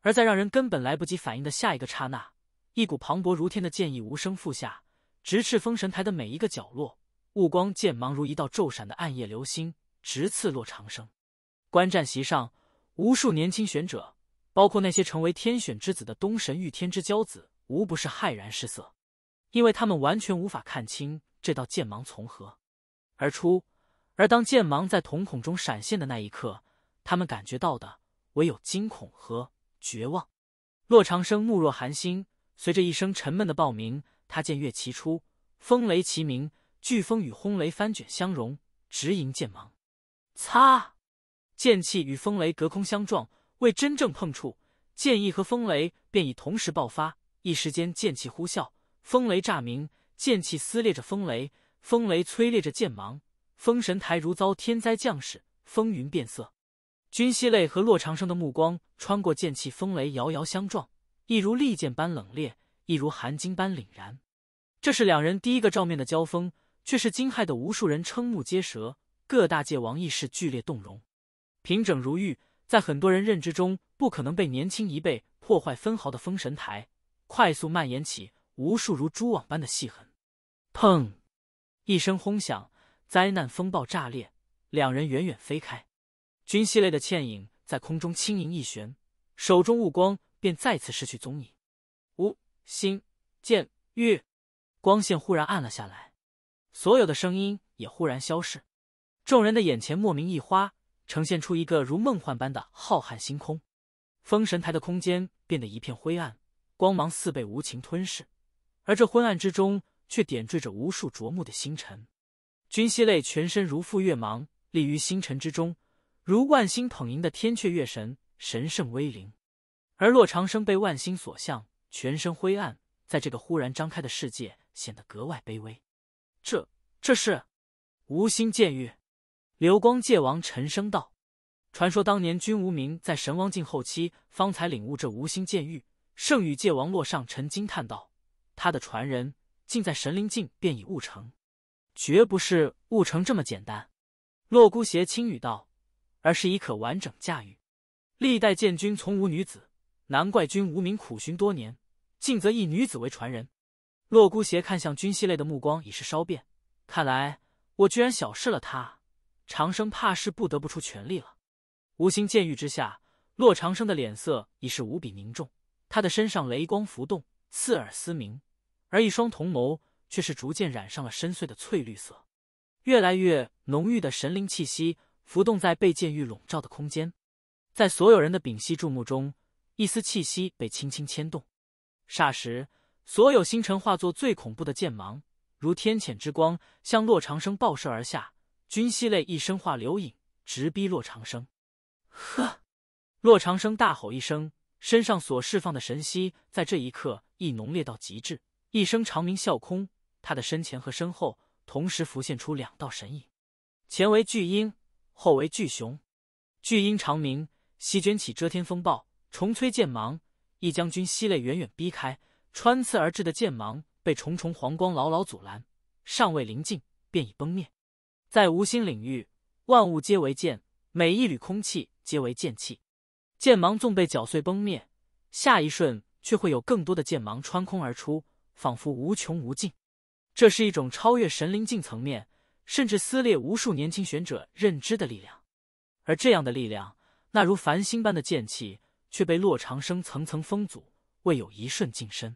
而在让人根本来不及反应的下一个刹那，一股磅礴如天的剑意无声覆下，直刺封神台的每一个角落。雾光剑芒如一道骤闪的暗夜流星，直刺落长生。观战席上，无数年轻选者，包括那些成为天选之子的东神御天之骄子，无不是骇然失色，因为他们完全无法看清这道剑芒从何而出。而当剑芒在瞳孔中闪现的那一刻，他们感觉到的唯有惊恐和绝望。落长生目若寒星。随着一声沉闷的爆鸣，他剑月齐出，风雷齐鸣，飓风与轰雷翻卷相融，直迎剑芒。擦！剑气与风雷隔空相撞，未真正碰触，剑意和风雷便已同时爆发。一时间，剑气呼啸，风雷炸鸣，剑气撕裂着风雷，风雷摧裂着剑芒。风神台如遭天灾，将士风云变色。君熙泪和洛长生的目光穿过剑气风雷，遥遥相撞。一如利剑般冷冽，一如寒金般凛然。这是两人第一个照面的交锋，却是惊骇的无数人瞠目结舌，各大界王异士剧烈动容。平整如玉，在很多人认知中不可能被年轻一辈破坏分毫的封神台，快速蔓延起无数如蛛网般的细痕。砰！一声轰响，灾难风暴炸裂，两人远远飞开。君熙泪的倩影在空中轻盈一旋，手中雾光。便再次失去踪影。无星剑玉，光线忽然暗了下来，所有的声音也忽然消逝，众人的眼前莫名一花，呈现出一个如梦幻般的浩瀚星空。封神台的空间变得一片灰暗，光芒似被无情吞噬。而这昏暗之中，却点缀着无数灼目的星辰。君熙泪全身如覆月芒，立于星辰之中，如万星捧盈的天阙月神，神圣威灵。而洛长生被万星所向，全身灰暗，在这个忽然张开的世界显得格外卑微。这这是无心剑域，流光界王沉声道：“传说当年君无名在神王境后期方才领悟这无心剑域。”圣宇界王洛上沉惊叹道：“他的传人竟在神灵境便已悟成，绝不是悟成这么简单。”洛孤邪轻语道：“而是已可完整驾驭。历代剑君从无女子。”难怪君无名苦寻多年，竟择一女子为传人。洛孤邪看向君西泪的目光已是稍变，看来我居然小视了他。长生怕是不得不出全力了。无心剑狱之下，洛长生的脸色已是无比凝重，他的身上雷光浮动，刺耳嘶鸣，而一双瞳眸却是逐渐染上了深邃的翠绿色。越来越浓郁的神灵气息浮动在被剑玉笼罩的空间，在所有人的屏息注目中。一丝气息被轻轻牵动，霎时，所有星辰化作最恐怖的剑芒，如天谴之光向洛长生爆射而下。君熙泪一声化流影，直逼洛长生。呵！洛长生大吼一声，身上所释放的神息在这一刻亦浓烈到极致。一声长鸣，啸空，他的身前和身后同时浮现出两道神影，前为巨鹰，后为巨熊。巨鹰长鸣，席卷起遮天风暴。重催剑芒，一将军吸泪，远远逼开穿刺而至的剑芒，被重重黄光牢牢阻拦，尚未临近便已崩灭。在无心领域，万物皆为剑，每一缕空气皆为剑气。剑芒纵被绞碎崩灭，下一瞬却会有更多的剑芒穿空而出，仿佛无穷无尽。这是一种超越神灵境层面，甚至撕裂无数年轻选者认知的力量。而这样的力量，那如繁星般的剑气。却被洛长生层层封阻，未有一瞬近身。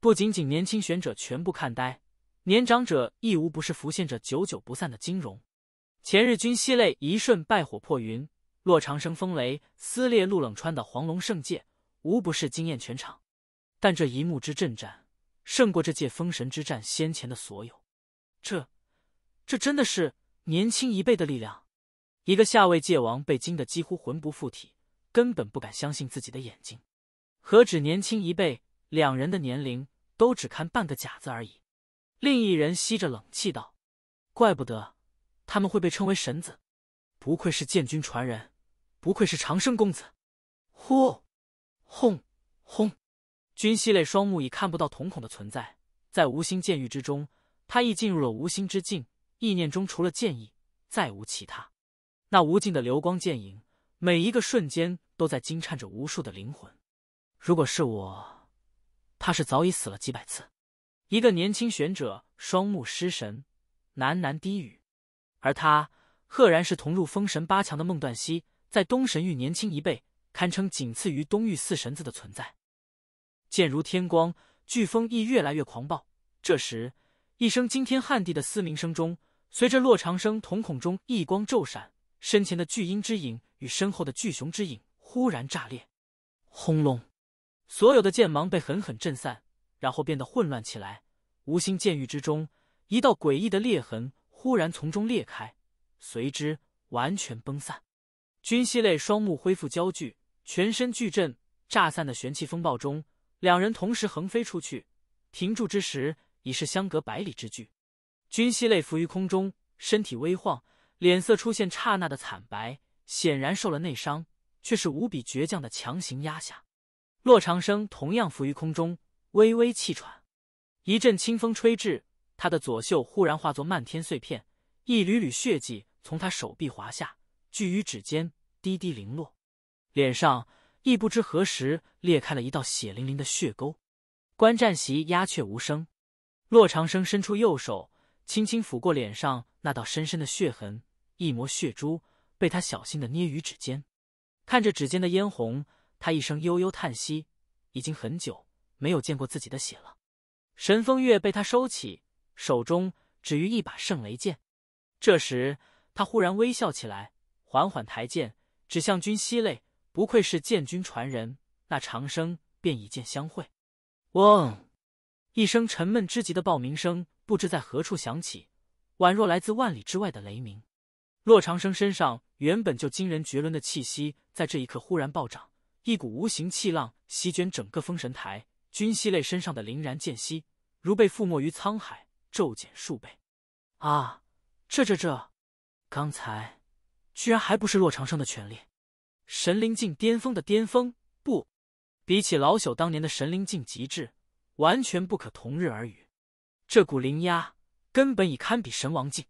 不仅仅年轻选者全部看呆，年长者亦无不是浮现着久久不散的金容。前日君西泪一瞬，败火破云；洛长生风雷撕裂陆冷川的黄龙圣界，无不是惊艳全场。但这一幕之震战，胜过这届封神之战先前的所有。这，这真的是年轻一辈的力量？一个下位界王被惊得几乎魂不附体。根本不敢相信自己的眼睛，何止年轻一辈，两人的年龄都只看半个甲子而已。另一人吸着冷气道：“怪不得他们会被称为神子，不愧是建军传人，不愧是长生公子。”呼，轰，轰！君熙泪双目已看不到瞳孔的存在，在无心剑域之中，他亦进入了无心之境，意念中除了剑意，再无其他。那无尽的流光剑影，每一个瞬间。都在惊颤着无数的灵魂，如果是我，怕是早已死了几百次。一个年轻玄者双目失神，喃喃低语，而他赫然是同入封神八强的孟段熙，在东神域年轻一辈，堪称仅次于东域四神子的存在。剑如天光，飓风亦越来越狂暴。这时，一声惊天撼地的嘶鸣声中，随着洛长生瞳孔中异光骤闪，身前的巨鹰之影与身后的巨熊之影。忽然炸裂，轰隆！所有的剑芒被狠狠震散，然后变得混乱起来。无心剑域之中，一道诡异的裂痕忽然从中裂开，随之完全崩散。君熙泪双目恢复焦距，全身巨震。炸散的玄气风暴中，两人同时横飞出去。停住之时，已是相隔百里之距。君熙泪浮于空中，身体微晃，脸色出现刹那的惨白，显然受了内伤。却是无比倔强的，强行压下。洛长生同样浮于空中，微微气喘。一阵清风吹至，他的左袖忽然化作漫天碎片，一缕缕血迹从他手臂滑下，聚于指尖，滴滴零落。脸上亦不知何时裂开了一道血淋淋的血沟。观战席鸦雀无声。洛长生伸出右手，轻轻抚过脸上那道深深的血痕，一抹血珠被他小心的捏于指尖。看着指尖的嫣红，他一声悠悠叹息，已经很久没有见过自己的血了。神风月被他收起，手中只余一把圣雷剑。这时，他忽然微笑起来，缓缓抬剑，指向君西泪。不愧是剑君传人，那长生便以剑相会。嗡，一声沉闷之极的爆鸣声不知在何处响起，宛若来自万里之外的雷鸣。洛长生身上原本就惊人绝伦的气息，在这一刻忽然暴涨，一股无形气浪席卷整个封神台。君熙类身上的凛然剑息，如被覆没于沧海，骤减数倍。啊！这这这！刚才居然还不是洛长生的权力，神灵境巅峰的巅峰，不，比起老朽当年的神灵境极致，完全不可同日而语。这股灵压根本已堪比神王境。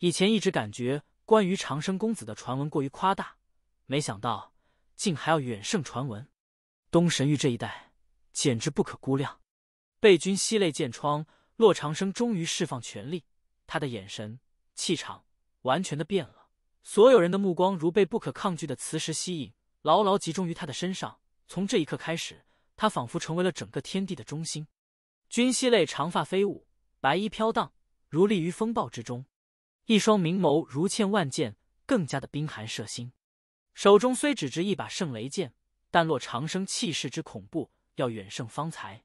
以前一直感觉。关于长生公子的传闻过于夸大，没想到竟还要远胜传闻。东神域这一带简直不可估量。被君西泪见疮，洛长生终于释放权力，他的眼神、气场完全的变了。所有人的目光如被不可抗拒的磁石吸引，牢牢集中于他的身上。从这一刻开始，他仿佛成为了整个天地的中心。君西泪长发飞舞，白衣飘荡，如立于风暴之中。一双明眸如嵌万剑，更加的冰寒摄心。手中虽只执一把圣雷剑，但若长生气势之恐怖，要远胜方才。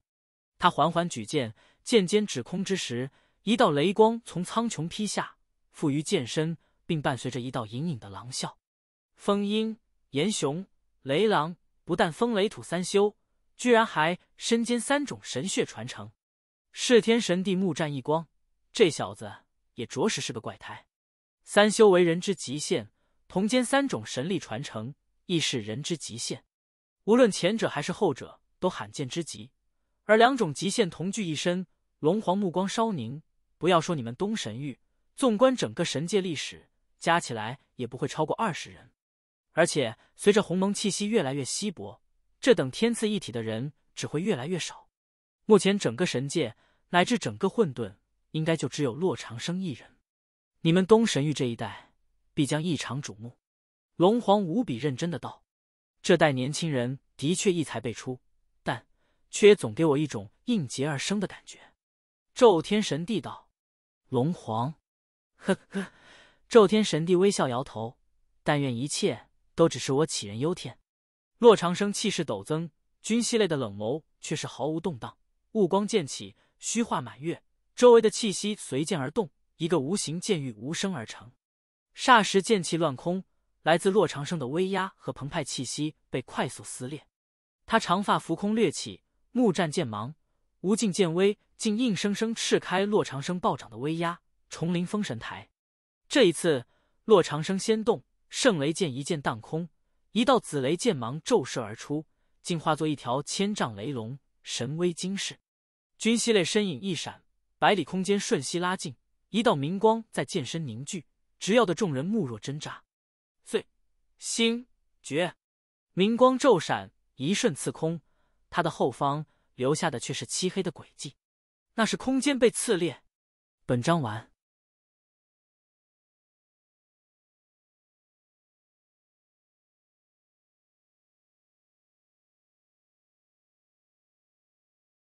他缓缓举剑，剑尖指空之时，一道雷光从苍穹劈下，附于剑身，并伴随着一道隐隐的狼啸。风鹰、炎雄、雷狼不但风雷土三修，居然还身兼三种神血传承，弑天神帝目战一光。这小子。也着实是个怪胎，三修为人之极限，同兼三种神力传承，亦是人之极限。无论前者还是后者，都罕见之极。而两种极限同具一身，龙皇目光稍凝。不要说你们东神域，纵观整个神界历史，加起来也不会超过二十人。而且随着鸿蒙气息越来越稀薄，这等天赐一体的人只会越来越少。目前整个神界乃至整个混沌。应该就只有洛长生一人，你们东神域这一代必将异常瞩目。”龙皇无比认真的道，“这代年轻人的确异才辈出，但却也总给我一种应劫而生的感觉。”咒天神帝道，“龙皇，呵呵。”咒天神帝微笑摇头，“但愿一切都只是我杞人忧天。”洛长生气势陡增，君熙类的冷眸却是毫无动荡，雾光渐起，虚化满月。周围的气息随剑而动，一个无形剑域无声而成。霎时剑气乱空，来自洛长生的威压和澎湃气息被快速撕裂。他长发浮空掠起，目战剑芒，无尽剑威竟硬生生刺开洛长生暴涨的威压，重临封神台。这一次，洛长生先动，圣雷剑一剑荡空，一道紫雷剑芒骤射而出，竟化作一条千丈雷龙，神威惊世。君熙泪身影一闪。百里空间瞬息拉近，一道明光在剑身凝聚，直耀的众人目若针扎。碎星绝，明光骤闪，一瞬刺空，他的后方留下的却是漆黑的轨迹，那是空间被刺裂。本章完。